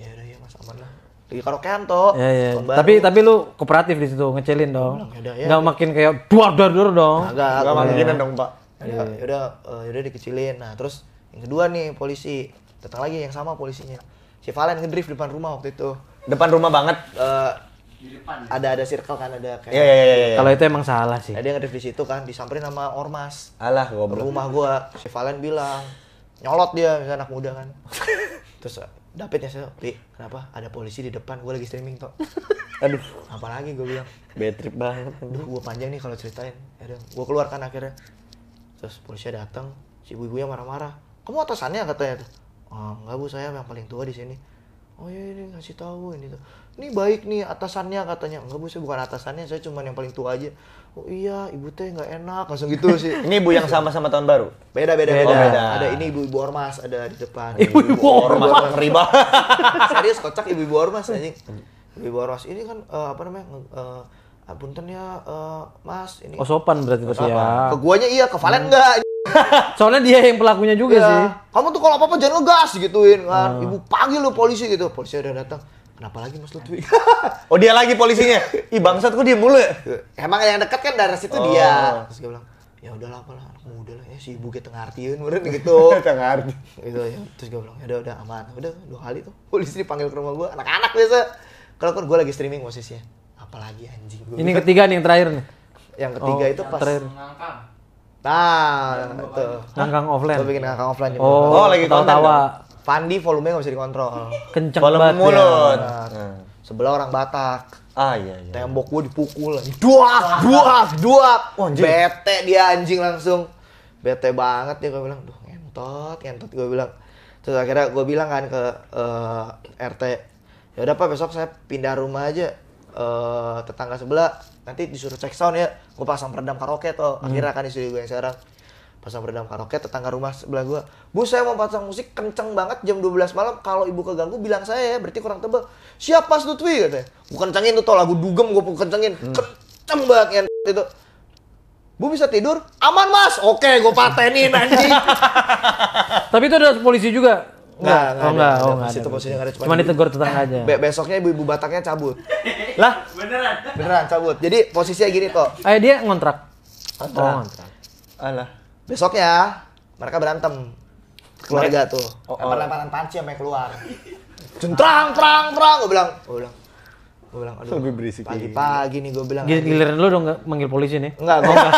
Ya udah ya mas aman lah. Lagi karaokean toh. Ya, ya. Tapi tapi lu kooperatif di situ ngecilin dong. Nah, ya, ya. makin kayak duar duar duar dong. Enggak, enggak makin iya. dong, Pak. Ya udah ya, eh, ya udah dikecilin. Nah, terus yang kedua nih polisi datang lagi yang sama polisinya. Si Valen ngedrift depan rumah waktu itu. Depan rumah banget. Uh, Ya? ada ada circle kan ada kayak yeah, yeah, yeah, yeah. kalau itu emang salah sih ada yang ada di situ kan disamperin sama ormas alah gua rumah gua si Valen bilang nyolot dia anak muda kan (laughs) terus dapetnya ya saya kenapa ada polisi di depan gua lagi streaming toh (laughs) aduh lagi gua bilang bad trip banget aduh gue panjang nih kalau ceritain ada gue keluar kan akhirnya terus polisi datang si ibu-ibunya marah-marah kamu atasannya katanya tuh oh, enggak bu saya yang paling tua di sini oh iya, iya ini ngasih tahu ini tuh ini baik nih atasannya katanya enggak bu saya bukan atasannya saya cuma yang paling tua aja oh iya ibu teh nggak enak langsung gitu sih (laughs) ini ibu yang sama sama tahun baru beda beda beda, oh, beda. ada ini ibu ibu ormas ada di depan ibu ibu, ibu ormas, ormas. riba (laughs) serius kocak ibu ibu ormas hmm. anjing ibu ibu ormas ini kan uh, apa namanya uh, Apunten ya, uh, Mas. Ini. Oh sopan berarti pasti ya. Ke guanya iya, ke Valen hmm. enggak. (laughs) Soalnya dia yang pelakunya juga ya. sih. Kamu tuh kalau apa-apa jangan ngegas gituin kan. Hmm. Ibu panggil lu polisi gitu. Polisi udah datang. Kenapa lagi Mas Lutfi? (laughs) oh dia lagi polisinya? Ih bangsat kok dia mulu ya? Emang yang dekat kan dari situ oh. dia. Terus gue bilang, ya udahlah apalah anak muda lah ya si ibu kita ya, ngertiin, artiin murid (laughs) gitu tengah gitu ya terus gue bilang ya udah udah aman udah dua kali tuh polisi dipanggil ke rumah gue anak-anak biasa kalau kan gue lagi streaming posisinya apalagi anjing gua ini bilang. ketiga nih yang terakhir nih yang ketiga oh, itu yang pas terakhir. Nah, itu. Ngangkang offline. Gue bikin ngangkang offline. Oh, oh lagi tawa-tawa Fandi volumenya nggak bisa dikontrol. (laughs) Kenceng Volume banget. Ya. mulut. Hmm. sebelah orang Batak. Ah iya iya. Tembok gue dipukul. Duak, duak, duak. Oh, Bete dia anjing langsung. Bete banget dia gue bilang, duh ngentot, ngentot gue bilang. Terus akhirnya gue bilang kan ke uh, eh, RT, ya udah pak besok saya pindah rumah aja uh, tetangga sebelah nanti disuruh cek sound ya gue pasang peredam karaoke tuh hmm. akhirnya kan disuruh gue yang sekarang pasang berdam karaoke tetangga rumah sebelah gua, bu saya mau pasang musik kenceng banget jam 12 malam kalau ibu keganggu bilang saya ya berarti kurang tebel siapa gitu katanya Bukan kencengin tuh tau lagu dugem gue kencengin hmm. kenceng banget ya. itu Bu bisa tidur? Aman mas! Oke, gue patenin anjing. (laughs) Tapi itu ada polisi juga? Enggak, enggak, oh, enggak, oh, enggak, situ posisinya enggak ada. Cuma, cuma ditegur tetangga aja. Be besoknya ibu-ibu Bataknya cabut. (laughs) lah? Beneran? Beneran cabut. Jadi posisinya gini kok. Eh dia ngontrak. Kontrak. Oh, ngontrak. Alah besok ya mereka berantem keluarga tuh oh, oh. lemparan panci sampai keluar centrang trang trang gue bilang gue bilang gue bilang aduh lebih berisik pagi-pagi nih gue bilang giliran lu dong nggak manggil polisi nih enggak gue nggak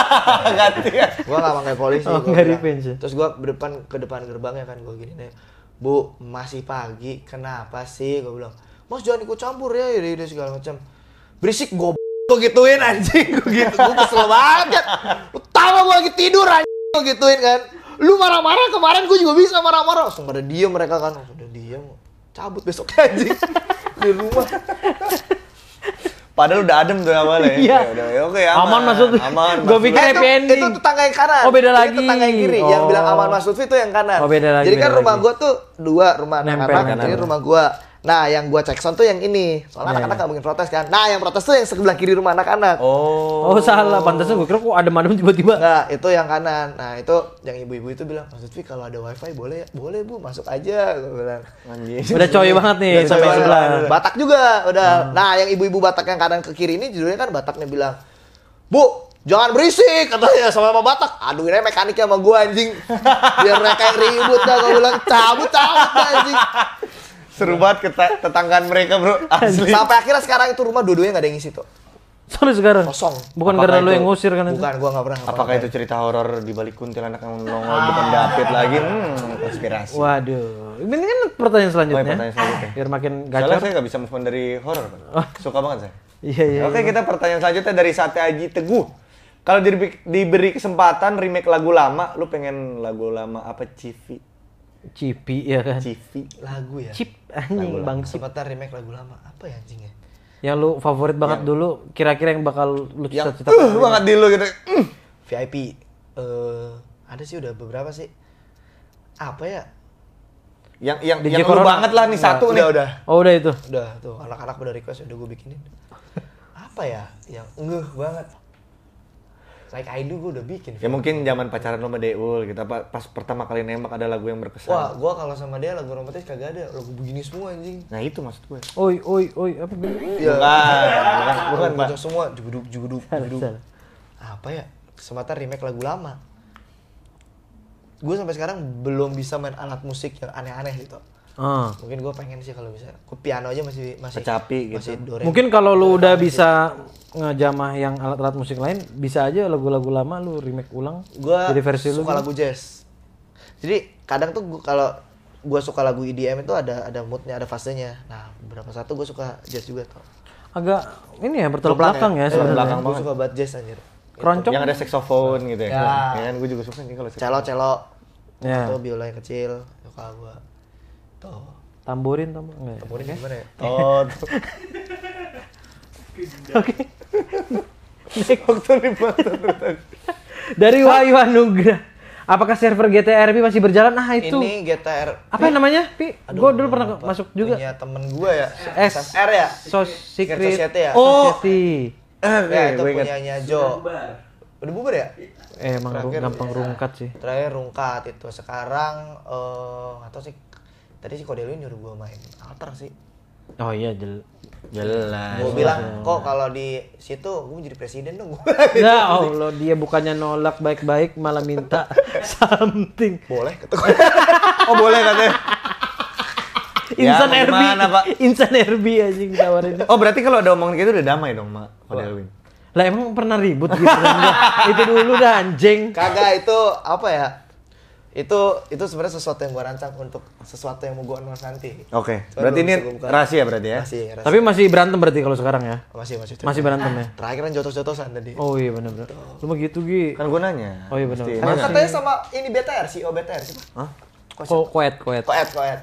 gue enggak (laughs) ya. manggil polisi oh, gua revenge ya? terus gue depan ke depan gerbangnya kan gue gini nih bu masih pagi kenapa sih gue bilang mas jangan ikut campur ya ide ya, ide segala macam berisik gue gue gituin anjing gue gitu gue kesel banget lu tahu gue lagi tidur anjing gituin kan lu marah-marah kemarin gue juga bisa marah-marah langsung pada diem mereka kan sudah dia diem cabut besok aja (laughs) di rumah Padahal udah adem tuh awalnya. Iya. Ya, udah, ya oke, aman. Aman maksud Aman. Gue pikir happy itu, ending. Itu tetangga yang kanan. Oh, beda lagi. Itu tetangga yang kiri. Oh. Yang bilang oh. aman maksud itu yang kanan. Oh, beda lagi. Jadi kan rumah gue tuh dua rumah anak-anak. rumah gue Nah, yang gua cek sound tuh yang ini. Soalnya iya, anak-anak yeah, yeah. mungkin protes kan. Nah, yang protes tuh yang sebelah kiri rumah anak-anak. Oh. Oh, salah. Pantasnya gua kira kok ada madem tiba-tiba. Nah, itu yang kanan. Nah, itu yang ibu-ibu itu bilang, "Mas Lutfi kalau ada wifi boleh boleh Bu, masuk aja." Gua bilang. Anjir. Udah coy iya, banget nih udah sampai sebelah. Batak juga udah. Hmm. Nah, yang ibu-ibu Batak yang kanan ke kiri ini judulnya kan Bataknya bilang, "Bu, Jangan berisik katanya sama sama Batak. Aduh ini mekaniknya sama gua anjing. Biar mereka yang ribut dah gua bilang cabut cabut anjing. Seru banget ke tetanggaan mereka, Bro. Asli. Sampai akhirnya sekarang itu rumah dua-duanya gak ada yang ngisi tuh. Sampai sekarang. Kosong. Bukan Apakah karena lu yang ngusir kan itu? Bukan, gua nggak pernah. Apakah itu cerita horor di balik kuntilanak yang nongol ah. depan David lagi? Hmm, konspirasi. Waduh. Ini kan pertanyaan oh, iya, selanjutnya. Oh, pertanyaan selanjutnya. Biar makin gacor. Soalnya saya nggak bisa move on dari horor. Oh. Suka banget saya. Iya, iya. Oke, iya. kita pertanyaan selanjutnya dari Sate Aji Teguh. Kalau diberi kesempatan remake lagu lama, lu pengen lagu lama apa, Civi? Cipi ya kan Cipi lagu ya Cip anjing bang Cip remake lagu lama apa ya anjingnya yang lu favorit banget yang, dulu kira-kira yang bakal lu cita-cita uh, banget di lu gitu Mm. VIP uh, eh, ada sih udah beberapa sih apa ya yang yang yang lu banget lah nih nah, satu udah, nih udah oh udah itu udah tuh anak-anak udah request udah gue bikinin (laughs) apa ya yang ngeh banget saya kaidu gue udah bikin. Ya, film. Ya mungkin zaman pacaran sama Deul gitu apa pas pertama kali nembak ada lagu yang berkesan. Wah, gua kalau sama dia lagu romantis kagak ada, lagu begini semua anjing. Nah, itu maksud gue. Oi, oi, oi, apa begini? Ya, bukan, bukan, bukan, bukan semua juguduk juguduk juguduk. Apa ya? Semata remake lagu lama. Gue sampai sekarang belum bisa main alat musik yang aneh-aneh gitu uh. mungkin gue pengen sih kalau bisa ke piano aja masih masih kecapi gitu masih mungkin kalau lu udah bisa ngejamah yang alat-alat musik lain bisa aja lagu-lagu lama lu remake ulang gua jadi versi suka lu gitu. lagu jazz jadi kadang tuh gua, kalau gue suka lagu EDM itu ada ada moodnya ada fasenya nah berapa satu gue suka jazz juga tuh agak ini ya bertolak belakang ya, ya iya, sebenarnya belakang gue suka banget jazz anjir keroncong yang ada saxophone gitu ya, ya. ya kan, gue juga suka nih kalau celo celo ya. atau biola yang kecil suka gue Toh. Tamburin tambah enggak? Tamburin okay. gimana ya? Oh. Oke. Waktu Dari Wahyu Anugrah. Apakah server GTRP masih berjalan? Nah itu. Ini GTR. Apa namanya? Pi, gue dulu pernah apa? masuk juga. Iya temen gue ya. S. R ya. Sos Secret. Society ya. Oh. Society. Eh, ya, iya, itu punyanya Jo. Udah bubar ya? Eh, emang Terakhir, gampang ya. rungkat sih. Terakhir rungkat itu. Sekarang, eh uh, atau sih tadi si Kodelu nyuruh gue main alter sih oh iya jel jelas gue bilang iya. kok kalau di situ gue jadi presiden dong gue (laughs) ya allah dia bukannya nolak baik-baik malah minta (laughs) something boleh (laughs) oh boleh katanya Insan ya, RB. Mana, Pak? Insan RB anjing tawarin. Oh, berarti kalau ada omongan gitu udah damai dong, Mak. Kodelwin. Lah emang pernah ribut gitu? itu dulu dah anjing. Kagak itu apa ya? itu itu sebenarnya sesuatu yang gue rancang untuk sesuatu yang mau gue announce nanti. Oke. Okay. Berarti ini rahasia berarti ya? Masih, rahasia. Tapi masih berantem berarti kalau sekarang ya? Masih masih. Masih berantem ya? Ah, terakhir kan jotos-jotosan tadi. Oh iya benar benar. Lu mah gitu Gi. Kan gue nanya. Oh iya benar. Kan katanya sama ini BTR, CEO BTR siapa? Hah? Kok koet, koet. Koet, koet.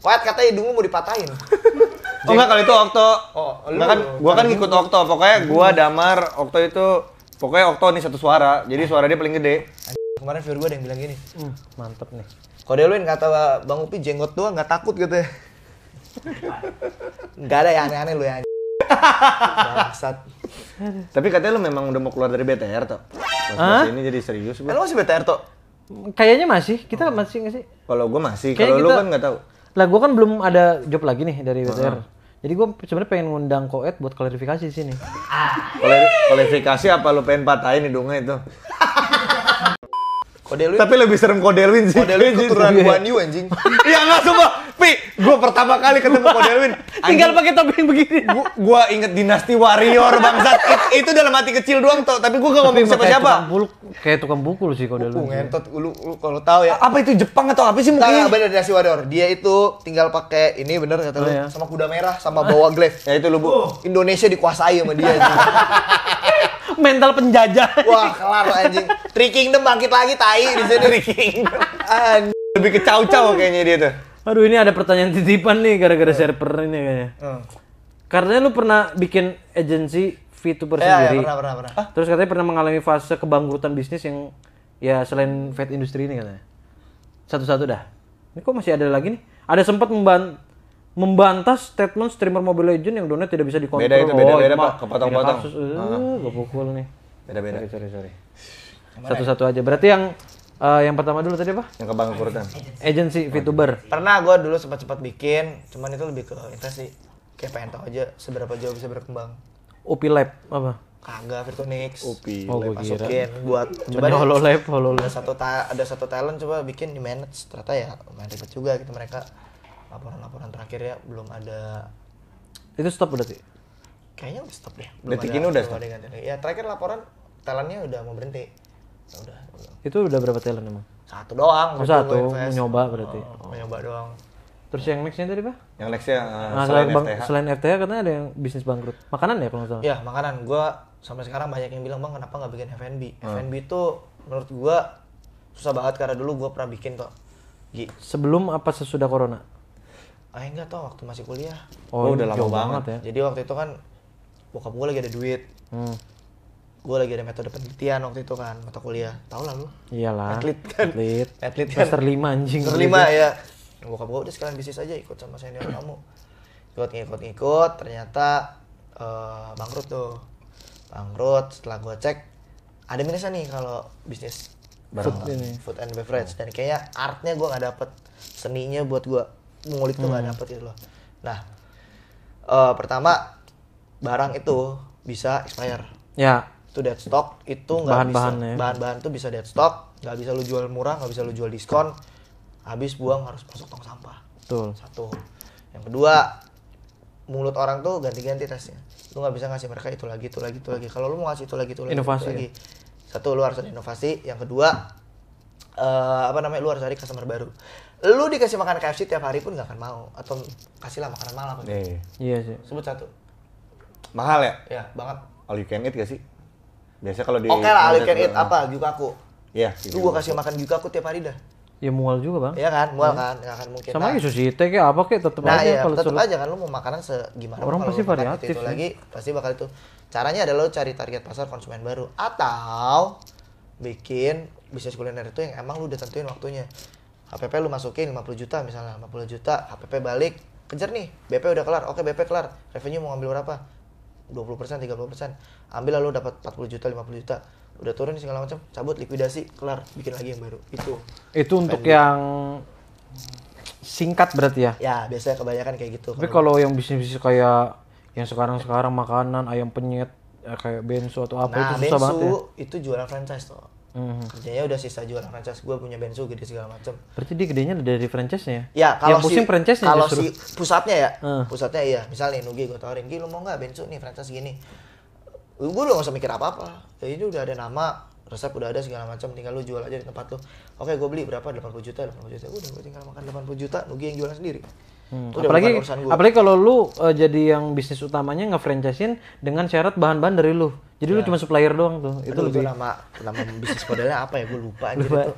Koet katanya hidungmu mau dipatahin. oh enggak kalau itu Okto. Oh, kan gua kan ngikut Okto. Pokoknya gua Damar, Okto itu pokoknya Okto ini satu suara. Jadi suara dia paling gede. Kemarin viewer gue ada yang bilang gini, Mm, mantep nih. Kode luin yang kata Bang Upi jenggot doang nggak takut gitu ya. Gak ada yang aneh-aneh lu ya. Bangsat. Tapi katanya lu memang udah mau keluar dari BTR toh. Mas ini jadi serius gue. lu masih BTR toh? Kayaknya masih. Kita hmm. masih nggak sih? Kalau gue masih. Kalau lu kan nggak tahu. Lah gue kan belum ada job lagi nih dari BTR. Jadi gue sebenarnya pengen ngundang Koet buat klarifikasi sini. Ah. Klarifikasi apa lu pengen patahin hidungnya itu? (laughs) Kodelwin. Tapi lebih serem Kodelwin sih. Kodelwin (laughs) keturunan Guan iya. Yu anjing. (laughs) Iya enggak sumpah. Pi, gua pertama kali ketemu Kodelwin. Tinggal pakai topi begini. Gua, gua inget dinasti warrior bangsat. It, itu dalam hati kecil doang tapi gua gak ngomong siapa-siapa. Kayak tukang lu sih Kodelwin. Buku ngentot lu, lu kalau tahu ya. apa itu Jepang atau apa sih mungkin? Enggak, bener dinasti warrior. Dia itu tinggal pakai ini bener kata lu oh, iya. sama kuda merah sama bawa glaive. Ya itu lu. bu. Indonesia dikuasai sama dia. (laughs) mental penjajah. Wah, kelar anjing. Three Kingdom bangkit lagi tai di sini. Three Kingdom. Lebih ke cau kayaknya dia tuh. Aduh, ini ada pertanyaan titipan nih gara-gara uh. server ini kayaknya. Uh. Karena lu pernah bikin agency VTuber yeah, sendiri. Ya, iya, pernah, pernah, Terus katanya pernah mengalami fase kebangkrutan bisnis yang ya selain vet industri ini katanya. Satu-satu dah. Ini kok masih ada lagi nih? Ada sempat membantu membantah statement streamer Mobile Legend yang donat tidak bisa dikontrol. Beda itu beda oh, beda, Pak, kepotong-potong. Uh, ah. eh, gue pukul nih. Beda-beda. Sorry, sorry, sorry. Ya? Satu-satu aja. Berarti yang uh, yang pertama dulu tadi apa? Yang kebangkrutan. Agency VTuber. Pernah gue dulu sempat-sempat bikin, cuman itu lebih ke investasi. Kayak pengen tahu aja seberapa jauh bisa berkembang. UPI Lab apa? Kagak Virtunix. UPI. Oh, gue masukin buat coba deh, Hololab, Hololab. Ada satu ada satu talent coba bikin di manage ternyata ya lumayan ribet juga gitu mereka laporan-laporan terakhir ya belum ada itu stop berarti kayaknya udah stop deh belum detik ada, ini udah stop ya terakhir laporan talentnya udah mau berhenti ya, ya, udah, itu udah berapa talent emang satu doang oh, satu nyoba berarti oh, oh. nyoba doang Terus yang nextnya tadi pak? Yang nextnya uh, eh, nah, selain, bang, Selain RTH katanya ada yang bisnis bangkrut. Makanan ya kalau nggak salah? Iya makanan. Gue sampai sekarang banyak yang bilang bang kenapa nggak bikin F&B? Hmm. F&B itu menurut gue susah banget karena dulu gue pernah bikin kok. Sebelum apa sesudah corona? ah enggak tau waktu masih kuliah oh, oh udah lama banget. banget ya jadi waktu itu kan bokap gue lagi ada duit hmm. gue lagi ada metode penelitian waktu itu kan mata kuliah tau lah lu iyalah atlet kan atlet atlet kan Master lima anjing Master lima ya bokap gue udah sekalian bisnis aja ikut sama senior kamu ikut ngikut ngikut ternyata uh, bangkrut tuh bangkrut setelah gue cek ada minusnya nih kalau bisnis Barang food, ini. food and beverage dan kayaknya artnya gue nggak dapet seninya buat gue ngulik tuh nggak hmm. dapet gitu loh nah uh, pertama barang itu bisa expire ya itu dead stock itu nggak bisa ya. bahan-bahan tuh bisa dead stock nggak bisa lu jual murah nggak bisa lu jual diskon habis buang harus masuk tong sampah Betul. satu yang kedua mulut orang tuh ganti-ganti tesnya lu nggak bisa ngasih mereka itu lagi itu lagi itu lagi kalau lu mau ngasih itu lagi itu lagi inovasi itu lagi satu lu harus ada inovasi yang kedua uh, apa namanya lu harus cari customer baru lu dikasih makan KFC tiap hari pun gak akan mau atau kasihlah makanan malam iya, iya sih sebut satu mahal ya iya banget all you can eat gak sih biasa kalau di oke okay lah all you can eat apa eh. jukaku iya yeah, lu gua kasih makan aku tiap hari dah ya mual juga bang iya kan mual ya. kan nggak akan mungkin sama nah, ya sushi teh kayak apa kayak tetep nah, aja iya, kalau tetep aja kan lu mau makanan segimana orang pasti variatif itu, lagi pasti bakal itu caranya adalah lu cari target pasar konsumen baru atau bikin bisnis kuliner itu yang emang lu udah tentuin waktunya HPP lu masukin 50 juta misalnya 50 juta HPP balik kejar nih BP udah kelar oke BP kelar revenue mau ngambil berapa 20% 30% ambil lalu dapat 40 juta 50 juta udah turun segala macam cabut likuidasi kelar bikin lagi yang baru itu itu untuk yang singkat berarti ya ya biasanya kebanyakan kayak gitu tapi kalau yang bisnis bisnis kayak yang sekarang sekarang makanan ayam penyet eh, kayak bensu atau apa nah, itu susah bensu banget ya itu jualan franchise tuh Hmm. Kerjanya udah sisa jualan franchise gue punya bensu gede segala macem. Berarti dia gedenya dari franchise-nya? Ya, kalau si, franchise Kalau si pusatnya ya, mm. pusatnya iya. Misalnya Nugi gue tawarin, Gi lu mau nggak bensu nih franchise gini? Gue udah gak usah mikir apa-apa. Ya ini udah ada nama, resep udah ada segala macam tinggal lu jual aja di tempat lu oke gue beli berapa 80 juta 80 juta udah gue tinggal makan 80 juta Nugi yang jualan sendiri Hmm. apalagi apalagi kalau lu uh, jadi yang bisnis utamanya nge-franchisein dengan syarat bahan-bahan dari lu. Jadi ya. lu cuma supplier doang tuh. Itu Aduh, lebih itu nama nama bisnis modelnya apa ya? Gue lupa anjir lupa. itu.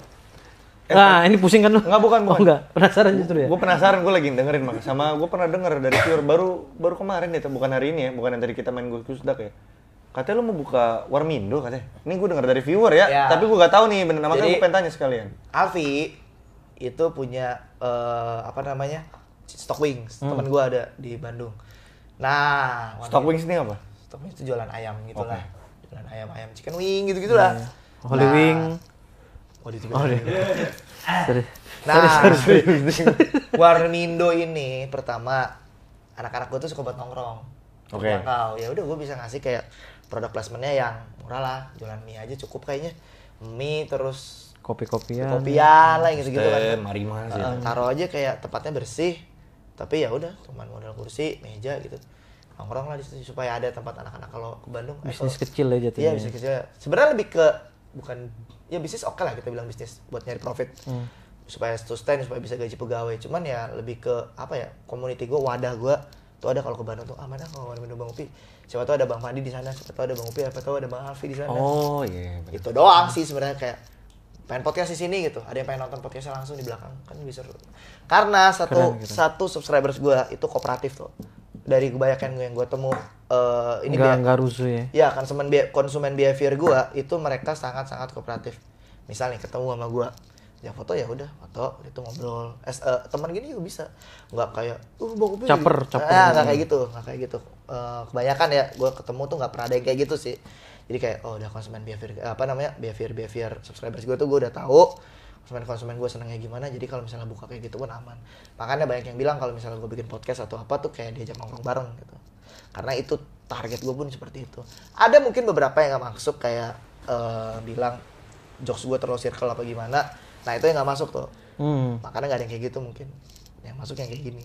nah, ini pusing kan lu? Enggak, bukan, bukan. Oh, enggak. Penasaran justru ya? Gue penasaran, gue lagi dengerin, Bang. Sama gue pernah denger dari Pure baru baru kemarin ya, bukan hari ini ya, bukan yang tadi kita main gue kusdak ya. Katanya lu mau buka Warmindo katanya. Ini gue denger dari viewer ya, ya. tapi gue gak tahu nih bener makanya gue pengen tanya sekalian. Alfi itu punya uh, apa namanya? Stock Wings hmm. temen gue ada di Bandung nah Stock Wings ini apa Stock Wings itu jualan ayam gitu okay. lah jualan ayam ayam chicken wing gitu gitulah yeah. Nah, Holy Wing Oh, di tiga. Oh, di. (laughs) Nah, sorry, sorry, sorry. (laughs) Warmindo ini pertama anak-anak gue tuh suka buat nongkrong. Oke. Okay. Ya udah gue bisa ngasih kayak produk placementnya yang murah lah, jualan mie aja cukup kayaknya. Mie terus kopi-kopian. Kopian lah gitu-gitu kan. Mari mas. taruh aja kayak tempatnya bersih, tapi ya udah cuman modal kursi meja gitu nongkrong lah disitu supaya ada tempat anak-anak kalau ke Bandung eh, bisnis eh, kecil aja tuh iya ya. bisnis kecil sebenarnya lebih ke bukan ya bisnis oke okay lah kita bilang bisnis buat nyari profit hmm. supaya sustain supaya bisa gaji pegawai cuman ya lebih ke apa ya community gue wadah gue tuh ada kalau ke Bandung tuh ah mana kalau mau minum Bang Upi siapa tahu ada Bang Fadi di sana siapa tahu ada Bang Upi siapa tahu ada Bang Alfi di sana oh iya yeah, iya, itu doang sih sebenarnya kayak pengen podcast di sini gitu ada yang pengen nonton podcastnya langsung di belakang kan bisa karena satu Keren, gitu. satu subscribers gue itu kooperatif tuh dari kebanyakan gue yang gue temu uh, ini nggak, nggak rusuh ya ya konsumen konsumen behavior gue itu mereka sangat sangat kooperatif misalnya ketemu sama gue ya foto ya udah foto itu ngobrol As, uh, eh, teman gini juga bisa nggak kayak uh bang kopi caper gitu. caper nah, nggak kayak gitu nggak kayak gitu uh, kebanyakan ya gue ketemu tuh nggak pernah ada yang kayak gitu sih jadi kayak oh udah konsumen behavior apa namanya behavior behavior subscribers gue tuh gue udah tahu konsumen konsumen gue senengnya gimana jadi kalau misalnya buka kayak gitu pun aman makanya banyak yang bilang kalau misalnya gue bikin podcast atau apa tuh kayak diajak ngomong bareng gitu karena itu target gue pun seperti itu ada mungkin beberapa yang nggak masuk kayak uh, bilang jokes gue terlalu circle apa gimana nah itu yang nggak masuk tuh hmm. makanya nggak ada yang kayak gitu mungkin yang masuk yang kayak gini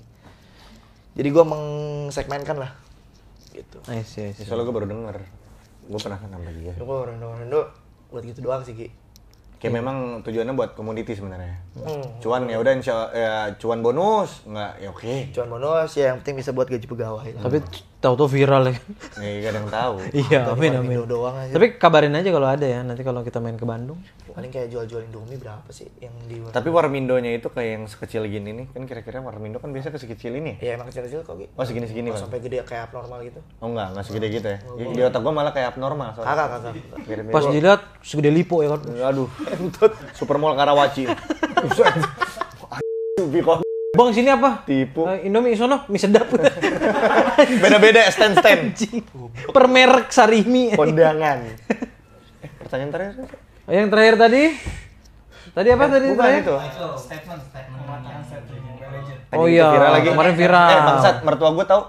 jadi gue mengsegmenkan lah gitu. Nice, sih, soalnya gue baru denger gue pernah sama dia gue orang orang Indo buat gitu doang sih ki kayak hmm. memang tujuannya buat komoditi sebenarnya. Hmm. Cuan ya udah insya ya cuan bonus nggak ya oke. Okay. Cuan bonus ya yang penting bisa buat gaji pegawai. Tapi tahu tuh viral ya. ya. Iya, kadang tahu. iya, amin amin. doang aja. Tapi kabarin aja kalau ada ya, nanti kalau kita main ke Bandung. Paling kayak jual-jual Indomie berapa sih yang di Warmindo. Tapi Warmindonya itu kayak yang sekecil gini nih, kan kira-kira Warmindo kan biasa sekecil ini ya? Iya, emang kecil-kecil kok. gitu Oh, segini-segini. Oh, sampai gede kayak abnormal gitu. Oh enggak, enggak segede gitu ya. Oh, enggak, di otak gua malah kayak abnormal soalnya. Kakak, kakak. Kaka. Kaka. Pas dilihat segede lipo ya kan. Aduh. Supermall Karawaci. (laughs) Bikon. Bang sini apa? Tipu. Uh, Indomie sono mie sedap. (laughs) Beda-beda stand stand. per merek sarimi. Kondangan. eh, pertanyaan terakhir. Oh, yang terakhir tadi? Tadi apa tadi? Bukan terakhir? itu. Statement, statement. Oh iya, viral lagi. kemarin eh, viral. Eh, bangsat, mertua gue tahu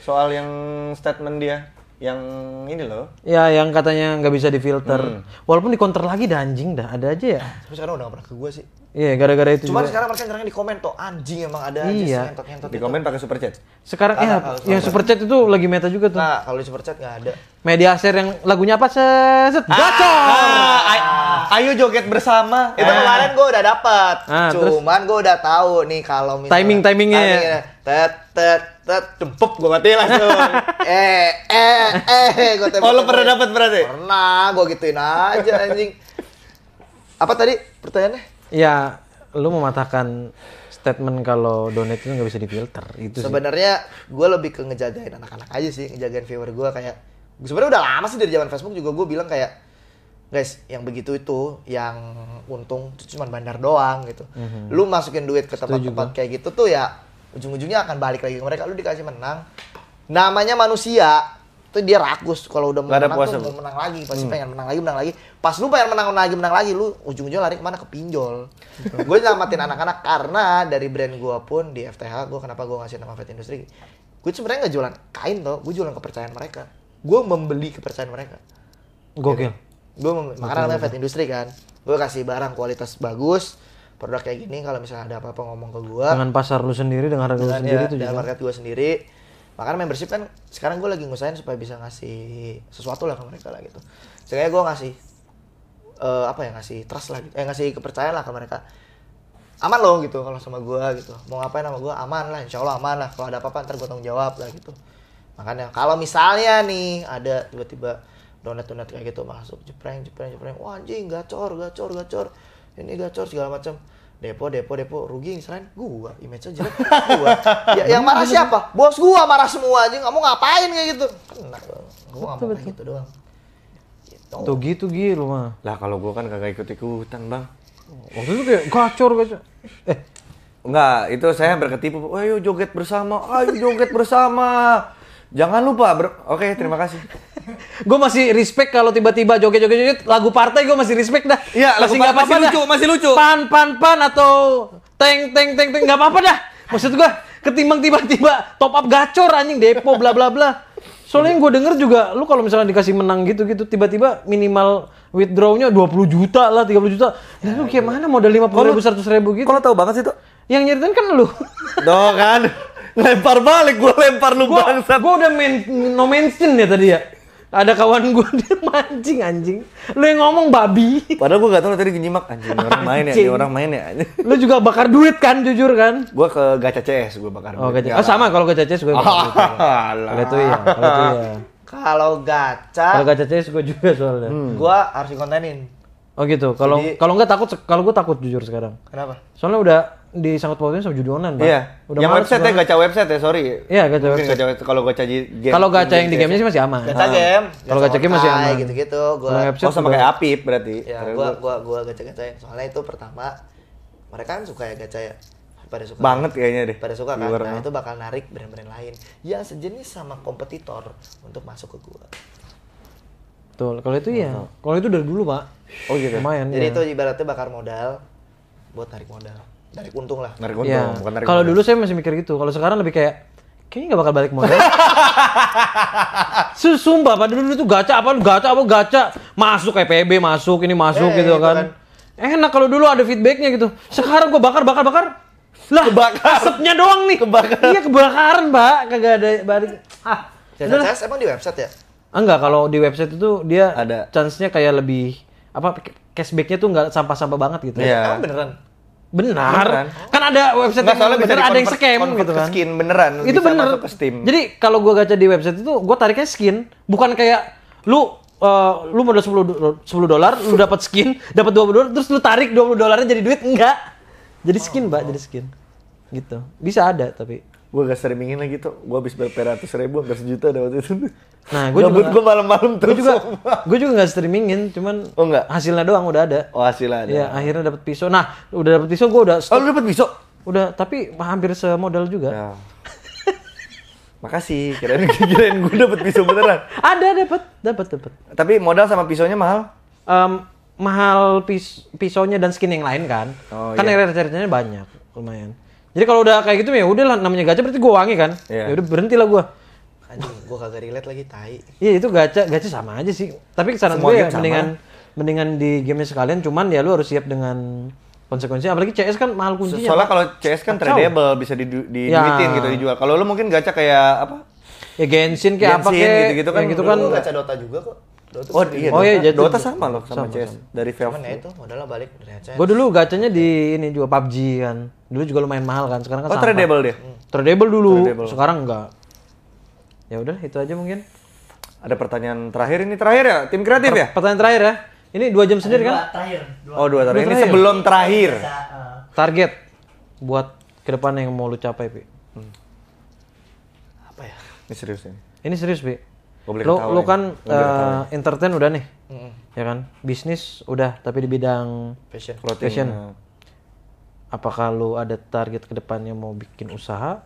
soal yang statement dia yang ini loh. Ya, yang katanya nggak bisa difilter. Hmm. Walaupun dikonter lagi dah anjing dah, ada aja ya. Tapi sekarang udah gak pernah ke gue sih. Iya, gara-gara itu. Cuma juga. sekarang mereka nyerangnya di komen tuh anjing emang ada iya. nyentot nyentot. Di komen pakai super chat. Sekarang ya, yang super chat itu lagi meta juga tuh. Nah, kalau di super chat nggak ada. Media share yang lagunya apa? Set, ah, gacor. Ah, ah, ayo joget bersama. Itu kemarin gue udah dapat. Cuman gue udah tahu nih kalau timing timingnya. Tet tet tet jempep gue mati langsung. (laughs) eh eh eh gue tembak. Kalau oh, pernah dapat berarti? Pernah, gue gituin aja anjing. Apa tadi pertanyaannya? ya lu mematahkan statement kalau donate itu nggak bisa difilter itu sebenarnya gue lebih ke ngejagain anak-anak aja sih ngejagain viewer gue kayak sebenarnya udah lama sih dari zaman Facebook juga gue bilang kayak guys yang begitu itu yang untung itu cuma bandar doang gitu mm-hmm. lu masukin duit ke tempat-tempat kayak gitu tuh ya ujung-ujungnya akan balik lagi ke mereka lu dikasih menang namanya manusia itu dia rakus kalau udah menang puasa, tuh menang lagi pasti hmm. pengen menang lagi menang lagi pas lu pengen menang lagi menang lagi lu ujung-ujungnya lari kemana ke pinjol gitu. gue nyelamatin anak-anak karena dari brand gue pun di FTH gue kenapa gue ngasih nama Fat Industri gue sebenarnya nggak jualan kain tuh gue jualan kepercayaan mereka gue membeli kepercayaan mereka gokil gue makanya namanya Fat Industri kan gue kasih barang kualitas bagus produk kayak gini kalau misalnya ada apa-apa ngomong ke gue dengan pasar lu sendiri dengan harga dengan, lu sendiri ya, itu dengan juga. market gue sendiri makanya membership kan sekarang gue lagi ngusahain supaya bisa ngasih sesuatu lah ke mereka lah gitu sekarang gue ngasih uh, apa ya ngasih trust lah gitu eh ngasih kepercayaan lah ke mereka aman loh gitu kalau sama gue gitu mau ngapain sama gue aman lah insya Allah aman lah kalau ada apa-apa ntar gue tanggung jawab lah gitu makanya kalau misalnya nih ada tiba-tiba donat donat kayak gitu masuk jepreng jepreng jepreng wah anjing gacor gacor gacor ini gacor segala macam depo depo depo rugi yang selain gua image aja. jelek gua ya, yang marah siapa bos gua marah semua aja kamu ngapain kayak gitu enak gua ngomong kayak gitu doang gitu. tuh gitu gitu mah lah kalau gua kan kagak ikut ikutan bang waktu itu kayak gacor gacor gitu. eh Enggak, itu saya berketipu. Oh, ayo joget bersama, ayo joget bersama. Jangan lupa, bro. Oke, terima kasih gue masih respect kalau tiba-tiba joget-joget lagu partai gue masih respect dah. Iya, masih nggak apa-apa. Masih lucu, dah. masih lucu. Pan pan pan atau teng teng teng teng nggak apa-apa dah. Maksud gue ketimbang tiba-tiba top up gacor anjing depo bla bla bla. Soalnya yang gue denger juga lu kalau misalnya dikasih menang gitu-gitu tiba-tiba minimal withdraw-nya 20 juta lah, 30 juta. Ya, lu kayak mana modal 50 kalo, ribu, 100 ribu gitu? Kalau tahu banget sih tuh. Yang nyeritain kan lu. Doh kan. lempar balik, gue lempar lu gua, Gue udah main, no mention ya tadi ya ada kawan gue (laughs) dia mancing anjing lu yang ngomong babi padahal gue gak tau tadi nyimak anjing orang main ya ini orang main ya lu juga bakar duit kan jujur kan gue ke gacha CS gue bakar oh, duit oh sama kalau gacha CS gue bakar duit kalau itu ya kalau itu ya kalau gacha kalau gacha CS gue juga soalnya hmm. gue harus dikontenin oh gitu kalau kalau nggak takut kalau gue takut jujur sekarang kenapa soalnya udah di sangat pautin sama judi online, Pak. Iya. Udah yang website ya, gacha website ya, sorry. Iya, gacha Mungkin website. Gacha, kalau gacha game. Kalau gacha yang di gamenya sih masih aman. Gacha game. Kalau gacha game masih aman. Gitu-gitu. Gua sama oh, sama kayak Apip berarti. Iya, gua gua gua gacha gacha Soalnya itu pertama mereka kan suka ya gacha ya pada suka banget kan? kayaknya deh pada suka kan nah itu bakal narik brand-brand lain yang sejenis sama kompetitor untuk masuk ke gua betul kalau itu ya kalau itu dari dulu pak oh gitu ya? lumayan jadi ya. itu ibaratnya bakar modal buat tarik modal narik untung lah narik iya. untung ya. bukan narik kalau dulu saya masih mikir gitu kalau sekarang lebih kayak kayaknya nggak bakal balik modal (laughs) Susumba, pada dulu tuh gacha apa gacha apa gaca, masuk kayak PB masuk ini masuk eh, gitu kan. kan enak kalau dulu ada feedbacknya gitu sekarang gua bakar bakar bakar lah kebakar. asapnya doang nih kebakar iya kebakaran mbak kagak ada balik ah chance emang di website ya enggak kalau di website itu dia ada chance nya kayak lebih apa cashbacknya tuh nggak sampah-sampah banget gitu ya. Yeah. Emang beneran? Benar. Beneran. Kan ada website Nggak, yang bener, ada yang scam gitu kan. Skin beneran. Itu bisa bener. ke Steam. Jadi kalau gua gacha di website itu gua tariknya skin, bukan kayak lu uh, lu modal sepuluh sepuluh dolar, lu (laughs) dapat skin, dapat dua puluh dolar, terus lu tarik dua puluh dolarnya jadi duit enggak. Jadi skin, Mbak, oh. jadi skin. Gitu. Bisa ada tapi gue gak streamingin lagi tuh gue habis berapa ratus ribu hampir sejuta waktu itu nah gue juga gue malam-malam terus gue juga gue juga gak streamingin cuman oh enggak hasilnya doang udah ada oh hasilnya ada ya akhirnya dapat pisau nah udah dapat pisau gue udah oh, stop. oh dapat pisau udah tapi hampir semodal juga ya. makasih kirain (laughs) kirain gue dapat pisau beneran ada dapat dapat dapat tapi modal sama pisaunya mahal um, mahal pis pisaunya dan skin yang lain kan oh, kan iya. rare banyak lumayan jadi kalau udah kayak gitu ya udah lah namanya gacha berarti gue wangi kan. Yeah. Ya udah berhenti lah gue. Anjing, gue kagak relate lagi tai. Iya itu gacha, gacha sama aja sih. Tapi saran gue ya mendingan mendingan di game sekalian cuman ya lu harus siap dengan konsekuensi apalagi CS kan mahal kuncinya. Soalnya kalau CS kan Kacau. tradable bisa di di ya. gitu dijual. Kalau lu mungkin gacha kayak apa? Ya Genshin kayak Genshin, apa kayak gitu-gitu kan. Gitu kan. Gacha Dota juga kok. Dota oh iya, oh, iya Dota, Dota sama loh sama, sama CS sama. dari Valve. Cuman ya itu modalnya balik dari CS. Gue dulu gacanya di ini juga PUBG kan. Dulu juga lumayan mahal kan, sekarang kan Oh, tradable dia. Hmm. Tradable dulu, Tradable. sekarang enggak. Ya udah, itu aja mungkin. Ada pertanyaan terakhir ini terakhir ya, tim kreatif ya? Pertanyaan terakhir ya. Ini dua jam sendiri kan? terakhir. Dua. Oh, dua terakhir. Ini terakhir. sebelum terakhir. Eh. Target buat ke depan yang mau lu capai, Pi. Hmm. apa ya? Ini serius ini. Ini serius, Pi. Lo lo Lu lu kan uh, entertain udah nih. Hmm. Ya kan? Bisnis udah, tapi di bidang Fashion. fashion. Ya apa kalau ada target kedepannya mau bikin usaha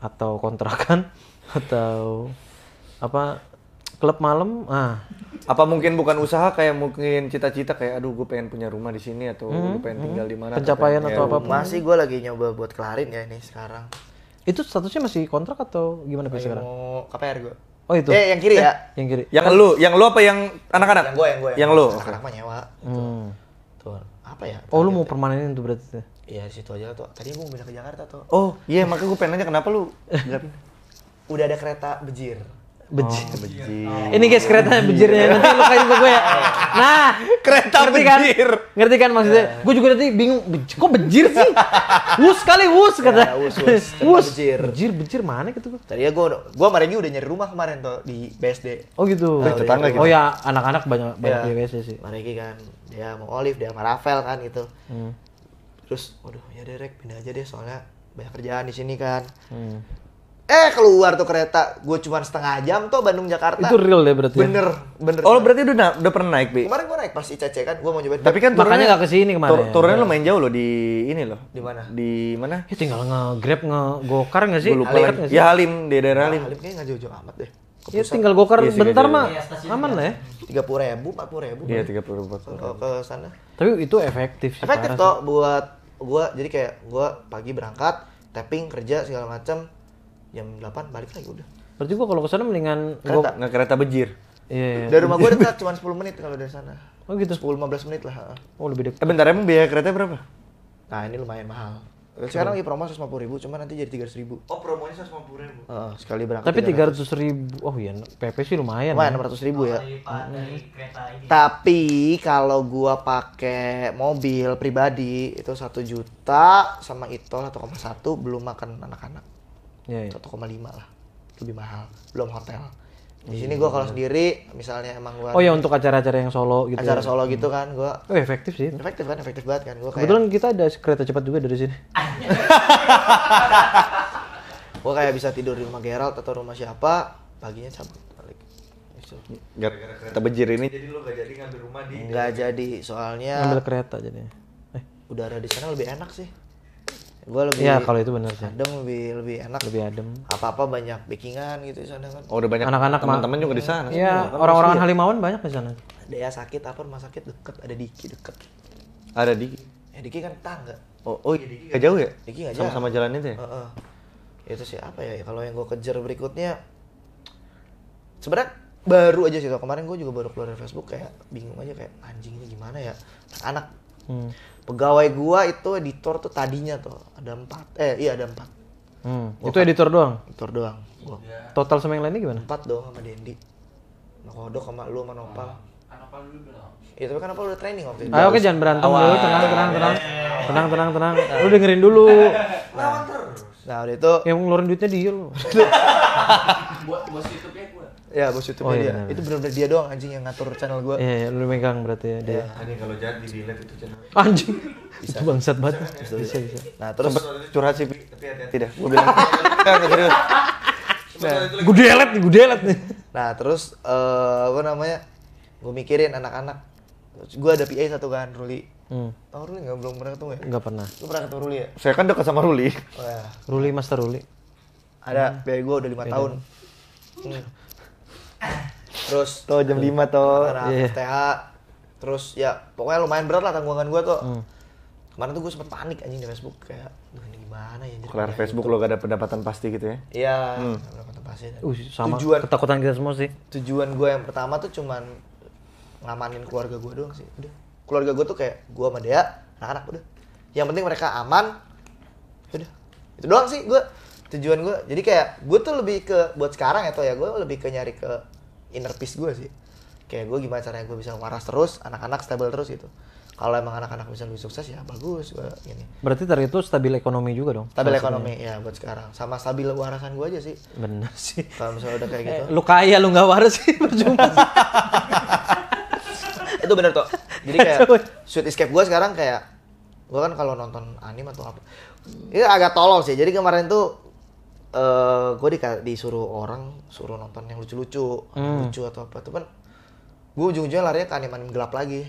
atau kontrakan (laughs) atau apa klub malam ah apa mungkin bukan usaha kayak mungkin cita-cita kayak aduh gue pengen punya rumah di sini atau hmm, gue pengen hmm. tinggal di mana pencapaian atau, atau apa masih gue lagi nyoba buat kelarin ya ini sekarang itu statusnya masih kontrak atau gimana Ayo, sekarang mau KPR gue Oh itu. Eh yang kiri ya. eh, ya. Yang kiri. Yang lu, yang lu apa yang anak-anak? Yang gue, yang gue. Yang, yang lu. Anak-anak mah nyewa. Hmm. Tuh. Apa ya? Oh lu mau ya. permanenin tuh berarti. Iya situ aja tuh. Tadi gue mau pindah ke Jakarta tuh. Oh iya yeah, makanya gue pengen nanya kenapa lu nggak pindah? Udah ada kereta bejir. Bejir. Oh, bejir. Oh. Ini guys kereta bejir. bejirnya nanti lu kasih ke gue ya. Nah, kereta ngerti kan? bejir. Ngerti kan maksudnya? Yeah. Gue juga nanti bingung, Bej kok bejir sih? wus kali wus kata. Yeah, wus wus. Bejir. bejir. Bejir mana gitu Tadi ya gue gue kemarin udah nyari rumah kemarin tuh di BSD. Oh gitu. Nah, tetangga gitu. Oh ya anak-anak banyak banyak yeah. di BSD sih. Mereka kan dia mau Olive, dia mau Rafael kan gitu. Hmm terus waduh ya derek pindah aja deh soalnya banyak kerjaan di sini kan hmm. eh keluar tuh kereta gue cuma setengah jam tuh Bandung Jakarta itu real deh berarti ya? bener bener oh berarti udah na- udah pernah naik bi kemarin gue naik pas ICC kan gue mau coba. tapi kan makanya nggak sini kemarin tur ya? turunnya iya. lumayan jauh loh di ini loh di mana di mana ya tinggal nge grab nge gokar nggak sih gua lupa Halim. ya Halim di daerah nah, Halim Halim kayaknya nggak jauh-jauh amat deh ya tinggal gokar iya, bentar mah aman lah ya tiga puluh ribu empat puluh ribu iya tiga puluh ribu kalau ke sana tapi itu efektif sih efektif toh buat gua jadi kayak gua pagi berangkat tapping kerja segala macam jam delapan balik lagi udah berarti gua kalau ke sana mendingan kereta nggak kereta bejir Iya, yeah. Iya. Dari rumah gue dekat (laughs) cuma sepuluh menit kalau dari sana. Oh gitu. sepuluh lima belas menit lah. Oh lebih dekat. Eh, bentar emang biaya kereta berapa? Nah, ini lumayan mahal. Sekarang lagi promo 150 ribu, cuma nanti jadi 300 ribu. Oh promonya 150 ribu? Uh, sekali berangkat. Tapi 300 300 ribu, oh iya PP sih lumayan. Lumayan 600 ya. ribu ya. Tapi kalau gua pakai mobil pribadi itu 1 juta sama itu 1,1 belum makan anak-anak. Iya, -anak. yeah, yeah. 1,5 lah. Lebih mahal. Belum hotel di iya, sini gue kalau iya. sendiri misalnya emang gue oh ya untuk acara-acara yang solo gitu acara ya. solo gitu kan gue oh, iya, efektif sih efektif kan efektif banget kan gue kebetulan kita ada kereta cepat juga dari sini (laughs) gue kayak bisa tidur di rumah Gerald atau rumah siapa paginya cabut balik gitu. gara-gara kereta bejir ini jadi lo gak jadi ngambil rumah di nggak jadi soalnya ngambil kereta jadinya eh. udara di sana lebih enak sih gue lebih ya kalau itu benar sih adem lebih lebih enak lebih adem apa apa banyak bakingan gitu di sana kan oh udah banyak anak-anak teman-teman juga di sana iya orang-orang Halimawan banyak di sana ada ya, sakit apa rumah sakit deket ada Diki deket ada Diki ya Diki kan tangga oh oh iya, Diki gak jauh ya Diki gak jauh sama-sama jalan itu ya uh -uh. itu sih apa ya kalau yang gue kejar berikutnya sebenarnya baru aja sih tuh kemarin gue juga baru keluar dari Facebook kayak bingung aja kayak anjing ini gimana ya anak Hmm. Pegawai gua itu editor tuh tadinya tuh ada empat. Eh iya ada empat. Hmm. itu editor doang. Editor doang. Gua. Iya. Total sama yang lainnya gimana? Empat doang sama Dendi. Nokodok sama lu sama Nopal. Hmm. Nopal dulu belum. Iya tapi kan apa udah training waktu itu. Ayo oke jangan berantem dulu, tenang tenang tenang. Iya, iya, tenang tenang tenang. Lu dengerin dulu. Nah, nah udah itu yang ngeluarin duitnya dia lu. Buat bos itu ya bos YouTube oh, iya, dia bener. itu benar-benar dia doang anjing yang ngatur channel gue iya, iya lu megang berarti ya dia iya, anjing kalau jadi di delete itu channel anjing itu bangsat banget bisa bisa, bisa. nah terus curhat sih Tapi tidak gue bilang (laughs) Enggak serius gue delete gue delete nih nah terus uh, apa namanya gue mikirin anak-anak gue ada PA satu kan Ruli Hmm. Tau Ruli nggak belum pernah ketemu ya? Nggak pernah. Lu pernah ketemu Ruli ya? Saya kan dekat sama Ruli. Oh, ya. Ruli Master Ruli. Ada hmm. PA gue udah lima tahun. Hmm terus tuh jam lima toh yeah. Iya. terus ya pokoknya lumayan berat lah tanggungan gue tuh hmm. kemarin tuh gue sempet panik anjing di Facebook kayak ini gimana ya kelar gitu. Facebook lo gak ada pendapatan pasti gitu ya iya hmm. pendapatan pasti uh, sama tujuan ketakutan kita semua sih tujuan gue yang pertama tuh cuman ngamanin keluarga gue doang sih udah keluarga gue tuh kayak gue sama dia anak-anak udah yang penting mereka aman udah itu doang sih gue tujuan gue jadi kayak gue tuh lebih ke buat sekarang ya ya gue lebih ke nyari ke inner peace gue sih kayak gue gimana caranya gue bisa waras terus anak-anak stabil terus gitu kalau emang anak-anak bisa lebih sukses ya bagus gue ini. berarti dari itu stabil ekonomi juga dong stabil ekonomi ya buat sekarang sama stabil warasan gue aja sih Benar sih kalau misalnya udah kayak eh, gitu eh, lu kaya lu nggak waras sih berjumpa. (laughs) (laughs) itu bener tuh jadi kayak sweet escape gue sekarang kayak gue kan kalau nonton anime atau apa itu ya agak tolol sih jadi kemarin tuh Eh, gue di, disuruh orang suruh nonton yang lucu-lucu hmm. lucu atau apa cuman gue ujung-ujungnya larinya ke anime-anime gelap lagi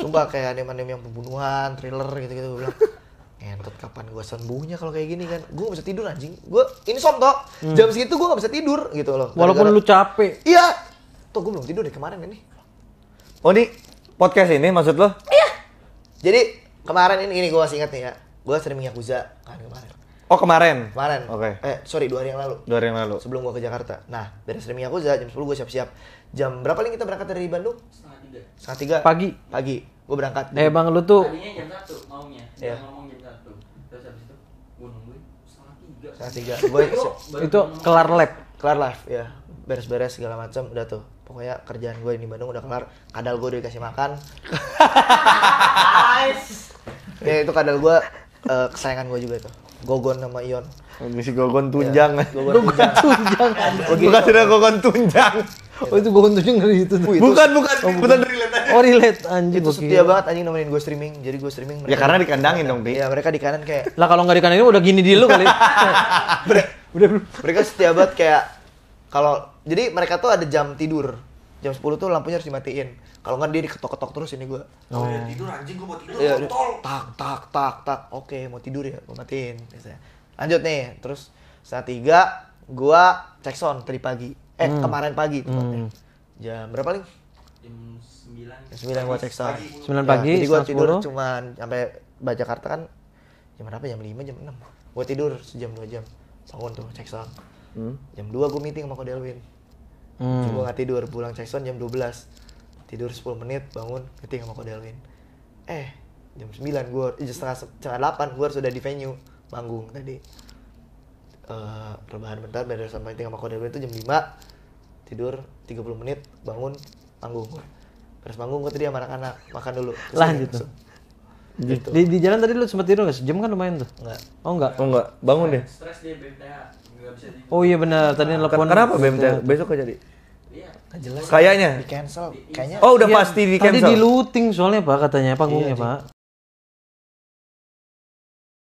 sumpah kayak anime-anime yang pembunuhan thriller gitu-gitu gue bilang ngentot kapan gue sembuhnya kalau kayak gini kan gue bisa tidur anjing gue ini somtok hmm. jam segitu gue gak bisa tidur gitu loh walaupun Gara lu capek iya tuh gue belum tidur deh kemarin ini oh ini podcast ini maksud lo iya jadi kemarin ini ini gue masih ingat nih ya gue sering minyak kan kemarin Oh kemarin? Kemarin. Oke. Okay. Eh sorry dua hari yang lalu. Dua hari yang lalu. Sebelum gua ke Jakarta. Nah beres streaming aku jam 10 gua siap-siap. Jam berapa lagi kita berangkat dari Bandung? Setengah tiga. Setengah tiga. Pagi. Pagi. Gua berangkat. Eh bang lu tuh. Tadinya jam satu maunya. Iya. yeah. ngomong jam satu. Terus habis itu gua nungguin setengah tiga. Setengah tiga. Gua (laughs) itu kelar lab. Kelar lab ya. Beres-beres segala macam udah tuh. Pokoknya kerjaan gua di Bandung udah kelar. Kadal gua udah dikasih makan. (laughs) nice. ya itu kadal gua uh, kesayangan gue juga tuh Gogon sama Ion. Misi Gogon tunjang. Ya, Gogon, Gogon tunjang. bukan sudah Gogon tunjang. Oh itu Gogon tunjang dari itu. Bukan, bukan. bukan. Oh, bukan. relate aja. Oh relate anjing. Itu setia banget anjing nemenin gue streaming. Jadi gue streaming. ya karena dikandangin dong, Bi. Ya mereka di kanan kayak. Lah kalau nggak dikandangin udah gini di lu kali. (laughs) udah, Mereka setia banget kayak kalau jadi mereka tuh ada jam tidur. Jam 10 tuh lampunya harus dimatiin kalau nggak dia diketok-ketok terus ini gue oh. Ya, tidur anjing gue mau tidur ya, tak tak tak tak oke mau tidur ya gue matiin biasanya lanjut nih terus setengah tiga gue cek sound tadi pagi eh hmm. kemarin pagi hmm. jam berapa nih jam sembilan jam sembilan gue cek sound sembilan pagi ya, jadi gue tidur cuman sampai baca Jakarta kan jam berapa jam lima jam enam gue tidur sejam dua jam bangun tuh cek sound hmm. jam dua gue meeting sama kau hmm. gue nggak tidur pulang cek sound jam dua belas tidur 10 menit bangun ngeting sama kodeluin eh jam 9 gue eh, setengah setengah 8 gue harus udah di venue manggung tadi uh, rebahan bentar beres sama ngeting sama kodeluin itu jam 5 tidur 30 menit bangun manggung gue terus manggung gue tadi sama anak-anak makan dulu terus lanjut tuh gitu. Di, di jalan tadi lu sempat tidur gak sejam kan lumayan tuh? Enggak. Oh enggak? Oh enggak, bangun deh. Stres ya? dia BMTH. Oh iya benar, tadi telepon. Kan kenapa BMTH? Besok aja jadi jelas kayaknya di cancel kayaknya oh udah iya, pasti di cancel tadi di looting soalnya pak katanya panggungnya iya, pak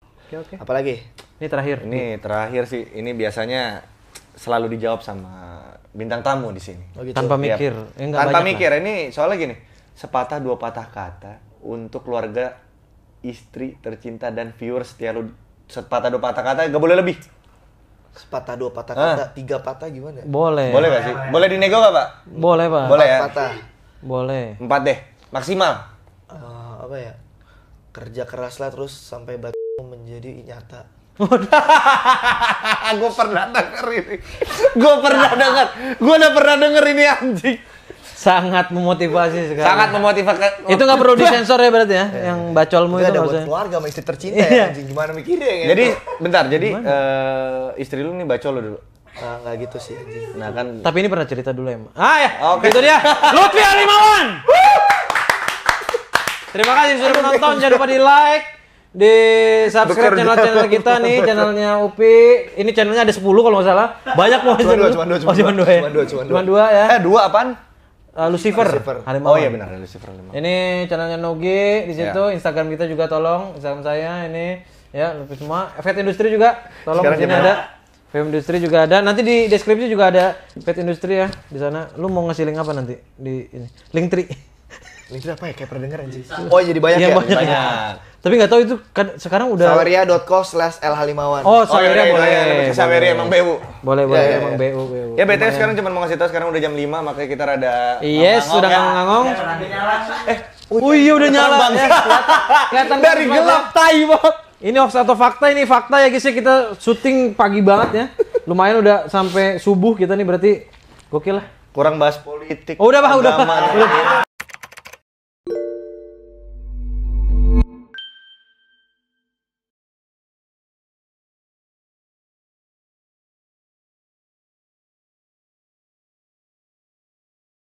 oke oke apalagi ini terakhir ini terakhir sih ini biasanya selalu dijawab sama bintang tamu di sini oh, gitu. tanpa iya. mikir ya, eh, tanpa mikir lah. ini soalnya gini sepatah dua patah kata untuk keluarga istri tercinta dan viewers setiap sepatah dua patah kata gak boleh lebih Sepatah dua patah ah. kata, ah. tiga patah gimana? Boleh. Boleh gak sih? Boleh dinego gak pak? Boleh pak. Boleh ya? patah. Boleh. Empat deh, maksimal. Uh, apa ya? Kerja keraslah terus sampai batu menjadi nyata. (laughs) gue pernah denger ini. Gue pernah denger. Gue udah pernah denger ini anjing sangat memotivasi sekali. Sangat memotivasi. Itu nggak perlu disensor ya berarti ya, iya. yang bacolmu itu. Itu ada buat maksudnya. keluarga sama istri tercinta ya, iya. Gimana mikirnya ya? Jadi, bentar. Jadi uh, istri lu nih bacol lu dulu. Nah, nggak gitu sih Nah kan. Tapi ini pernah cerita dulu ya. Ah ya. Oke. Okay. Itu dia. (laughs) Lutfi Arimawan. Terima kasih sudah menonton. Jangan lupa di like, di subscribe channel-channel kita nih, channelnya Upi. Ini channelnya ada 10 kalau nggak salah. Banyak mau cuma dua, cuma dua, cuma, oh, dua, dua, ya? Cuma dua, cuma dua. Cuma dua ya. Eh dua apaan? Uh, Lucifer. Lucifer. Oh iya benar Lucifer Harimau. Ini channelnya Nogi di situ, yeah. Instagram kita juga tolong, Instagram saya ini ya lebih semua. Vet Industri juga tolong di sini ada. Vet Industri juga ada. Nanti di deskripsi juga ada Vet Industri ya di sana. Lu mau ngasih link apa nanti di ini? Link tri. Link tri apa ya? Kayak pernah denger Oh jadi iya, banyak ya. ya? Banyak. banyak. Tapi nggak tahu itu kan sekarang udah saweria.co slash lhalimawan. Oh, Saweria oh, iya, iya, boleh. Iya, iya, iya Saweria emang BU. Boleh, boleh iya. iya emang BU, BU. Ya, BTW sekarang cuma mau ngasih tahu sekarang udah jam lima makanya kita rada Yes, sudah ngangong. Eh, Oh udah nyala. Eh, bang. Kelihatan dari gelap tai banget. Ini hoax atau fakta ini fakta ya guys ya. kita syuting pagi banget ya. Lumayan udah sampai subuh kita nih berarti gokil lah. Kurang bahas politik. Oh, udah Pak, udah. Pak.